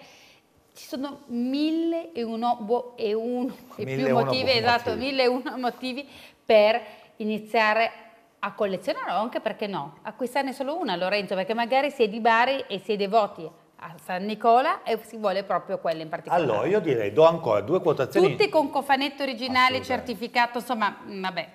ci sono mille e uno, bo, e uno e mille più motivi, boh, esatto, mille e uno motivi per iniziare a collezionare o anche perché no, acquistarne solo una Lorenzo, perché magari si è di Bari e si è devoti a San Nicola e si vuole proprio quella in particolare. Allora, io direi, do ancora due quotazioni. Tutti con cofanetto originale, certificato, insomma, mm, vabbè.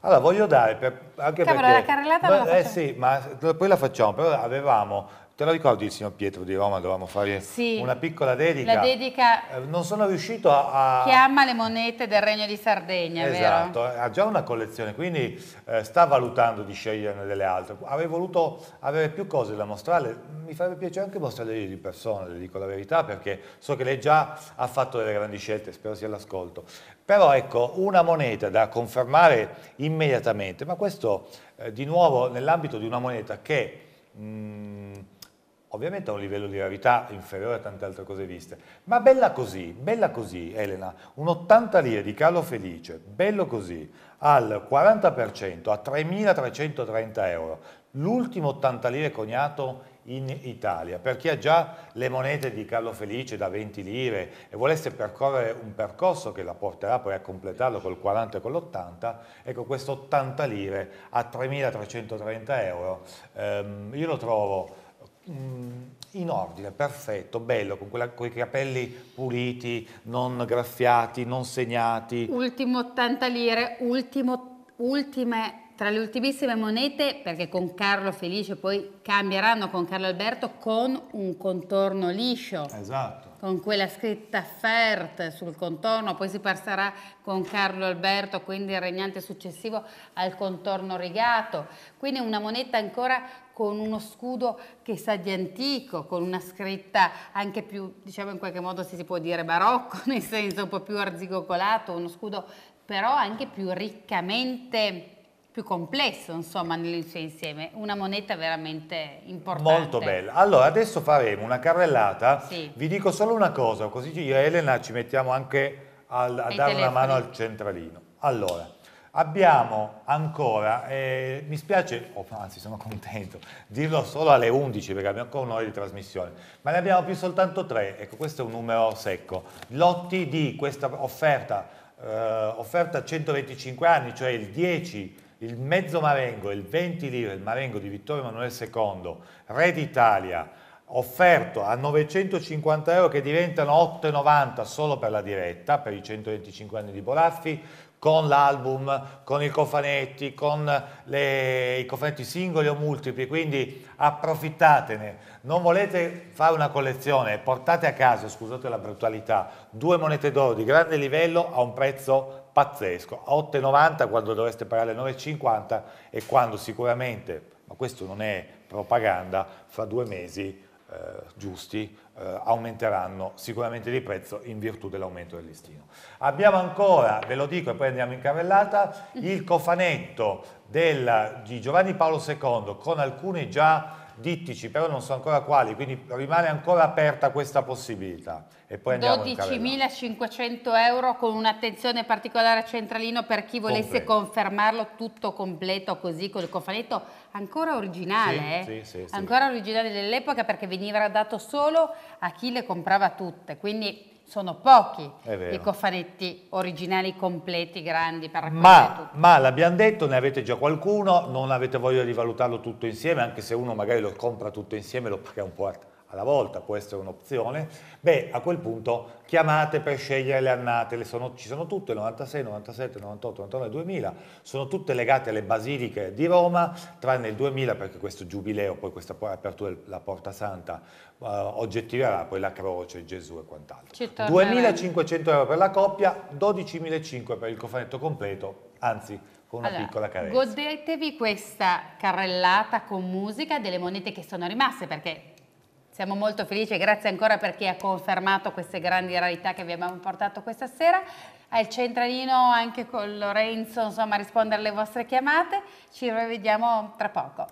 Allora, voglio dare, per, anche Cavolo, perché... la carrellata ma, la Eh sì, ma poi la facciamo, però avevamo Te lo ricordi il signor Pietro di Roma? Dovevamo fare sì, una piccola dedica. La dedica. Eh, non sono riuscito a, a, Chiama le monete del Regno di Sardegna, esatto, vero? Eh, ha già una collezione, quindi eh, sta valutando di sceglierne delle altre. Avrei voluto avere più cose da mostrare. Mi farebbe piacere anche mostrarle di persona, le dico la verità, perché so che lei già ha fatto delle grandi scelte, spero sia all'ascolto. Però ecco, una moneta da confermare immediatamente, ma questo eh, di nuovo nell'ambito di una moneta che... Mh, mm, ovviamente a un livello di rarità inferiore a tante altre cose viste, ma bella così, bella così Elena, un 80 lire di Carlo Felice, bello così, al 40% a 3.330 euro, l'ultimo 80 lire coniato in Italia, per chi ha già le monete di Carlo Felice da 20 lire e volesse percorrere un percorso che la porterà poi a completarlo col 40 e con l'80, ecco questo 80 lire a 3.330 euro, ehm, io lo trovo Mm, in ordine, perfetto, bello, con, quella, con i capelli puliti, non graffiati, non segnati. Ultimo 80 lire, ultimo, ultime tra le ultimissime monete, perché con Carlo Felice poi cambieranno con Carlo Alberto con un contorno liscio. Esatto. Con quella scritta Fert sul contorno, poi si passerà con Carlo Alberto, quindi il regnante successivo al contorno rigato. Quindi una moneta ancora con uno scudo che sa di antico, con una scritta anche più, diciamo in qualche modo se si può dire barocco, nel senso un po' più arzigocolato, uno scudo però anche più riccamente più complesso insomma nel suo insieme, una moneta veramente importante. Molto bella. Allora adesso faremo una carrellata, sì. vi dico solo una cosa, così io e Elena ci mettiamo anche a, a dare una mano al centralino. Allora, abbiamo ancora, eh, mi spiace, oh, anzi sono contento, dirlo solo alle 11 perché abbiamo ancora un'ora di trasmissione, ma ne abbiamo più soltanto tre, ecco questo è un numero secco, lotti di questa offerta, eh, offerta 125 anni, cioè il 10, il mezzo marengo, il 20 lire, il marengo di Vittorio Emanuele II, re d'Italia, offerto a 950 euro che diventano 8,90 solo per la diretta, per i 125 anni di Bolaffi, con l'album, con i cofanetti, con le, i cofanetti singoli o multipli, quindi approfittatene. Non volete fare una collezione, portate a casa, scusate la brutalità, due monete d'oro di grande livello a un prezzo pazzesco, a 8,90 quando dovreste pagare 9,50 e quando sicuramente, ma questo non è propaganda, fra due mesi eh, giusti eh, aumenteranno sicuramente di prezzo in virtù dell'aumento del listino. Abbiamo ancora, ve lo dico e poi andiamo in carrellata, il cofanetto del, di Giovanni Paolo II con alcune già dittici, però non so ancora quali, quindi rimane ancora aperta questa possibilità. 12.500 euro con un'attenzione particolare a Centralino per chi volesse completo. confermarlo tutto completo così con il cofanetto ancora originale, sì, eh? sì, sì, ancora originale dell'epoca perché veniva dato solo a chi le comprava tutte, quindi sono pochi i cofanetti originali completi, grandi, per raccontare ma, ma l'abbiamo detto, ne avete già qualcuno, non avete voglia di valutarlo tutto insieme, anche se uno magari lo compra tutto insieme e lo paga un po' a, alla volta, può essere un'opzione, beh a quel punto chiamate per scegliere le annate, sono, ci sono tutte, 96, 97, 98, 99, 2000, sono tutte legate alle basiliche di Roma, tranne il 2000 perché questo giubileo, poi questa apertura della Porta Santa uh, oggettiverà poi la croce, Gesù e quant'altro. 2.500 euro per la coppia, 12.500 per il cofanetto completo, anzi con una allora, piccola carezza. Godetevi questa carrellata con musica delle monete che sono rimaste perché siamo molto felici e grazie ancora per chi ha confermato queste grandi rarità che vi abbiamo portato questa sera. Al centralino anche con Lorenzo, insomma, a rispondere alle vostre chiamate. Ci rivediamo tra poco.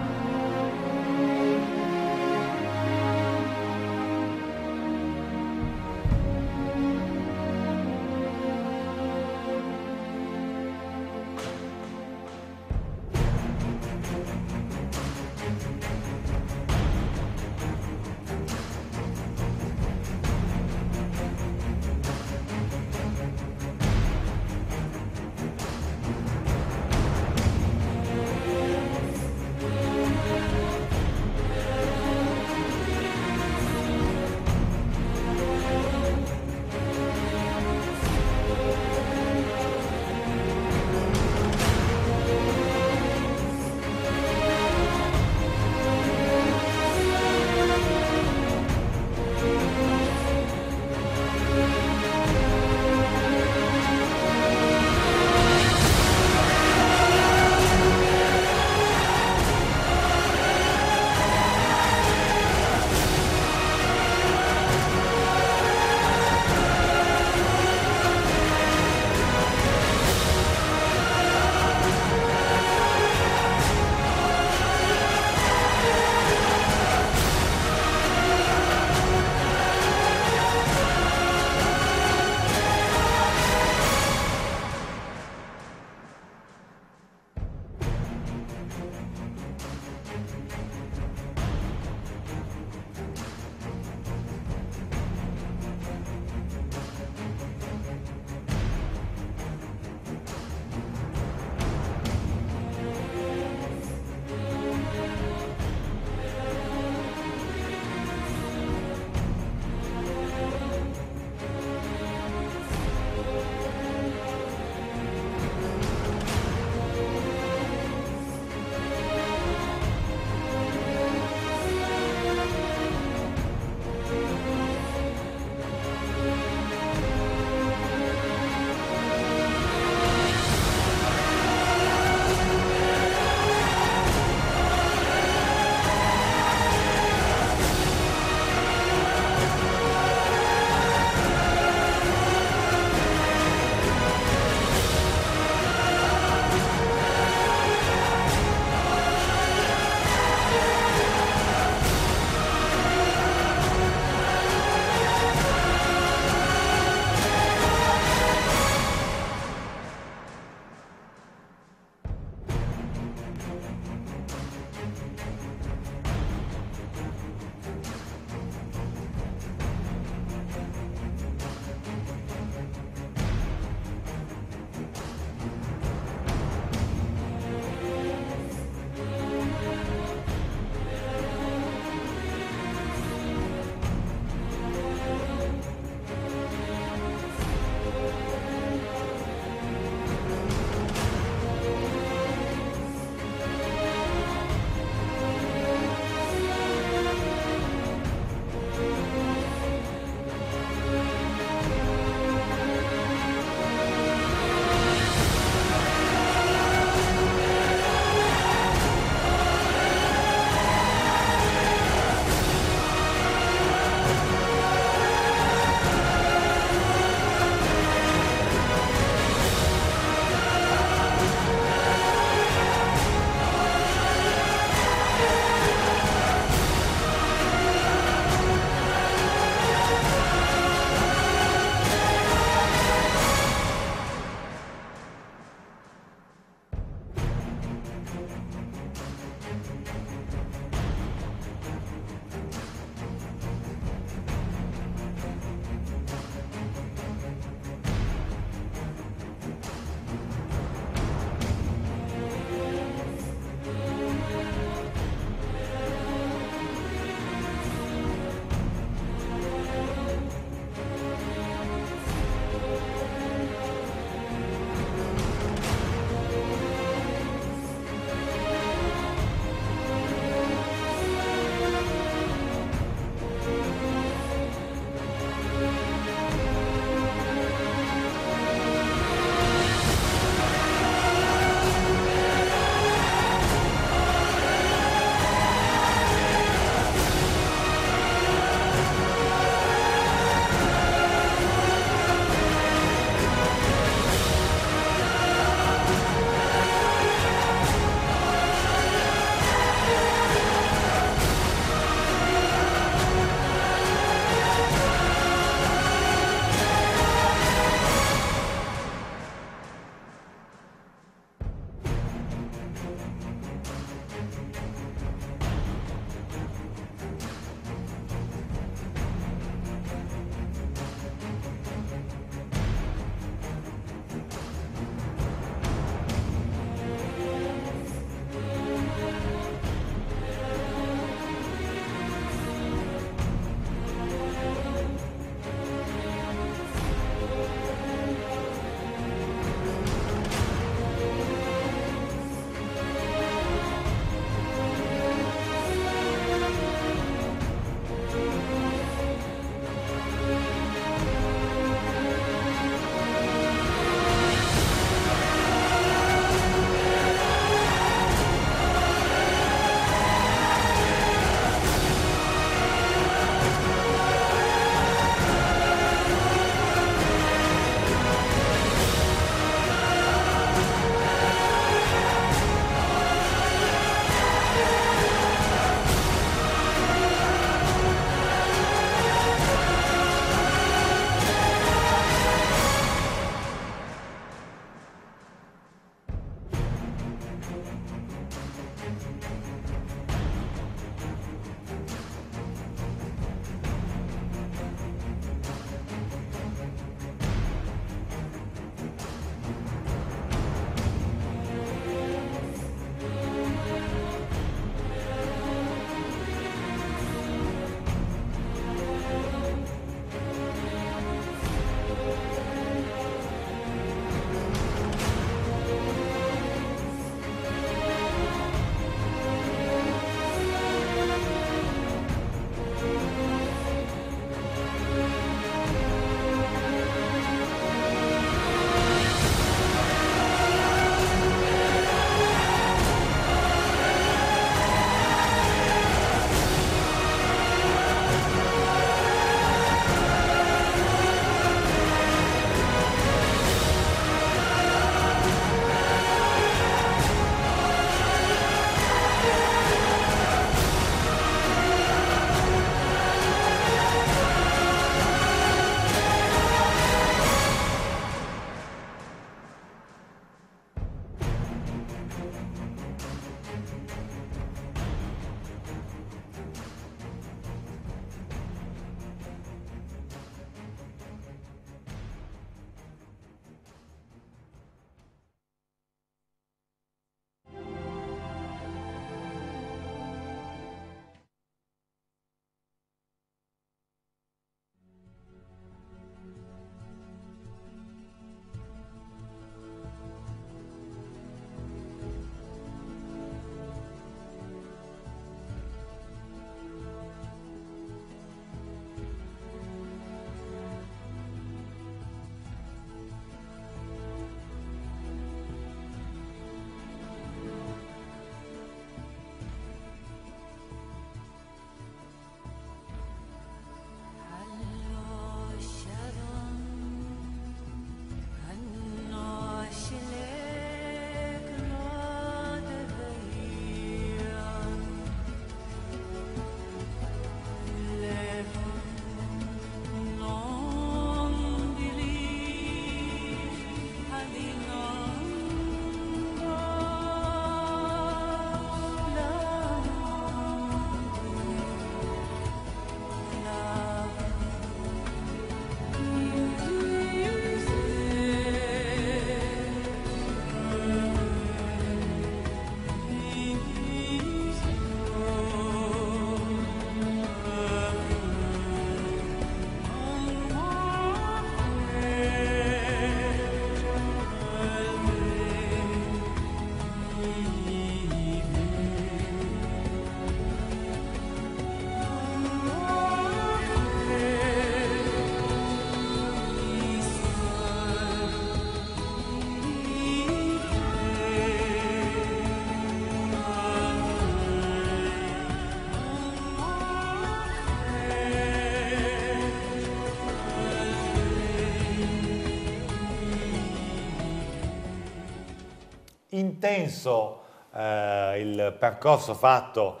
intenso eh, il percorso fatto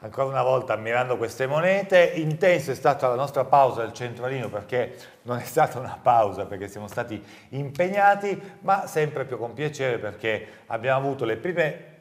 ancora una volta ammirando queste monete, intensa è stata la nostra pausa al centralino perché non è stata una pausa perché siamo stati impegnati, ma sempre più con piacere perché abbiamo avuto le prime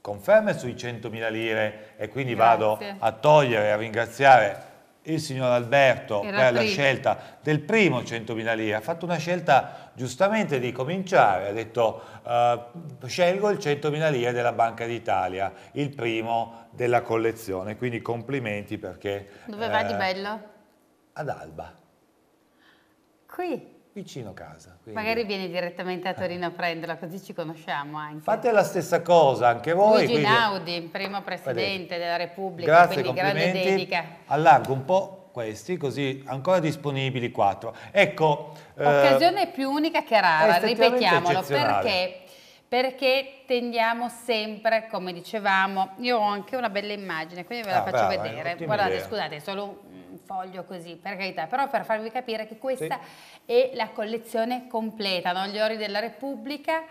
conferme sui 100.000 lire e quindi Grazie. vado a togliere e a ringraziare il signor Alberto per la scelta del primo 100.000 lire, ha fatto una scelta giustamente di cominciare, ha detto eh, scelgo il 100.000 lire della Banca d'Italia, il primo della collezione, quindi complimenti perché... Dove eh, va di eh, bello? Ad Alba. Qui? vicino casa. Quindi. Magari vieni direttamente a Torino a prenderla, così ci conosciamo anche. Fate la stessa cosa anche voi. Luigi quindi... Naudi, primo presidente Vedete. della Repubblica, Grazie, quindi grande dedica. Allargo un po' questi, così ancora disponibili quattro. Ecco, eh, Occasione eh, più unica che rara, ripetiamolo, perché, perché tendiamo sempre, come dicevamo, io ho anche una bella immagine, quindi ve la ah, faccio brava, vedere. Guardate, idea. scusate, solo un foglio così, per carità, però per farvi capire che questa sì. è la collezione completa, no? gli ori della Repubblica,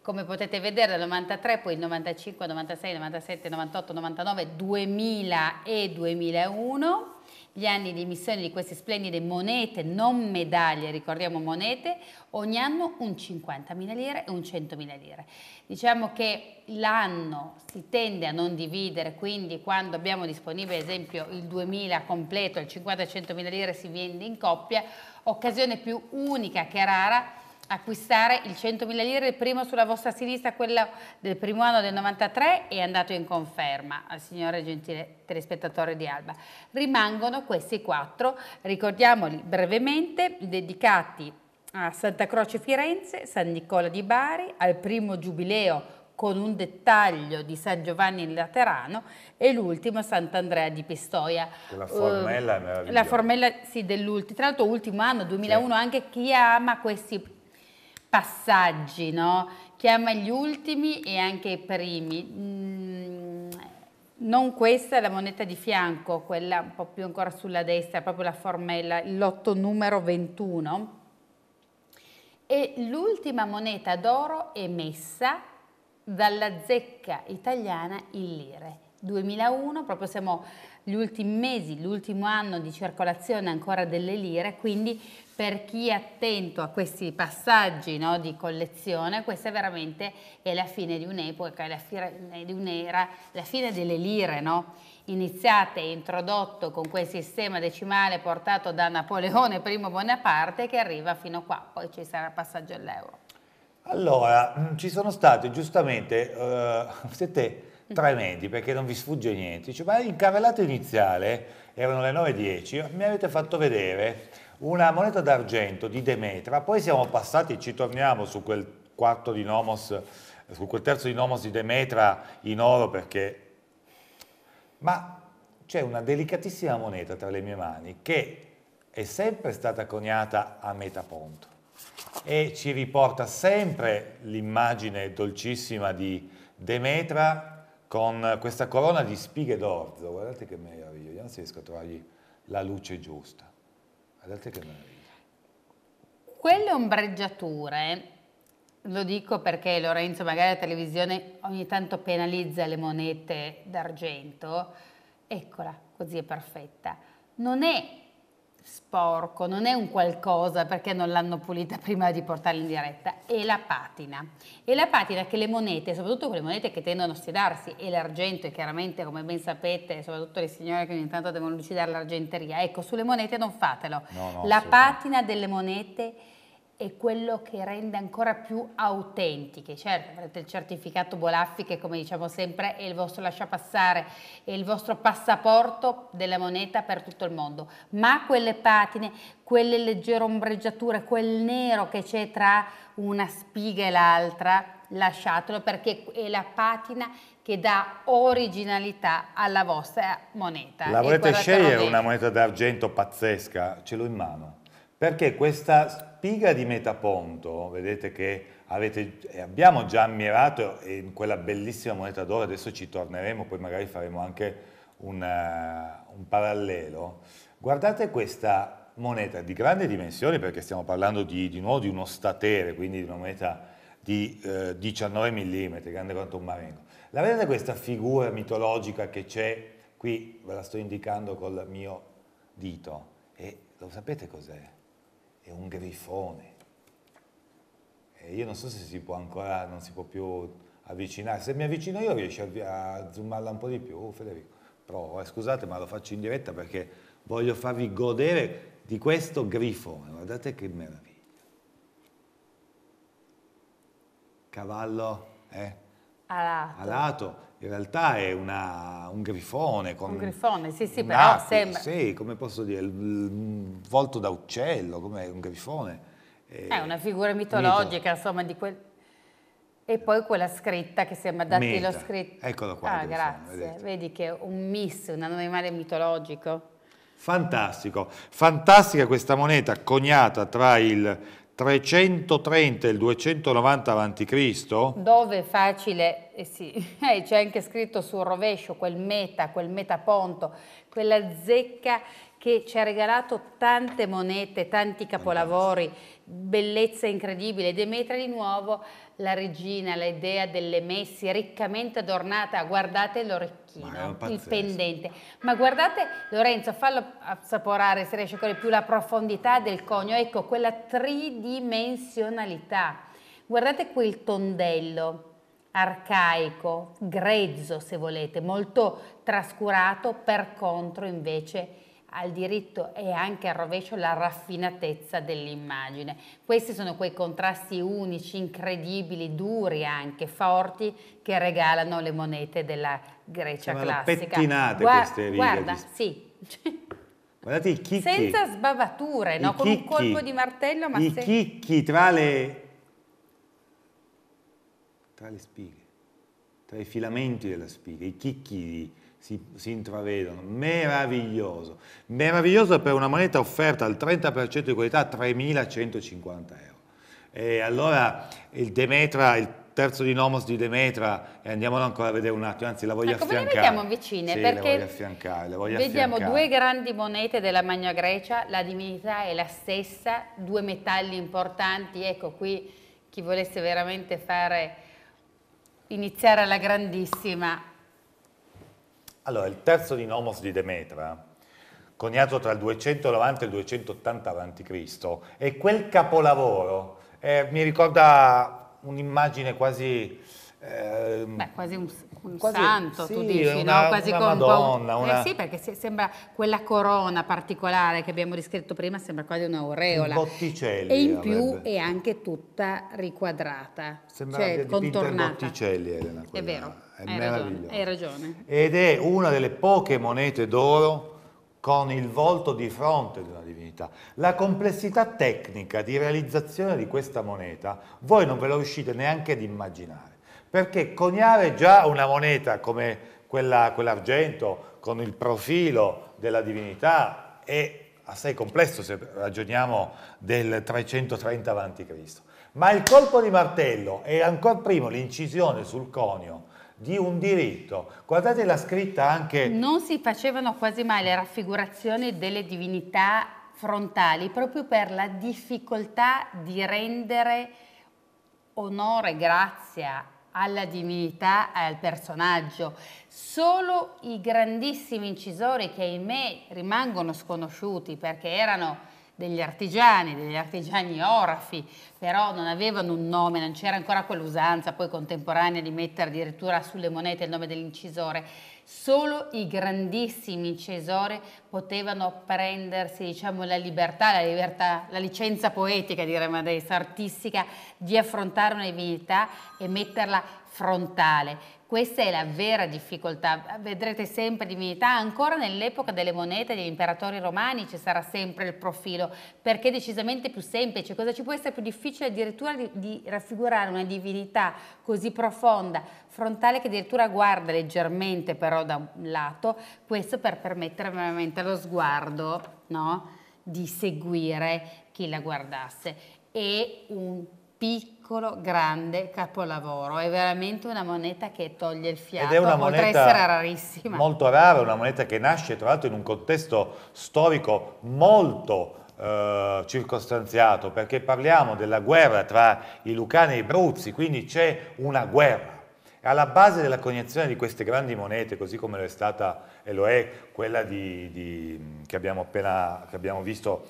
come potete vedere dal 93 poi il 95, 96, 97, 98, 99, 2000 e 2001 gli anni di emissione di queste splendide monete, non medaglie, ricordiamo monete, ogni anno un 50.000 lire e un 100.000 lire. Diciamo che l'anno si tende a non dividere, quindi quando abbiamo disponibile ad esempio il 2.000 completo, il 50-100.000 lire si vende in coppia, occasione più unica che rara acquistare il 100.000 lire, il primo sulla vostra sinistra, quello del primo anno del 93 è andato in conferma al signore gentile telespettatore di Alba. Rimangono questi quattro, ricordiamoli brevemente, dedicati a Santa Croce Firenze, San Nicola di Bari, al primo giubileo con un dettaglio di San Giovanni in Laterano e l'ultimo Sant'Andrea di Pistoia. La formella uh, La formella, sì, dell'ultimo, tra l'altro ultimo anno, 2001, sì. anche chi ama questi passaggi, no? Chiama gli ultimi e anche i primi. Mm, non questa, la moneta di fianco, quella un po' più ancora sulla destra, proprio la formella, il lotto numero 21. E l'ultima moneta d'oro emessa dalla zecca italiana in lire. 2001, proprio siamo gli ultimi mesi, l'ultimo anno di circolazione ancora delle lire, quindi per chi è attento a questi passaggi no, di collezione, questa veramente è la fine di un'epoca, è la fine di un'era, la fine delle lire, no? iniziate e introdotto con quel sistema decimale portato da Napoleone I Bonaparte che arriva fino qua, poi ci sarà il passaggio all'euro. Allora, mm, ci sono state giustamente, uh, siete tremendi mhm. perché non vi sfugge niente. Dice, ma in carrellata iniziale erano le 9.10, mi avete fatto vedere una moneta d'argento di Demetra, poi siamo passati, ci torniamo su quel quarto di Nomos, su quel terzo di Nomos di Demetra in oro perché... Ma c'è una delicatissima moneta tra le mie mani che è sempre stata coniata a metà ponto e ci riporta sempre l'immagine dolcissima di Demetra con questa corona di spighe d'orzo, guardate che meraviglia, vediamo se riesco a trovargli la luce giusta, guardate che meraviglia. Quelle ombreggiature, lo dico perché Lorenzo magari la televisione ogni tanto penalizza le monete d'argento, eccola, così è perfetta, non è sporco, non è un qualcosa perché non l'hanno pulita prima di portarla in diretta, è la patina. È la patina che le monete, soprattutto quelle monete che tendono a ossidarsi, e l'argento, e chiaramente come ben sapete, soprattutto le signore che ogni tanto devono lucidare l'argenteria, ecco, sulle monete non fatelo. No, no, la patina delle monete è quello che rende ancora più autentiche. Certo, avrete il certificato Bolaffi che come diciamo sempre è il vostro lasciapassare, è il vostro passaporto della moneta per tutto il mondo, ma quelle patine, quelle leggere ombreggiature, quel nero che c'è tra una spiga e l'altra, lasciatelo perché è la patina che dà originalità alla vostra moneta. La volete scegliere una moneta d'argento pazzesca? Ce l'ho in mano perché questa spiga di metaponto, vedete che avete, eh, abbiamo già ammirato in quella bellissima moneta d'oro, adesso ci torneremo, poi magari faremo anche una, eh, un parallelo, guardate questa moneta di grande dimensione, perché stiamo parlando di, di nuovo di uno statere, quindi di una moneta di eh, 19 mm, grande quanto un marengo. La vedete questa figura mitologica che c'è qui, ve la sto indicando col mio dito, e lo sapete cos'è? è un grifone. E io non so se si può ancora, non si può più avvicinare. Se mi avvicino io riesco a, a zoomarla un po' di più, Federico. Provo, eh, scusate ma lo faccio in diretta perché voglio farvi godere di questo grifone. Guardate che meraviglia. Cavallo, eh? Alato. Alato. In realtà è una, un grifone. Con un grifone, sì, sì, però api, sembra... Sì, come posso dire, il, volto da uccello, come un grifone. Eh, è eh, una figura mitologica, mito. insomma, di quel... E poi quella scritta che sembra datilo scritto. Eccolo qua. Ah, grazie. Sono, Vedi che è un miss, un animale mitologico. Fantastico, fantastica questa moneta coniata tra il 330 e il 290 a.C. Dove è facile, eh sì, eh, c'è anche scritto sul rovescio quel meta, quel metaponto, quella zecca che ci ha regalato tante monete, tanti capolavori. Fantastico bellezza incredibile. Demetra di nuovo la regina, l'idea delle messi, riccamente adornata. Guardate l'orecchino, il pendente. Ma guardate, Lorenzo, fallo assaporare se riesce a ancora più la profondità del conio. Ecco, quella tridimensionalità. Guardate quel tondello arcaico, grezzo se volete, molto trascurato, per contro invece al diritto e anche al rovescio la raffinatezza dell'immagine. Questi sono quei contrasti unici, incredibili, duri anche, forti, che regalano le monete della Grecia Sono classica. pettinate Gua queste righe. Guarda, di... sì. Guardate i chicchi. Senza sbavature, no? con un colpo di martello. Ma I se... chicchi tra le... tra le spighe, tra i filamenti della spiga, i chicchi di si, si, intravedono. Meraviglioso. Meraviglioso per una moneta offerta al 30% di qualità a 3.150 euro. E allora il Demetra, il terzo di Nomos di Demetra, e eh, andiamolo ancora a vedere un attimo, anzi la voglio ecco, affiancare. Ecco, le vediamo vicine, sì, perché la voglio affiancare, la voglio vediamo affiancare. due grandi monete della Magna Grecia, la divinità è la stessa, due metalli importanti, ecco qui chi volesse veramente fare, iniziare alla grandissima, allora, il terzo di Nomos di Demetra, coniato tra il 290 e il 280 a.C., è quel capolavoro, eh, mi ricorda un'immagine quasi... Eh, Beh, quasi un, un quasi, santo, sì, tu dici, una, no? Quasi una con Madonna. Eh, una... Eh sì, perché sembra quella corona particolare che abbiamo descritto prima, sembra quasi un'aureola. Un e in più è anche tutta riquadrata, sembra cioè contornata. in Botticelli, Elena. Quella. È vero, è hai ragione, hai ragione. Ed è una delle poche monete d'oro con il volto di fronte di una divinità. La complessità tecnica di realizzazione di questa moneta voi non ve la riuscite neanche ad immaginare perché coniare già una moneta come quella, quell'argento con il profilo della divinità è assai complesso se ragioniamo del 330 a.C. Ma il colpo di martello e ancora prima l'incisione sul conio di un diritto. Guardate la scritta anche... Non si facevano quasi mai le raffigurazioni delle divinità frontali proprio per la difficoltà di rendere onore, grazia alla divinità, al personaggio. Solo i grandissimi incisori che in me rimangono sconosciuti perché erano degli artigiani, degli artigiani orafi, però non avevano un nome, non c'era ancora quell'usanza poi contemporanea di mettere addirittura sulle monete il nome dell'incisore Solo i grandissimi Cesore potevano prendersi diciamo, la, libertà, la libertà, la licenza poetica, diremmo adesso, artistica, di affrontare una divinità e metterla frontale. Questa è la vera difficoltà. Vedrete sempre divinità, ancora nell'epoca delle monete degli imperatori romani ci sarà sempre il profilo, perché è decisamente più semplice. Cosa ci può essere più difficile addirittura di, di raffigurare una divinità così profonda, frontale che addirittura guarda leggermente però da un lato, questo per permettere veramente allo sguardo no? di seguire chi la guardasse. E un piccolo piccolo, grande capolavoro. È veramente una moneta che toglie il fiato, Ed è una moneta rarissima. Molto rara, una moneta che nasce tra l'altro in un contesto storico molto eh, circostanziato, perché parliamo della guerra tra i Lucani e i Bruzzi, quindi c'è una guerra. Alla base della coniazione di queste grandi monete, così come lo è stata e lo è quella di, di, che, abbiamo appena, che abbiamo visto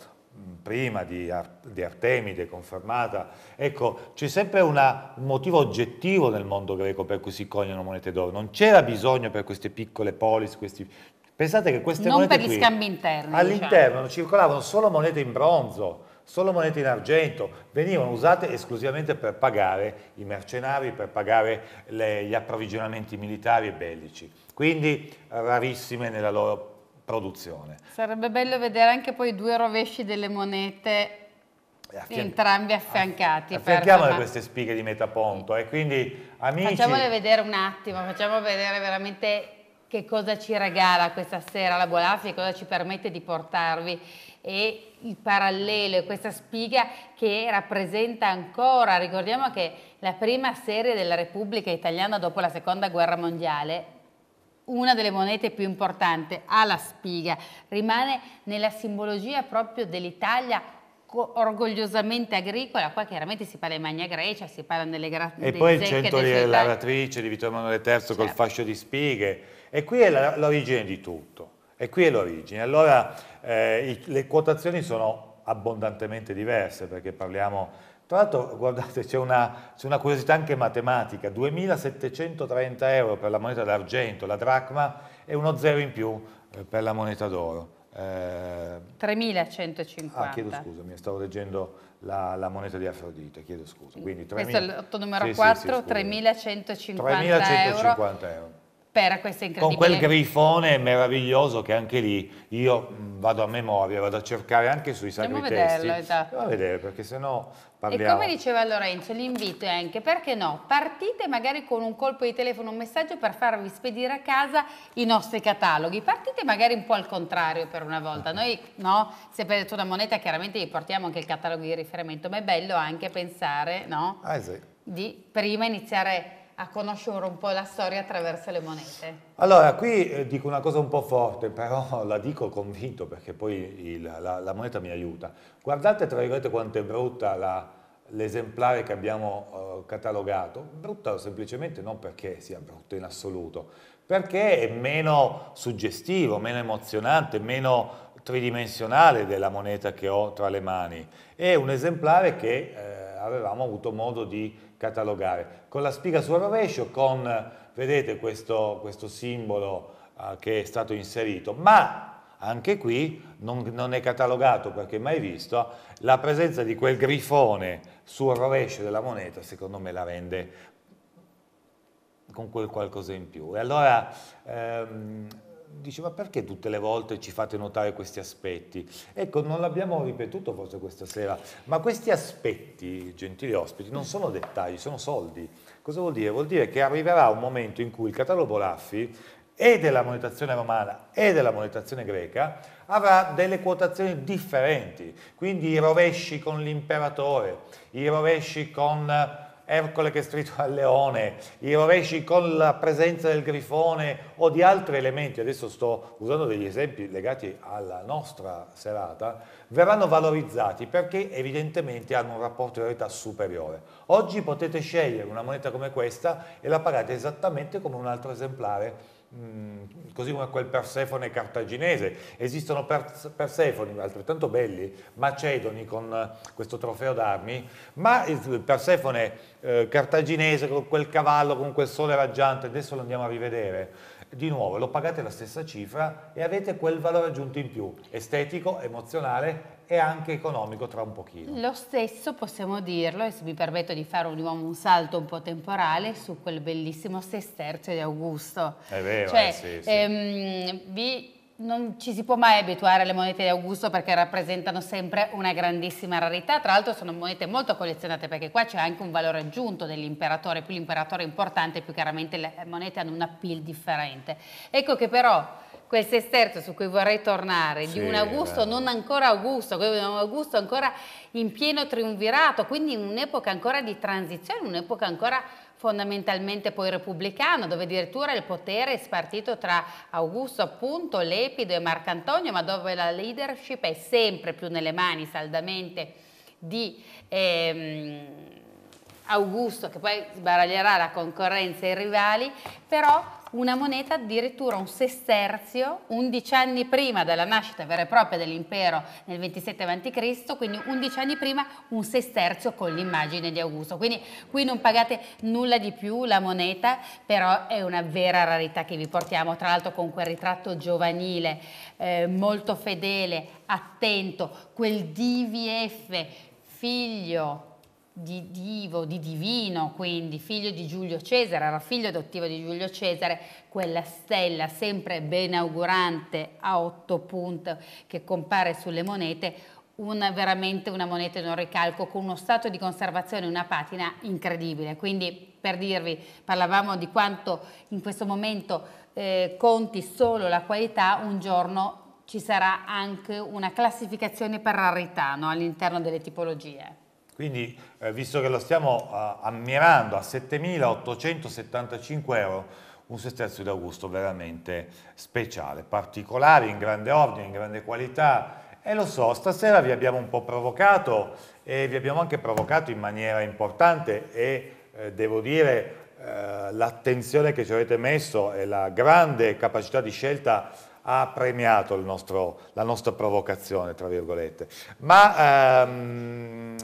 prima di, Ar di Artemide, confermata. Ecco, c'è sempre una, un motivo oggettivo nel mondo greco per cui si coniano monete d'oro. Non c'era bisogno per queste piccole polis, questi... Pensate che queste non monete Non per gli qui, scambi interni. Diciamo. All'interno diciamo. circolavano solo monete in bronzo, solo monete in argento, venivano usate esclusivamente per pagare i mercenari, per pagare le, gli approvvigionamenti militari e bellici. Quindi rarissime nella loro produzione. Sarebbe bello vedere anche poi due rovesci delle monete eh, Affian entrambi affiancati. Affianchiamole ma... queste spighe di metaponto. Eh? Quindi, amici... Facciamole vedere un attimo, facciamo vedere veramente che cosa ci regala questa sera la Bolafia, cosa ci permette di portarvi e il parallelo e questa spiga che rappresenta ancora, ricordiamo che la prima serie della Repubblica Italiana dopo la Seconda Guerra Mondiale una delle monete più importanti, ha la spiga, rimane nella simbologia proprio dell'Italia orgogliosamente agricola, qua chiaramente si parla di Magna Grecia, si parla delle grandi E poi il cento di lavatrice di Vittorio Emanuele III certo. col fascio di spighe, e qui è l'origine di tutto, e qui è l'origine. Allora eh, i, le quotazioni sono abbondantemente diverse, perché parliamo tra l'altro, guardate, c'è una, una, curiosità anche matematica, 2.730 euro per la moneta d'argento, la dracma, e uno zero in più eh, per la moneta d'oro. Eh... 3.150. Ah, chiedo scusa, mi stavo leggendo la, la, moneta di Afrodite, chiedo scusa. Quindi 3 Questo 000... è il lotto numero sì, 4, sì, sì, 3.150 euro. 3.150 euro per questa incredibile... Con quel grifone meraviglioso che anche lì io mm, vado a memoria, vado a cercare anche sui sacri Andiamo testi. Vederlo, esatto. Andiamo a esatto. vedere, perché sennò parliamo... E come diceva Lorenzo, l'invito è anche, perché no, partite magari con un colpo di telefono, un messaggio per farvi spedire a casa i nostri cataloghi. Partite magari un po' al contrario per una volta. Noi, no, se perdete una moneta chiaramente vi portiamo anche il catalogo di riferimento, ma è bello anche pensare, no? Ah, sì. Di prima iniziare a conoscere un po' la storia attraverso le monete. Allora, qui eh, dico una cosa un po' forte, però la dico convinto perché poi il, la, la, moneta mi aiuta. Guardate tra virgolette quanto è brutta l'esemplare che abbiamo eh, catalogato. Brutta semplicemente non perché sia brutta in assoluto, perché è meno suggestivo, meno emozionante, meno tridimensionale della moneta che ho tra le mani. È un esemplare che eh, avevamo avuto modo di catalogare. Con la spiga sul rovescio, con, vedete questo, questo simbolo eh, che è stato inserito, ma anche qui non, non, è catalogato perché mai visto, la presenza di quel grifone sul rovescio della moneta secondo me la rende con quel qualcosa in più. E allora ehm, dice ma perché tutte le volte ci fate notare questi aspetti? Ecco, non l'abbiamo ripetuto forse questa sera, ma questi aspetti, gentili ospiti, non sono dettagli, sono soldi. Cosa vuol dire? Vuol dire che arriverà un momento in cui il catalogo Raffi e della monetazione romana e della monetazione greca avrà delle quotazioni differenti, quindi i rovesci con l'imperatore, i rovesci con Ercole che stritula il leone, i rovesci con la presenza del grifone o di altri elementi, adesso sto usando degli esempi legati alla nostra serata, verranno valorizzati perché evidentemente hanno un rapporto di verità superiore. Oggi potete scegliere una moneta come questa e la pagate esattamente come un altro esemplare Mm, così come quel Persefone cartaginese. Esistono pers Persefoni altrettanto belli, macedoni con eh, questo trofeo d'armi, ma il Persefone eh, cartaginese con quel cavallo, con quel sole raggiante, adesso lo andiamo a rivedere. Di nuovo, lo pagate la stessa cifra e avete quel valore aggiunto in più, estetico, emozionale e anche economico tra un pochino. Lo stesso possiamo dirlo, e se mi permetto di fare un, un salto un po' temporale, su quel bellissimo sesterzo di Augusto. È vero, cioè, eh, sì, sì. Ehm, vi non ci si può mai abituare alle monete di Augusto perché rappresentano sempre una grandissima rarità. Tra l'altro sono monete molto collezionate perché qua c'è anche un valore aggiunto dell'imperatore. Più l'imperatore è importante, più chiaramente le monete hanno un appeal differente. Ecco che però questo esterzo su cui vorrei tornare, sì, di un Augusto non ancora Augusto, un Augusto ancora in pieno triunvirato, quindi in un'epoca ancora di transizione, un'epoca ancora fondamentalmente poi repubblicana, dove addirittura il potere è spartito tra Augusto appunto, Lepido e Marcantonio, ma dove la leadership è sempre più nelle mani saldamente di ehm, Augusto, che poi sbaraglierà la concorrenza e i rivali, però una moneta addirittura un sesterzio undici anni prima della nascita vera e propria dell'impero nel 27 a.C., quindi undici anni prima un sesterzio con l'immagine di Augusto. Quindi qui non pagate nulla di più la moneta, però è una vera rarità che vi portiamo, tra l'altro con quel ritratto giovanile, eh, molto fedele, attento, quel DVF figlio di divo, di divino, quindi figlio di Giulio Cesare, era figlio adottivo di Giulio Cesare, quella stella sempre benaugurante a otto punte che compare sulle monete, una, veramente una moneta in un ricalco con uno stato di conservazione, una patina incredibile. Quindi per dirvi, parlavamo di quanto in questo momento eh, conti solo la qualità, un giorno ci sarà anche una classificazione per rarità no? all'interno delle tipologie. Quindi, eh, visto che lo stiamo eh, ammirando a 7.875 euro, un sesterzo di Augusto veramente speciale, particolare, in grande ordine, in grande qualità. E lo so, stasera vi abbiamo un po' provocato e vi abbiamo anche provocato in maniera importante e eh, devo dire eh, l'attenzione che ci avete messo e la grande capacità di scelta ha premiato nostro, la nostra provocazione, tra virgolette. Ma... Ehm,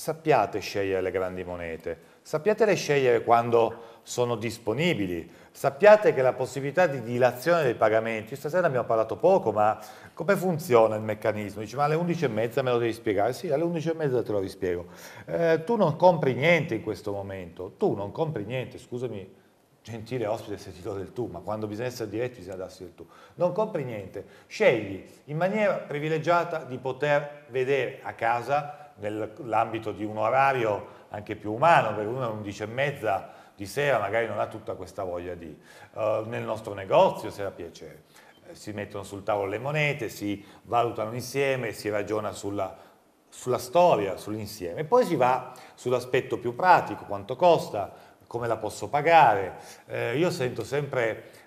sappiate scegliere le grandi monete, sappiatele scegliere quando sono disponibili, sappiate che la possibilità di dilazione dei pagamenti, stasera abbiamo parlato poco, ma come funziona il meccanismo? Dice, ma alle 11.30 me lo devi spiegare, sì alle 11.30 te lo rispiego, eh, tu non compri niente in questo momento, tu non compri niente, scusami gentile ospite se ti do del tu, ma quando bisogna essere diretti bisogna darsi del tu. Non compri niente, scegli in maniera privilegiata di poter vedere a casa nell'ambito di un orario anche più umano, perché uno alle 11 e mezza di sera magari non ha tutta questa voglia di... Uh, nel nostro negozio, se la piacere, eh, si mettono sul tavolo le monete, si valutano insieme, si ragiona sulla, sulla storia, sull'insieme. Poi si va sull'aspetto più pratico, quanto costa, come la posso pagare. Eh, io sento sempre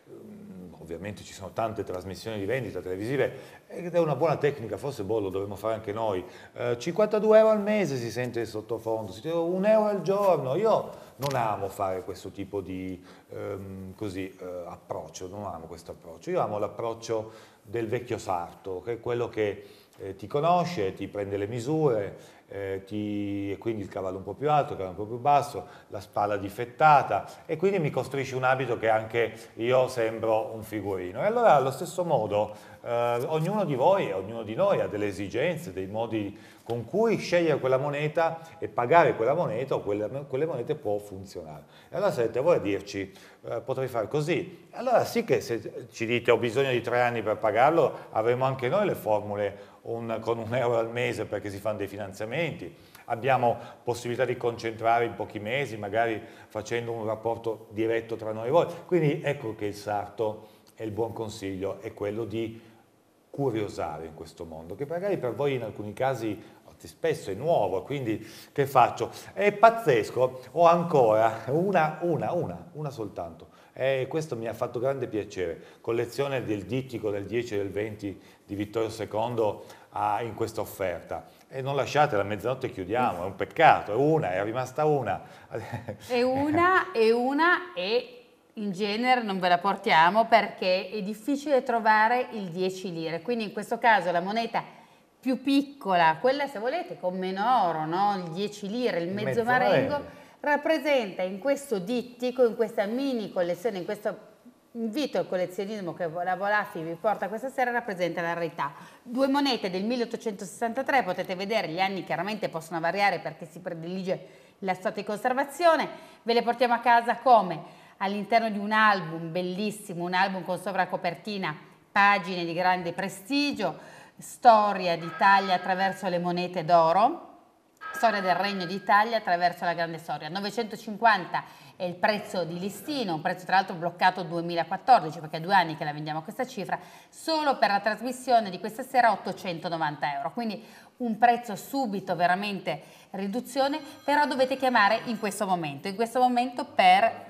ovviamente ci sono tante trasmissioni di vendita televisive ed è una buona tecnica, forse boh, lo dovremmo fare anche noi, eh, 52 euro al mese si sente il sottofondo, un euro al giorno, io non amo fare questo tipo di ehm, così, eh, approccio, non amo questo approccio, io amo l'approccio del vecchio sarto, che è quello che eh, ti conosce, ti prende le misure, eh, ti, e quindi il cavallo un po' più alto, il cavallo un po' più basso, la spalla difettata e quindi mi costruisci un abito che anche io sembro un figurino. E allora allo stesso modo eh, ognuno di voi ognuno di noi ha delle esigenze, dei modi con cui scegliere quella moneta e pagare quella moneta o quelle, quelle monete può funzionare. E allora sarete voi a dirci eh, potrei fare così. Allora sì che se ci dite ho bisogno di tre anni per pagarlo avremo anche noi le formule un, con un euro al mese perché si fanno dei finanziamenti, abbiamo possibilità di concentrare in pochi mesi, magari facendo un rapporto diretto tra noi e voi. Quindi ecco che il sarto e il buon consiglio è quello di curiosare in questo mondo, che magari per voi in alcuni casi spesso è nuovo, quindi che faccio? È pazzesco, ho ancora una, una, una, una soltanto. E questo mi ha fatto grande piacere, collezione del dittico del 10 e del 20 di Vittorio II ha in questa offerta. E non lasciate, la mezzanotte chiudiamo, è un peccato, è una, è rimasta una. È una, è una e in genere non ve la portiamo perché è difficile trovare il 10 lire, quindi in questo caso la moneta più piccola, quella se volete con meno oro, no? il 10 lire, il mezzo, mezzo marengo, marengo, rappresenta in questo dittico, in questa mini collezione, in questo Invito il collezionismo che la Volaffi vi porta questa sera rappresenta la realtà Due monete del 1863, potete vedere, gli anni chiaramente possono variare perché si predilige la storia di conservazione. Ve le portiamo a casa come? All'interno di un album bellissimo, un album con sovracopertina, pagine di grande prestigio, storia d'Italia attraverso le monete d'oro storia del Regno d'Italia attraverso la grande storia. 950 è il prezzo di listino, un prezzo tra l'altro bloccato 2014 perché è due anni che la vendiamo a questa cifra, solo per la trasmissione di questa sera 890 euro, quindi un prezzo subito veramente riduzione, però dovete chiamare in questo momento, in questo momento per,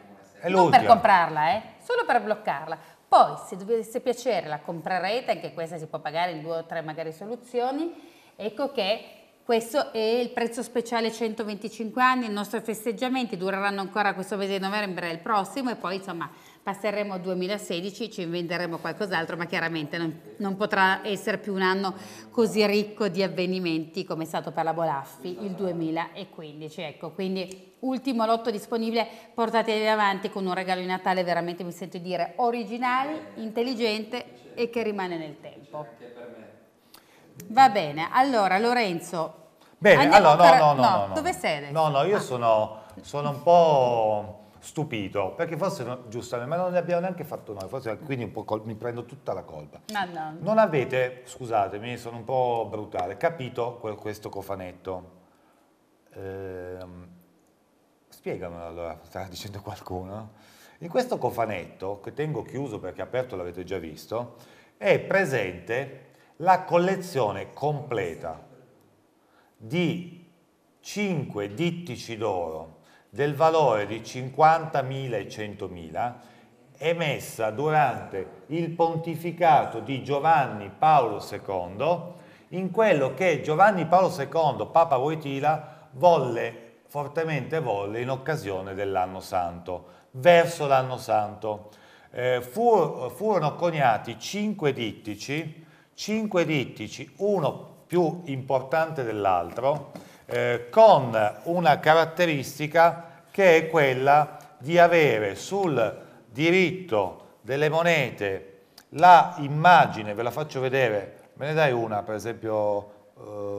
non per comprarla, eh, solo per bloccarla. Poi se dovesse piacere la comprerete, anche questa si può pagare in due o tre magari soluzioni, ecco che questo è il prezzo speciale 125 anni, i nostri festeggiamenti dureranno ancora questo mese di novembre e il prossimo e poi insomma passeremo al 2016, ci inventeremo qualcos'altro, ma chiaramente non, non, potrà essere più un anno così ricco di avvenimenti come è stato per la Bolaffi il 2015. Ecco, quindi ultimo lotto disponibile, portatevi avanti con un regalo di Natale veramente, mi sento dire, originale, intelligente e che rimane nel tempo. Che per me. Va bene, allora Lorenzo... Bene, allora no, per... no, no, no, no, Dove sei? Adesso? No, no, io ah. sono, sono un po' stupito, perché forse, no, giustamente, ma non ne abbiamo neanche fatto noi, forse quindi mi prendo tutta la colpa. No, no. Non avete, scusatemi, sono un po' brutale, capito questo cofanetto? Ehm, spiegamelo allora, sta dicendo qualcuno. In questo cofanetto, che tengo chiuso perché aperto l'avete già visto, è presente la collezione completa di 5 dittici d'oro del valore di 50.000 e 100.000 emessa durante il pontificato di Giovanni Paolo II in quello che Giovanni Paolo II, Papa Voitila, volle, fortemente volle in occasione dell'anno santo, verso l'anno santo. Eh, furono coniati cinque dittici cinque dittici, uno più importante dell'altro, eh, con una caratteristica che è quella di avere sul diritto delle monete la immagine, ve la faccio vedere, me ne dai una per esempio,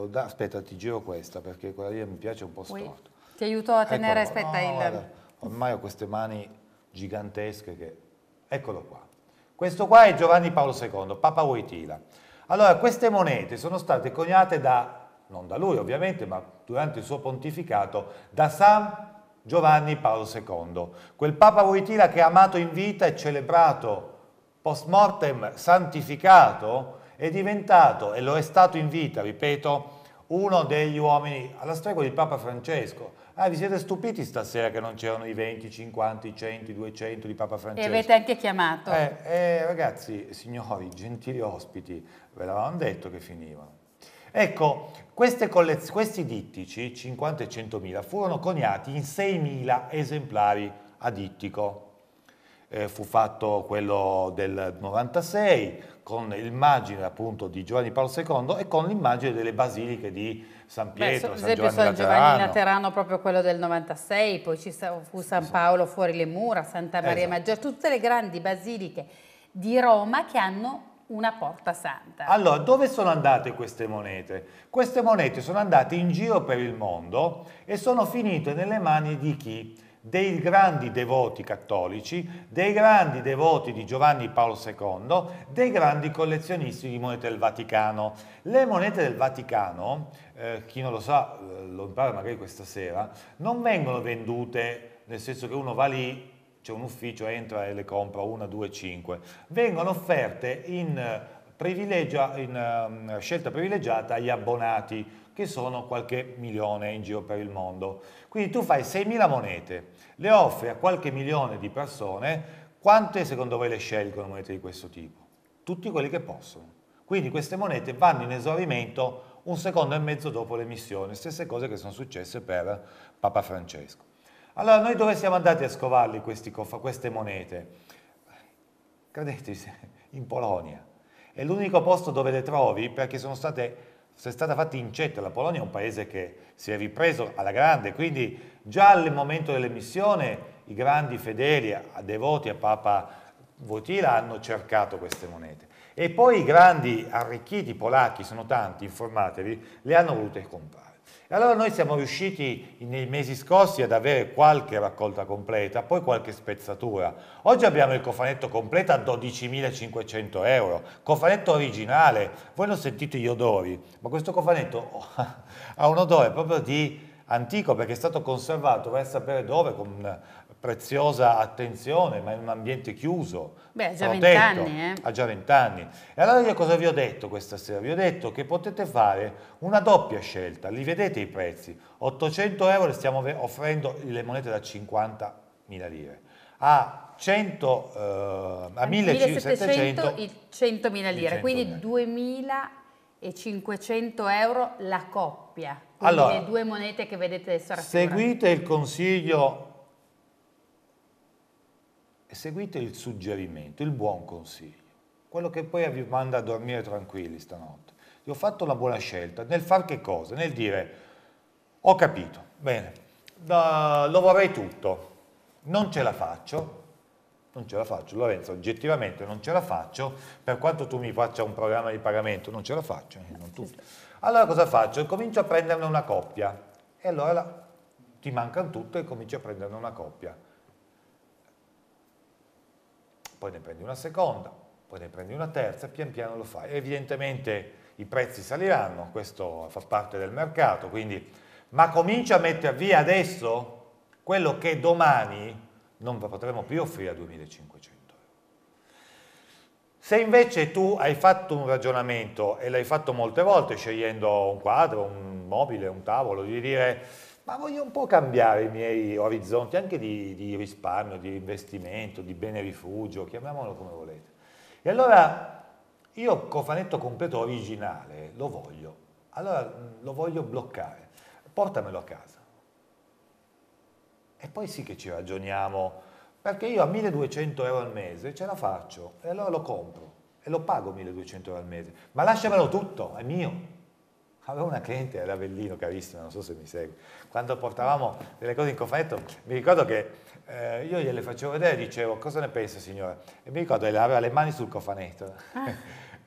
eh, da, aspetta ti giro questa perché quella lì mi piace un po' storta. Oui. Ti aiuto a tenere, aspetta no, il... Guarda, ormai ho queste mani gigantesche che... Eccolo qua. Questo qua è Giovanni Paolo II, Papa Wojtyla. Allora, queste monete sono state coniate da, non da lui ovviamente, ma durante il suo pontificato, da San Giovanni Paolo II, quel Papa Voitila che è amato in vita e celebrato post mortem, santificato, è diventato, e lo è stato in vita, ripeto, uno degli uomini, alla stregua di Papa Francesco. Ah, vi siete stupiti stasera che non c'erano i 20, 50, 100, 200 di Papa Francesco? E avete anche chiamato. Eh, eh, ragazzi, signori, gentili ospiti, ve l'avevamo detto che finivano. Ecco, questi dittici, 50 e 100.000, furono coniati in 6.000 esemplari a dittico. Eh, fu fatto quello del 96, con l'immagine appunto di Giovanni Paolo II e con l'immagine delle basiliche di San Pietro, Beh, San esempio, Giovanni San Giovanni Laterano. Laterano, proprio quello del 96, poi ci fu San Paolo fuori le mura, Santa Maria esatto. Maggiore, tutte le grandi basiliche di Roma che hanno una porta santa. Allora, dove sono andate queste monete? Queste monete sono andate in giro per il mondo e sono finite nelle mani di chi? dei grandi devoti cattolici, dei grandi devoti di Giovanni Paolo II, dei grandi collezionisti di monete del Vaticano. Le monete del Vaticano, eh, chi non lo sa eh, lo impara magari questa sera, non vengono vendute nel senso che uno va lì, c'è un ufficio, entra e le compra una, due, cinque. Vengono offerte in, eh, in um, scelta privilegiata agli abbonati, che sono qualche milione in giro per il mondo. Quindi tu fai 6.000 monete, le offre a qualche milione di persone, quante secondo voi le scelgono monete di questo tipo? Tutti quelli che possono. Quindi queste monete vanno in esaurimento un secondo e mezzo dopo l'emissione, stesse cose che sono successe per Papa Francesco. Allora, noi dove siamo andati a scovarli questi, queste monete? Credeteci, in Polonia. È l'unico posto dove le trovi perché sono state, sono state fatte incette. La Polonia è un paese che si è ripreso alla grande, quindi già al momento dell'emissione i grandi fedeli, devoti a Papa Votila hanno cercato queste monete. E poi i grandi arricchiti polacchi, sono tanti, informatevi, le hanno volute comprare. E allora noi siamo riusciti nei mesi scorsi ad avere qualche raccolta completa, poi qualche spezzatura. Oggi abbiamo il cofanetto completo a 12.500 euro, cofanetto originale. Voi non sentite gli odori, ma questo cofanetto ha un odore proprio di antico perché è stato conservato, vai a sapere dove, con preziosa attenzione, ma in un ambiente chiuso, Beh, ha già vent'anni. Eh. già vent'anni. E allora io cosa vi ho detto questa sera? Vi ho detto che potete fare una doppia scelta, li vedete i prezzi, 800 euro le stiamo offrendo le monete da 50.000 lire, a 100, eh, a 1700, 1700 il 100.000 lire, 100 quindi 2.000 e 500 euro la coppia, quindi allora, le due monete che vedete adesso Seguite il consiglio e seguite il suggerimento, il buon consiglio, quello che poi vi manda a dormire tranquilli stanotte. Io ho fatto la buona scelta nel far che cosa? Nel dire ho capito, bene, da, lo vorrei tutto, non ce la faccio, non ce la faccio. Lorenzo, oggettivamente non ce la faccio, per quanto tu mi faccia un programma di pagamento, non ce la faccio, eh, non tu. Allora cosa faccio? Comincio a prenderne una coppia e allora ti mancano tutte e cominci a prenderne una coppia. Poi ne prendi una seconda, poi ne prendi una terza, pian piano lo fai. Evidentemente i prezzi saliranno, questo fa parte del mercato, quindi, ma comincia a mettere via adesso quello che domani non potremo più offrire 2500 euro. Se invece tu hai fatto un ragionamento e l'hai fatto molte volte scegliendo un quadro, un mobile, un tavolo, di dire ma voglio un po' cambiare i miei orizzonti anche di, di risparmio, di investimento, di bene rifugio, chiamiamolo come volete. E allora io cofanetto completo originale lo voglio, allora lo voglio bloccare, portamelo a casa. E poi sì che ci ragioniamo, perché io a 1200 euro al mese ce la faccio e allora lo compro e lo pago 1200 euro al mese, ma lasciamelo tutto, è mio. Avevo una cliente era Bellino, carissima, non so se mi segue, quando portavamo delle cose in cofanetto, mi ricordo che eh, io gliele facevo vedere e dicevo cosa ne pensa signora? E mi ricordo che aveva le mani sul cofanetto ah.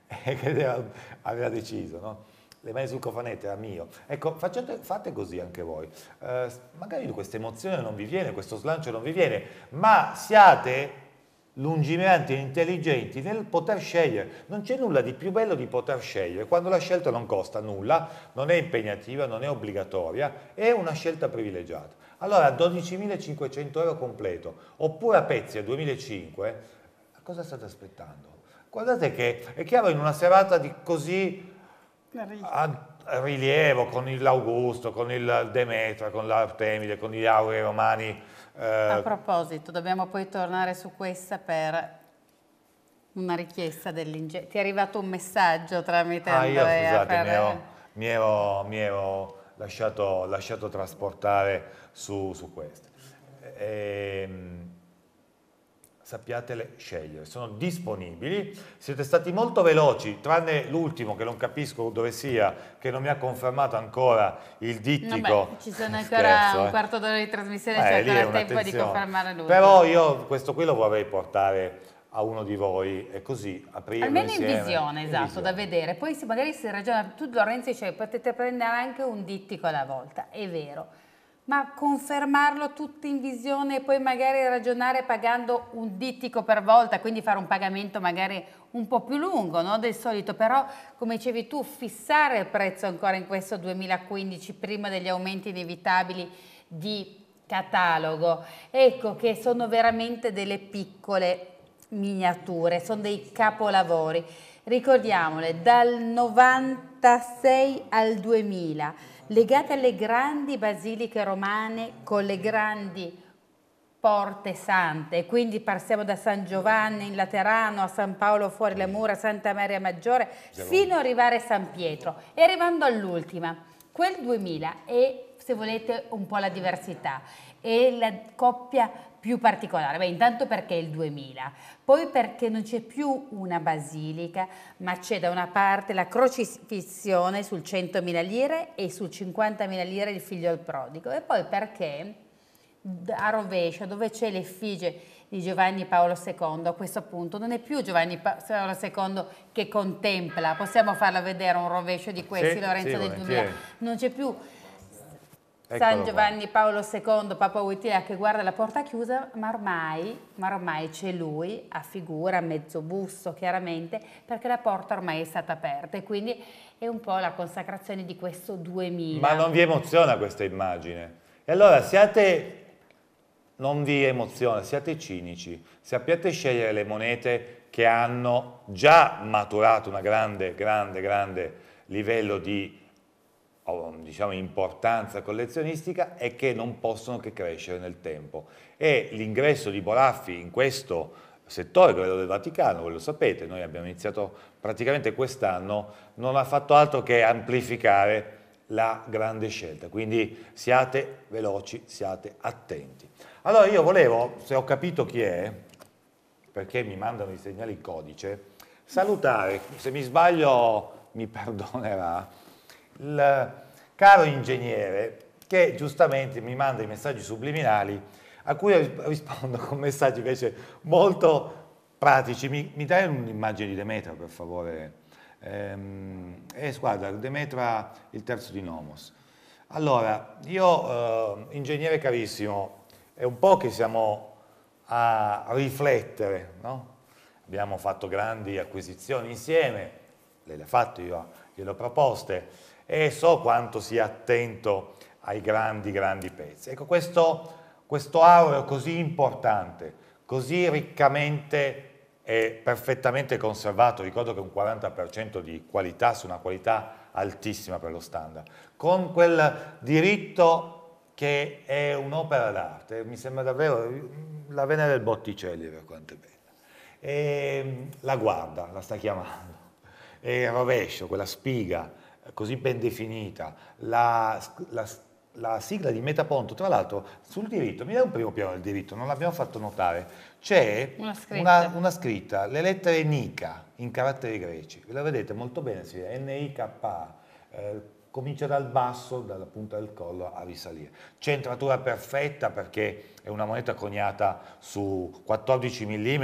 e che aveva, aveva deciso, no? le mani sul cofanetto era mio. Ecco, facciate, fate così anche voi. Eh, magari questa emozione non vi viene, questo slancio non vi viene, ma siate lungimiranti e intelligenti nel poter scegliere. Non c'è nulla di più bello di poter scegliere, quando la scelta non costa nulla, non è impegnativa, non è obbligatoria, è una scelta privilegiata. Allora 12.500 euro completo, oppure a pezzi a 2.500, cosa state aspettando? Guardate che è chiaro in una serata di così a rilievo con l'Augusto, con il Demetra, con l'Artemide, con gli Aurei Romani. Eh. A proposito, dobbiamo poi tornare su questa per una richiesta dell'ingegnere. Ti è arrivato un messaggio tramite ah, Andrea? Io, scusate, per... mi, ero, mi, ero, mi ero, lasciato, lasciato trasportare su, su questo. Ehm, sappiatele scegliere, sono disponibili, siete stati molto veloci, tranne l'ultimo che non capisco dove sia, che non mi ha confermato ancora il dittico. No, beh, ci sono ancora Scherzo, un eh. quarto d'ora di trasmissione, eh, c'è ancora tempo di confermare l'ultimo. Però io questo qui lo vorrei portare a uno di voi e così aprire almeno insieme. in visione esatto in visione. da vedere poi se magari si ragiona tu Lorenzo dice potete prendere anche un dittico alla volta è vero ma confermarlo tutti in visione e poi magari ragionare pagando un dittico per volta, quindi fare un pagamento magari un po' più lungo no? del solito, però come dicevi tu fissare il prezzo ancora in questo 2015 prima degli aumenti inevitabili di catalogo, ecco che sono veramente delle piccole miniature, sono dei capolavori, ricordiamole dal 96 al 2000 legate alle grandi basiliche romane con le grandi porte sante, quindi passiamo da San Giovanni in Laterano a San Paolo fuori le mura, Santa Maria Maggiore, fino ad arrivare a San Pietro. E arrivando all'ultima, quel 2000 è, se volete, un po' la diversità, è la coppia più particolare? Beh, intanto perché è il 2000, poi perché non c'è più una basilica, ma c'è da una parte la crocifissione sul 100.000 lire e sul 50.000 lire il figlio al prodigo, e poi perché a rovescio, dove c'è l'effigie di Giovanni Paolo II, a questo punto non è più Giovanni Paolo II che contempla, possiamo farla vedere un rovescio di questi, sì, Lorenzo sì, del 2000, non c'è più Eccolo San Giovanni qua. Paolo II, Papa Wojtyla, che guarda la porta chiusa, ma ormai, ormai c'è lui a figura, mezzo busto chiaramente, perché la porta ormai è stata aperta e quindi è un po' la consacrazione di questo 2000. Ma non vi emoziona questa immagine? E allora siate, non vi emoziona, siate cinici, sappiate scegliere le monete che hanno già maturato un grande, grande, grande livello di diciamo, importanza collezionistica e che non possono che crescere nel tempo. E l'ingresso di Boraffi in questo settore, quello del Vaticano, voi lo sapete, noi abbiamo iniziato praticamente quest'anno, non ha fatto altro che amplificare la grande scelta, quindi siate veloci, siate attenti. Allora io volevo, se ho capito chi è, perché mi mandano i segnali codice, salutare, se mi sbaglio mi perdonerà, il caro ingegnere che giustamente mi manda i messaggi subliminali a cui rispondo con messaggi invece molto pratici. Mi, mi dai un'immagine di Demetra per favore? Ehm, eh, guarda, Demetra il terzo di Nomos. Allora, io, eh, ingegnere carissimo, è un po' che siamo a riflettere, no? Abbiamo fatto grandi acquisizioni insieme, le ho fatte io, gliele ho proposte, e so quanto sia attento ai grandi, grandi pezzi. Ecco, questo, questo aureo così importante, così riccamente e perfettamente conservato, ricordo che un 40% di qualità su una qualità altissima per lo standard, con quel diritto che è un'opera d'arte, mi sembra davvero la Venere del Botticelli per quanto è bella. E ehm, la guarda, la sta chiamando, e il rovescio, quella spiga, così ben definita, la, la, la sigla di Metaponto, tra l'altro sul diritto, mi dai un primo piano del diritto, non l'abbiamo fatto notare, c'è una scritta. Una, una scritta, le lettere Nika in caratteri greci, ve la vedete molto bene, si vede N-I-K-A, eh, comincia dal basso, dalla punta del collo a risalire. Centratura perfetta perché è una moneta coniata su 14 mm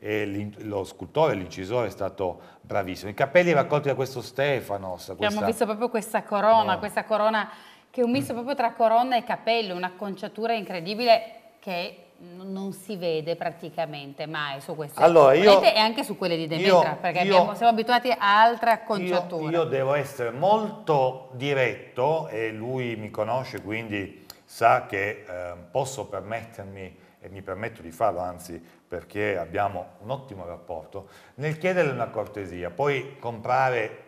e lo scultore, l'incisore è stato bravissimo. I capelli raccolti da questo Stefanos. Questa... Abbiamo visto proprio questa corona, no. questa corona che è un misto proprio tra corona e capello, un'acconciatura incredibile che non si vede praticamente mai su queste allora, io, e anche su quelle di Demetra, io, perché io, abbiamo, siamo abituati a altre acconciature. Io, io devo essere molto diretto e lui mi conosce, quindi sa che eh, posso permettermi, e mi permetto di farlo anzi perché abbiamo un ottimo rapporto, nel chiederle una cortesia, poi comprare,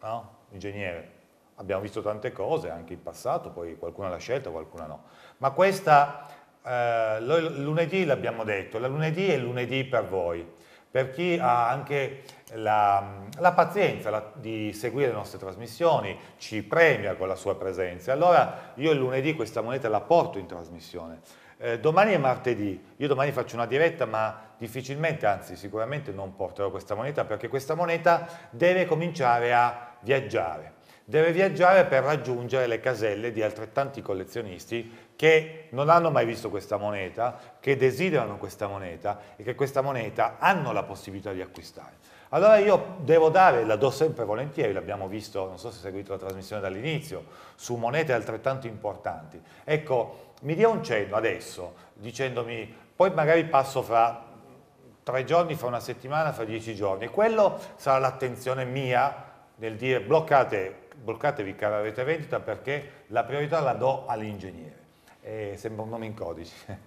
no? ingegnere, abbiamo visto tante cose anche in passato, poi qualcuna l'ha scelta, qualcuna no, ma questa eh, lunedì l'abbiamo detto, la lunedì è lunedì per voi, per chi ha anche la, la pazienza la, di seguire le nostre trasmissioni, ci premia con la sua presenza. Allora io il lunedì questa moneta la porto in trasmissione. Eh, domani è martedì, io domani faccio una diretta ma difficilmente, anzi sicuramente non porterò questa moneta perché questa moneta deve cominciare a viaggiare. Deve viaggiare per raggiungere le caselle di altrettanti collezionisti che non hanno mai visto questa moneta, che desiderano questa moneta e che questa moneta hanno la possibilità di acquistare. Allora io devo dare, la do sempre volentieri, l'abbiamo visto, non so se hai seguito la trasmissione dall'inizio, su monete altrettanto importanti. Ecco, mi dia un cenno adesso, dicendomi, poi magari passo fra tre giorni, fra una settimana, fra dieci giorni, e quello sarà l'attenzione mia nel dire bloccate, bloccatevi cara rete vendita perché la priorità la do all'ingegnere eh, sembra un nome in codice.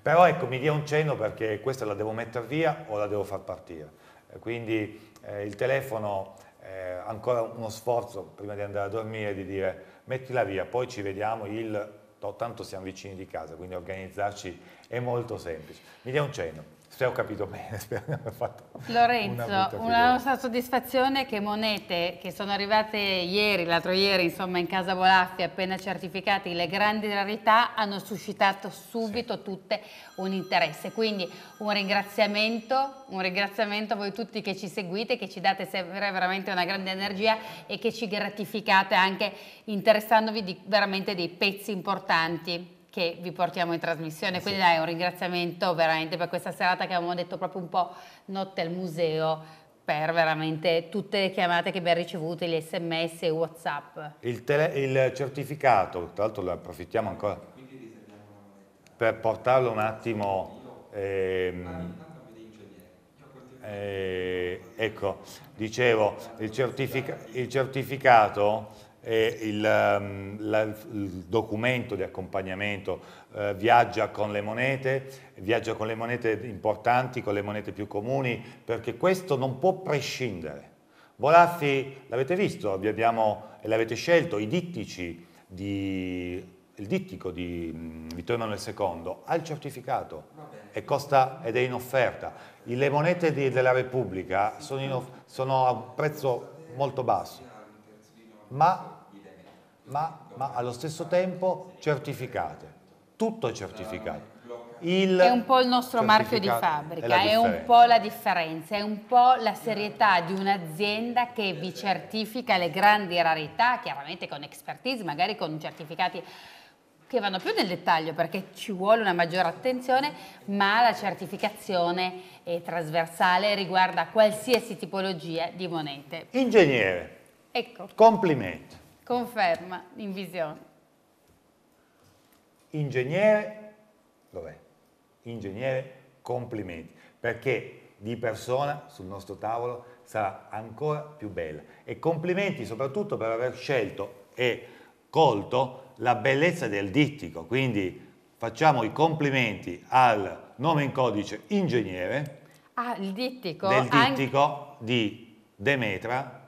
Però ecco, mi dia un cenno perché questa la devo mettere via o la devo far partire. Eh, quindi eh, il telefono, eh, ancora uno sforzo prima di andare a dormire, di dire mettila via, poi ci vediamo il... tanto siamo vicini di casa, quindi organizzarci è molto semplice. Mi dia un cenno se ho capito bene, spero di aver fatto Lorenzo, una, una nostra soddisfazione che monete che sono arrivate ieri, l'altro ieri, insomma, in Casa Bolaffi, appena certificati, le grandi rarità, hanno suscitato subito sì. tutte un interesse. Quindi un ringraziamento, un ringraziamento a voi tutti che ci seguite, che ci date sempre veramente una grande energia e che ci gratificate anche interessandovi di, veramente dei pezzi importanti che vi portiamo in trasmissione. Eh Quindi sì. dai, un ringraziamento veramente per questa serata che abbiamo detto proprio un po' notte al museo per veramente tutte le chiamate che abbiamo ricevuto, gli sms e whatsapp. Il, tele, il certificato, tra l'altro lo approfittiamo ancora per portarlo un attimo... Ehm, ah, eh, ecco, dicevo, il, certifica, il certificato il, ehm, la, il, documento di accompagnamento eh, viaggia con le monete, viaggia con le monete importanti, con le monete più comuni, perché questo non può prescindere. Volaffi, l'avete visto, vi abbiamo, e l'avete scelto, i dittici di il dittico di mm, Vittorio Emanuele II ha il certificato e costa, ed è in offerta. Le monete di, della Repubblica sono, in, sono, a un prezzo molto basso, ma ma, ma allo stesso tempo certificate. Tutto è certificato. Il è un po' il nostro marchio di fabbrica, è, è, un po' la differenza, è un po' la serietà di un'azienda che vi certifica le grandi rarità, chiaramente con expertise, magari con certificati che vanno più nel dettaglio perché ci vuole una maggiore attenzione, ma la certificazione è trasversale riguarda qualsiasi tipologia di monete. Ingegnere. Ecco. Complimenti. Conferma, in visione. Ingegnere, dov'è? Ingegnere, complimenti, perché di persona sul nostro tavolo sarà ancora più bella. E complimenti soprattutto per aver scelto e colto la bellezza del dittico, quindi facciamo i complimenti al nome in codice ingegnere ah, il dittico. del dittico An di Demetra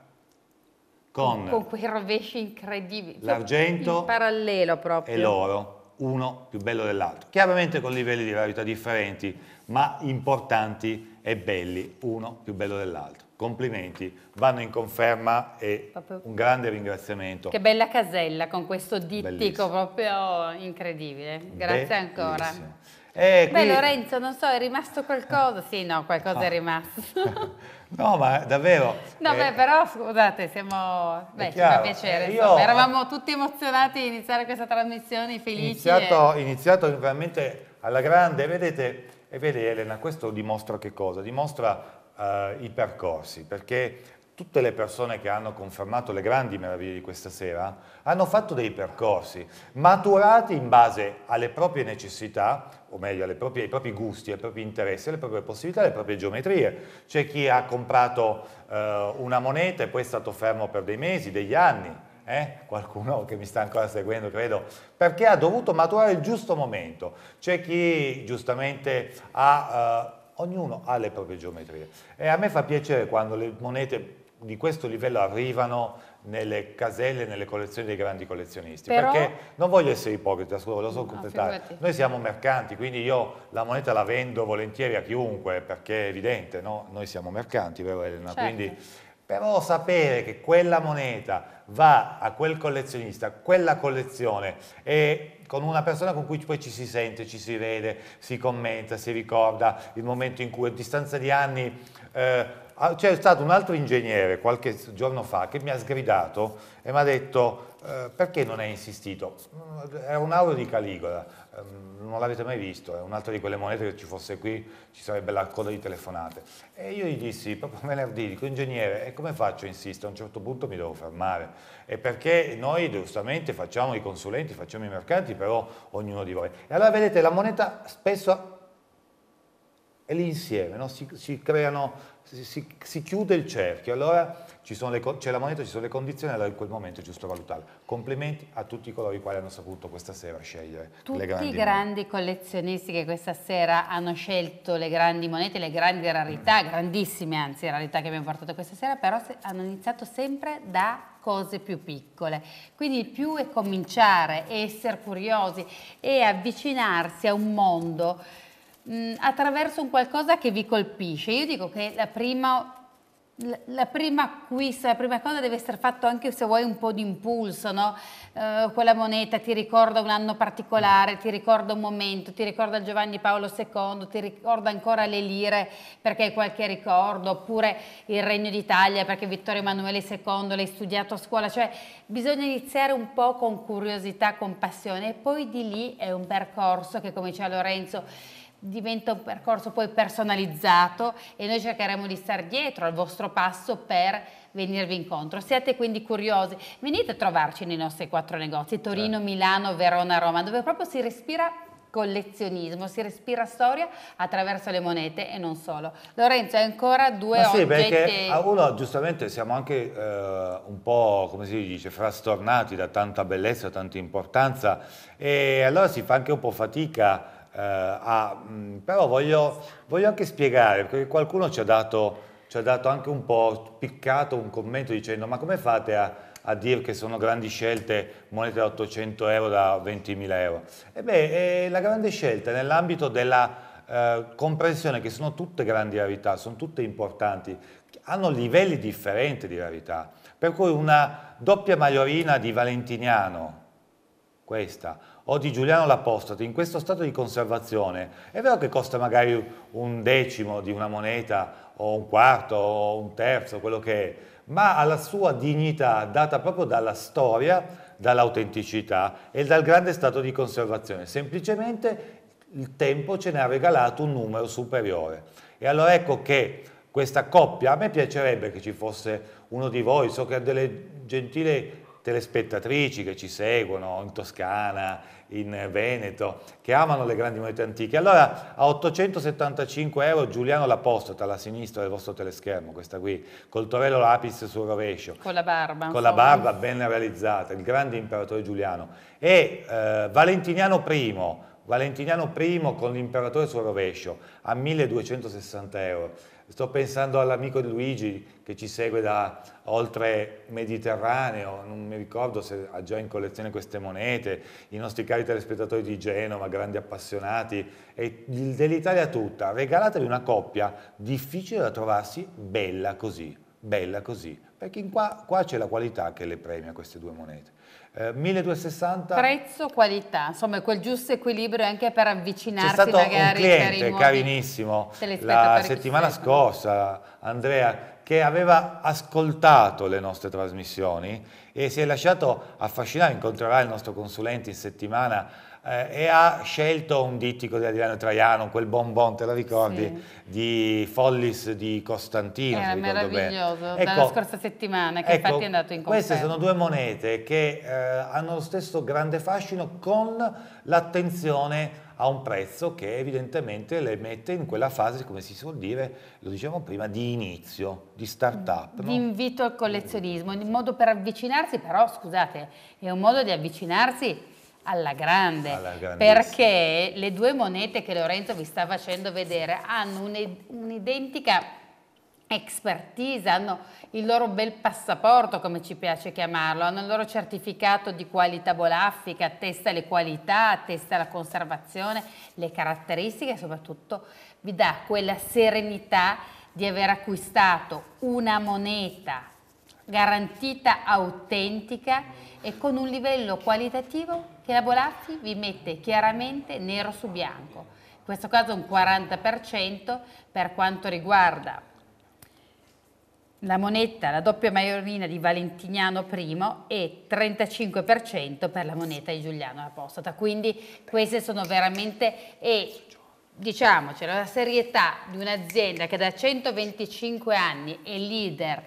con, con quei rovesci incredibili. Cioè, l'argento in parallelo proprio. e l'oro, uno più bello dell'altro. Chiaramente con livelli di varietà differenti, ma importanti e belli, uno più bello dell'altro. Complimenti, vanno in conferma e proprio. un grande ringraziamento. Che bella casella con questo dittico Bellissimo. proprio incredibile. Grazie Bellissimo. ancora. Eh, Beh Lorenzo, non so, è rimasto qualcosa? Sì, no, qualcosa ah. è rimasto. no, ma davvero. No, eh... beh, però scusate, siamo... Beh, ci fa piacere, eh, Io... eravamo tutti emozionati di iniziare questa trasmissione, felici. Iniziato, e... iniziato veramente alla grande, vedete, e vedi Elena, questo dimostra che cosa? Dimostra uh, i percorsi, perché tutte le persone che hanno confermato le grandi meraviglie di questa sera hanno fatto dei percorsi maturati in base alle proprie necessità, o meglio proprie, ai propri gusti, ai propri interessi, alle proprie possibilità, alle proprie geometrie. C'è chi ha comprato eh, una moneta e poi è stato fermo per dei mesi, degli anni, eh? qualcuno che mi sta ancora seguendo credo, perché ha dovuto maturare il giusto momento. C'è chi giustamente ha... Eh, ognuno ha le proprie geometrie e a me fa piacere quando le monete di questo livello arrivano nelle caselle, nelle collezioni dei grandi collezionisti. Però... Perché non voglio essere ipocrita, scusa, lo so no, completare. Figurati. Noi siamo mercanti, quindi io la moneta la vendo volentieri a chiunque, perché è evidente, no? Noi siamo mercanti, vero Elena? Certo. Quindi, però sapere che quella moneta va a quel collezionista, quella collezione, e con una persona con cui poi ci si sente, ci si vede, si commenta, si ricorda il momento in cui a distanza di anni... Eh, Ah, c'è stato un altro ingegnere qualche giorno fa che mi ha sgridato e mi ha detto eh, perché non hai insistito? Mm, era un auro di Caligola, eh, non l'avete mai visto, è un'altra di quelle monete che ci fosse qui ci sarebbe la coda di telefonate. E io gli dissi proprio venerdì, dico ingegnere, e come faccio a insistere? A un certo punto mi devo fermare. E perché noi giustamente facciamo i consulenti, facciamo i mercanti, però ognuno di voi. E allora vedete la moneta spesso è l'insieme, no? si, si creano si, si, si chiude il cerchio, allora c'è la moneta, ci sono le condizioni, allora in quel momento è giusto valutarla. Complimenti a tutti coloro i quali hanno saputo questa sera scegliere tutti le grandi Tutti i grandi collezionisti che questa sera hanno scelto le grandi monete, le grandi rarità, mm. grandissime anzi rarità che abbiamo portato questa sera, però hanno iniziato sempre da cose più piccole. Quindi più è cominciare, essere curiosi e avvicinarsi a un mondo mh, mm, attraverso un qualcosa che vi colpisce. Io dico che la prima la prima quiz, la prima cosa deve essere fatta anche se vuoi un po' di impulso, no? eh, quella moneta ti ricorda un anno particolare, ti ricorda un momento, ti ricorda Giovanni Paolo II, ti ricorda ancora le lire perché hai qualche ricordo, oppure il Regno d'Italia perché Vittorio Emanuele II l'hai studiato a scuola, cioè bisogna iniziare un po' con curiosità, con passione e poi di lì è un percorso che come diceva Lorenzo diventa un percorso poi personalizzato e noi cercheremo di stare dietro al vostro passo per venirvi incontro. Siete quindi curiosi, venite a trovarci nei nostri quattro negozi, Torino, certo. Milano, Verona, Roma, dove proprio si respira collezionismo, si respira storia attraverso le monete e non solo. Lorenzo, hai ancora due Ma sì, oggetti... perché ah, uno, giustamente, siamo anche eh, un po', come si dice, frastornati da tanta bellezza, tanta importanza e allora si fa anche un po' fatica eh, a, ah, mh, mm, però voglio, voglio, anche spiegare, perché qualcuno ci ha, dato, ci ha dato anche un po' piccato un commento dicendo ma come fate a, a dire che sono grandi scelte monete da 800 euro da 20.000 euro. E beh, la grande scelta nell'ambito della eh, comprensione che sono tutte grandi rarità, sono tutte importanti, hanno livelli differenti di rarità, per cui una doppia maiorina di Valentiniano, questa, o di Giuliano l'Apostato in questo stato di conservazione, è vero che costa magari un decimo di una moneta o un quarto o un terzo, quello che è, ma ha la sua dignità data proprio dalla storia, dall'autenticità e dal grande stato di conservazione. Semplicemente il tempo ce ne ha regalato un numero superiore. E allora ecco che questa coppia, a me piacerebbe che ci fosse uno di voi, so che ha delle gentili telespettatrici che ci seguono in Toscana, in Veneto, che amano le grandi monete antiche. Allora a 875 euro Giuliano l'Apostata alla sinistra del vostro teleschermo, questa qui, col torello lapis sul rovescio. Con la barba. Con la barba ben realizzata, il grande imperatore Giuliano. E eh, Valentiniano I, Valentiniano I con l'imperatore sul rovescio a 1260 euro sto pensando all'amico di Luigi che ci segue da oltre Mediterraneo, non mi ricordo se ha già in collezione queste monete, i nostri cari telespettatori di Genova, grandi appassionati, e dell'Italia tutta, regalatevi una coppia difficile da trovarsi, bella così, bella così, perché qua, qua c'è la qualità che le premia queste due monete. 1260 eh, prezzo qualità insomma quel giusto equilibrio anche per avvicinarsi c'è stato magari un cliente carinissimo la settimana scorsa Andrea che aveva ascoltato le nostre trasmissioni e si è lasciato affascinare incontrerà il nostro consulente in settimana eh, e ha scelto un dittico di Adriano Traiano, quel bonbon, te lo ricordi, sì. di Follis di Costantino, ricordo Era meraviglioso, ecco, dalla scorsa settimana, che ecco, infatti è andato in conferma. Queste sono due monete che eh, hanno lo stesso grande fascino con l'attenzione a un prezzo che evidentemente le mette in quella fase, come si suol dire, lo dicevamo prima, di inizio, di start-up. Di no? invito al collezionismo, un modo per avvicinarsi, però scusate, è un modo di avvicinarsi alla grande, alla perché le due monete che Lorenzo vi sta facendo vedere hanno un'identica expertise, hanno il loro bel passaporto, come ci piace chiamarlo, hanno il loro certificato di qualità bolaffica, attesta le qualità, attesta la conservazione, le caratteristiche e soprattutto vi dà quella serenità di aver acquistato una moneta garantita autentica e con un livello qualitativo che la Bolaffi vi mette chiaramente nero su bianco, in questo caso un 40% per quanto riguarda la moneta, la doppia maiorina di Valentiniano I e 35% per la moneta di Giuliano Apostata. Quindi queste sono veramente, e diciamocelo, la serietà di un'azienda che da 125 anni è leader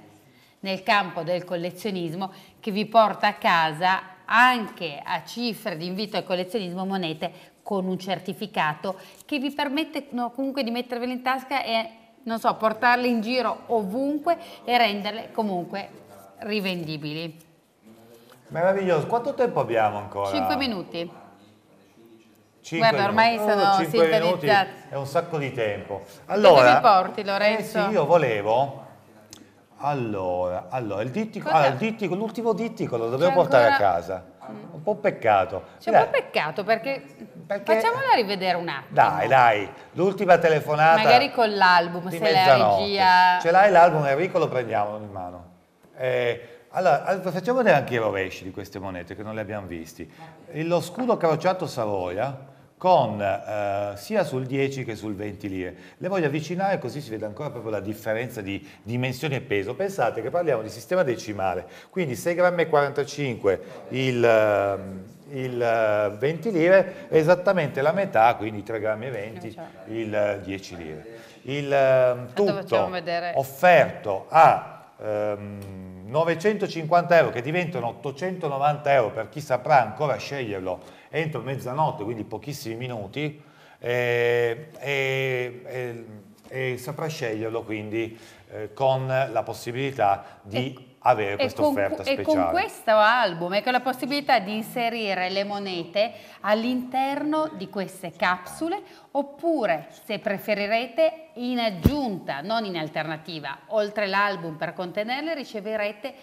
nel campo del collezionismo che vi porta a casa anche a cifre di invito al collezionismo monete con un certificato che vi permette no, comunque di mettervele in tasca e non so, portarle in giro ovunque e renderle comunque rivendibili. Meraviglioso, quanto tempo abbiamo ancora? 5 minuti. 5 Guarda, ormai minuti. sono oh, sintetizzati. È un sacco di tempo. Allora, Dove mi porti Lorenzo? Eh sì, io volevo allora, allora, il dittico, ah, il dittico, l'ultimo dittico lo dobbiamo portare a casa. Un po' peccato. C'è dai. un po' peccato perché... perché... Facciamola rivedere un attimo. Dai, dai, l'ultima telefonata. Magari con l'album, se mezzanotte. la regia... Ce l'hai l'album, Enrico, lo prendiamo in mano. Eh, allora, facciamo vedere anche i rovesci di queste monete che non le abbiamo visti. Lo scudo crociato Savoia con eh, sia sul 10 che sul 20 lire. Le voglio avvicinare così si vede ancora proprio la differenza di dimensione e peso. Pensate che parliamo di sistema decimale, quindi 6,45 g il, ehm, il 20 eh, lire è esattamente la metà, quindi 3,20 g cioè. il 10 eh, lire. Il ehm, tutto offerto a ehm, 950 euro che diventano 890 euro per chi saprà ancora sceglierlo entro mezzanotte, quindi pochissimi minuti, eh, e, e, e saprà sceglierlo quindi eh, con la possibilità di avere questa offerta speciale. E con questo album, e con la possibilità di inserire le monete all'interno di queste capsule oppure, se preferirete, in aggiunta, non in alternativa. Oltre l'album per contenerle riceverete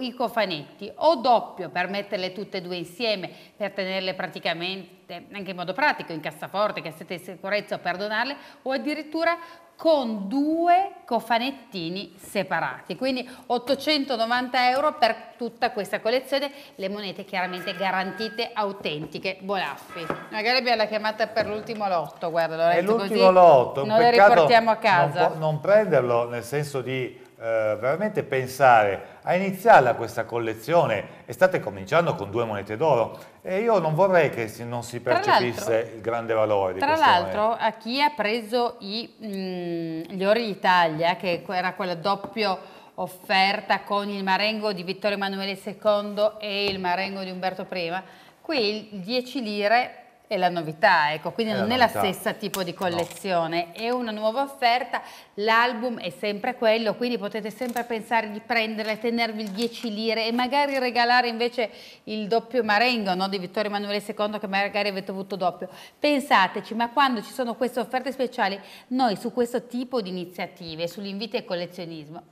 i cofanetti o doppio per metterle tutte e due insieme per tenerle praticamente anche in modo pratico in cassaforte, cassette di sicurezza o per donarle o addirittura con due cofanettini separati quindi 890 euro per tutta questa collezione le monete chiaramente garantite autentiche Bolaffi magari abbiamo la chiamata per l'ultimo lotto guarda Lorenzo, è l'ultimo lotto non le riportiamo a casa non, non prenderlo nel senso di eh, veramente pensare a iniziarla questa collezione e state cominciando con due monete d'oro e io non vorrei che si, non si percepisse il grande valore di Tra l'altro a chi ha preso i, mh, mm, gli ori d'Italia, che era quella doppia offerta con il marengo di Vittorio Emanuele II e il marengo di Umberto I, qui 10 lire è la novità, ecco, quindi è non la è la stessa tipo di collezione, no. è una nuova offerta, l'album è sempre quello, quindi potete sempre pensare di prendere, tenervi il 10 lire e magari regalare invece il doppio Marengo no? di Vittorio Emanuele II che magari avete avuto doppio. Pensateci, ma quando ci sono queste offerte speciali, noi su questo tipo di iniziative, sull'invito e collezionismo,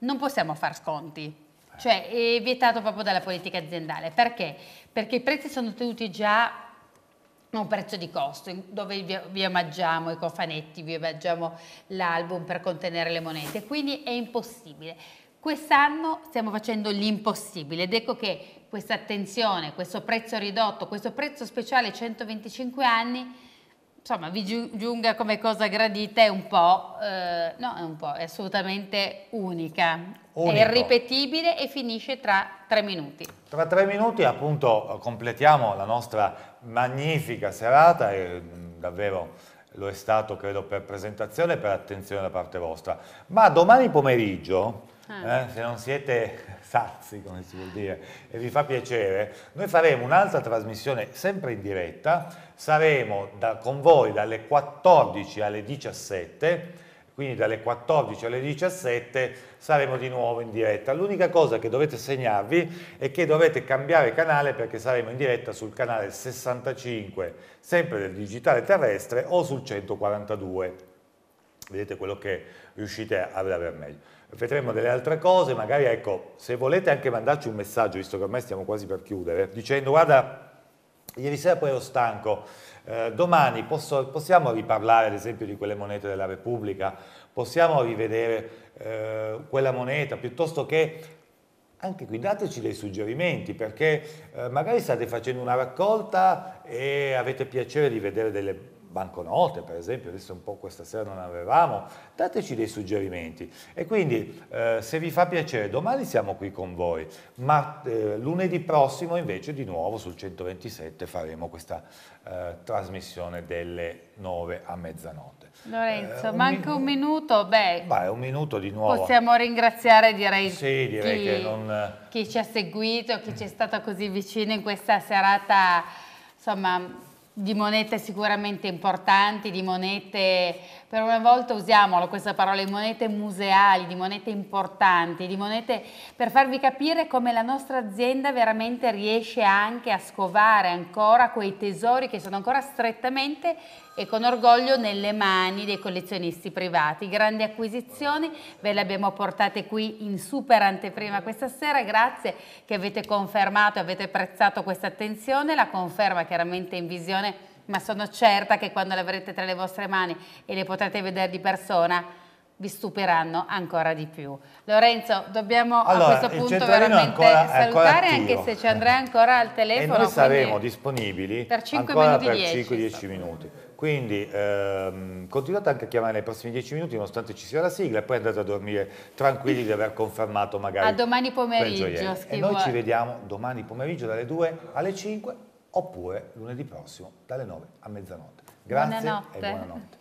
non possiamo far sconti cioè è vietato proprio dalla politica aziendale. Perché? Perché i prezzi sono tenuti già a un prezzo di costo, dove vi omaggiamo i cofanetti, vi omaggiamo l'album per contenere le monete, quindi è impossibile. Quest'anno stiamo facendo l'impossibile ed ecco che questa attenzione, questo prezzo ridotto, questo prezzo speciale 125 anni, insomma vi giunga come cosa gradita è un po', eh, no è un po', è assolutamente unica, Unico. è irripetibile e finisce tra tre minuti. Tra tre minuti appunto completiamo la nostra magnifica serata, e mm, davvero lo è stato credo per presentazione e per attenzione da parte vostra, ma domani pomeriggio, ah. eh, se non siete sazi come si vuol dire e vi fa piacere, noi faremo un'altra trasmissione sempre in diretta, saremo da, con voi dalle 14 alle 17 quindi dalle 14 alle 17 saremo di nuovo in diretta. L'unica cosa che dovete segnarvi è che dovete cambiare canale perché saremo in diretta sul canale 65, sempre del digitale terrestre o sul 142. Vedete quello che riuscite ad avere meglio. Vedremo delle altre cose, magari ecco, se volete anche mandarci un messaggio, visto che ormai stiamo quasi per chiudere, dicendo guarda, ieri sera poi ero stanco, eh, domani posso, possiamo riparlare ad esempio di quelle monete della Repubblica, possiamo rivedere eh, quella moneta piuttosto che anche qui dateci dei suggerimenti perché eh, magari state facendo una raccolta e avete piacere di vedere delle banconote, per esempio, adesso un po' questa sera non avevamo, dateci dei suggerimenti. E quindi eh, se vi fa piacere, domani siamo qui con voi, ma eh, lunedì prossimo invece di nuovo sul 127 faremo questa eh, trasmissione delle 9 a mezzanotte. Lorenzo, eh, un manca un minuto, beh, beh, un minuto di nuovo. Possiamo ringraziare direi, sì, direi chi, che non... Eh, chi ci ha seguito, chi ci è stato così vicino in questa serata, insomma di monete sicuramente importanti, di monete, per una volta usiamolo questa parola, di monete museali, di monete importanti, di monete per farvi capire come la nostra azienda veramente riesce anche a scovare ancora quei tesori che sono ancora strettamente e con orgoglio nelle mani dei collezionisti privati. Grandi acquisizioni, ve le abbiamo portate qui in super anteprima questa sera, grazie che avete confermato e avete apprezzato questa attenzione, la conferma chiaramente in visione, ma sono certa che quando le avrete tra le vostre mani e le potrete vedere di persona, vi stupiranno ancora di più. Lorenzo, dobbiamo allora, a questo punto veramente ancora, salutare, anche se ci andrà ancora al telefono. E noi saremo disponibili per 5 minuti per 10, 5-10 minuti. Quindi ehm, continuate anche a chiamare nei prossimi dieci minuti nonostante ci sia la sigla e poi andate a dormire tranquilli di aver confermato magari... A domani pomeriggio. E noi ci vediamo domani pomeriggio dalle 2 alle 5 oppure lunedì prossimo dalle 9 a mezzanotte. Grazie buonanotte. e buonanotte.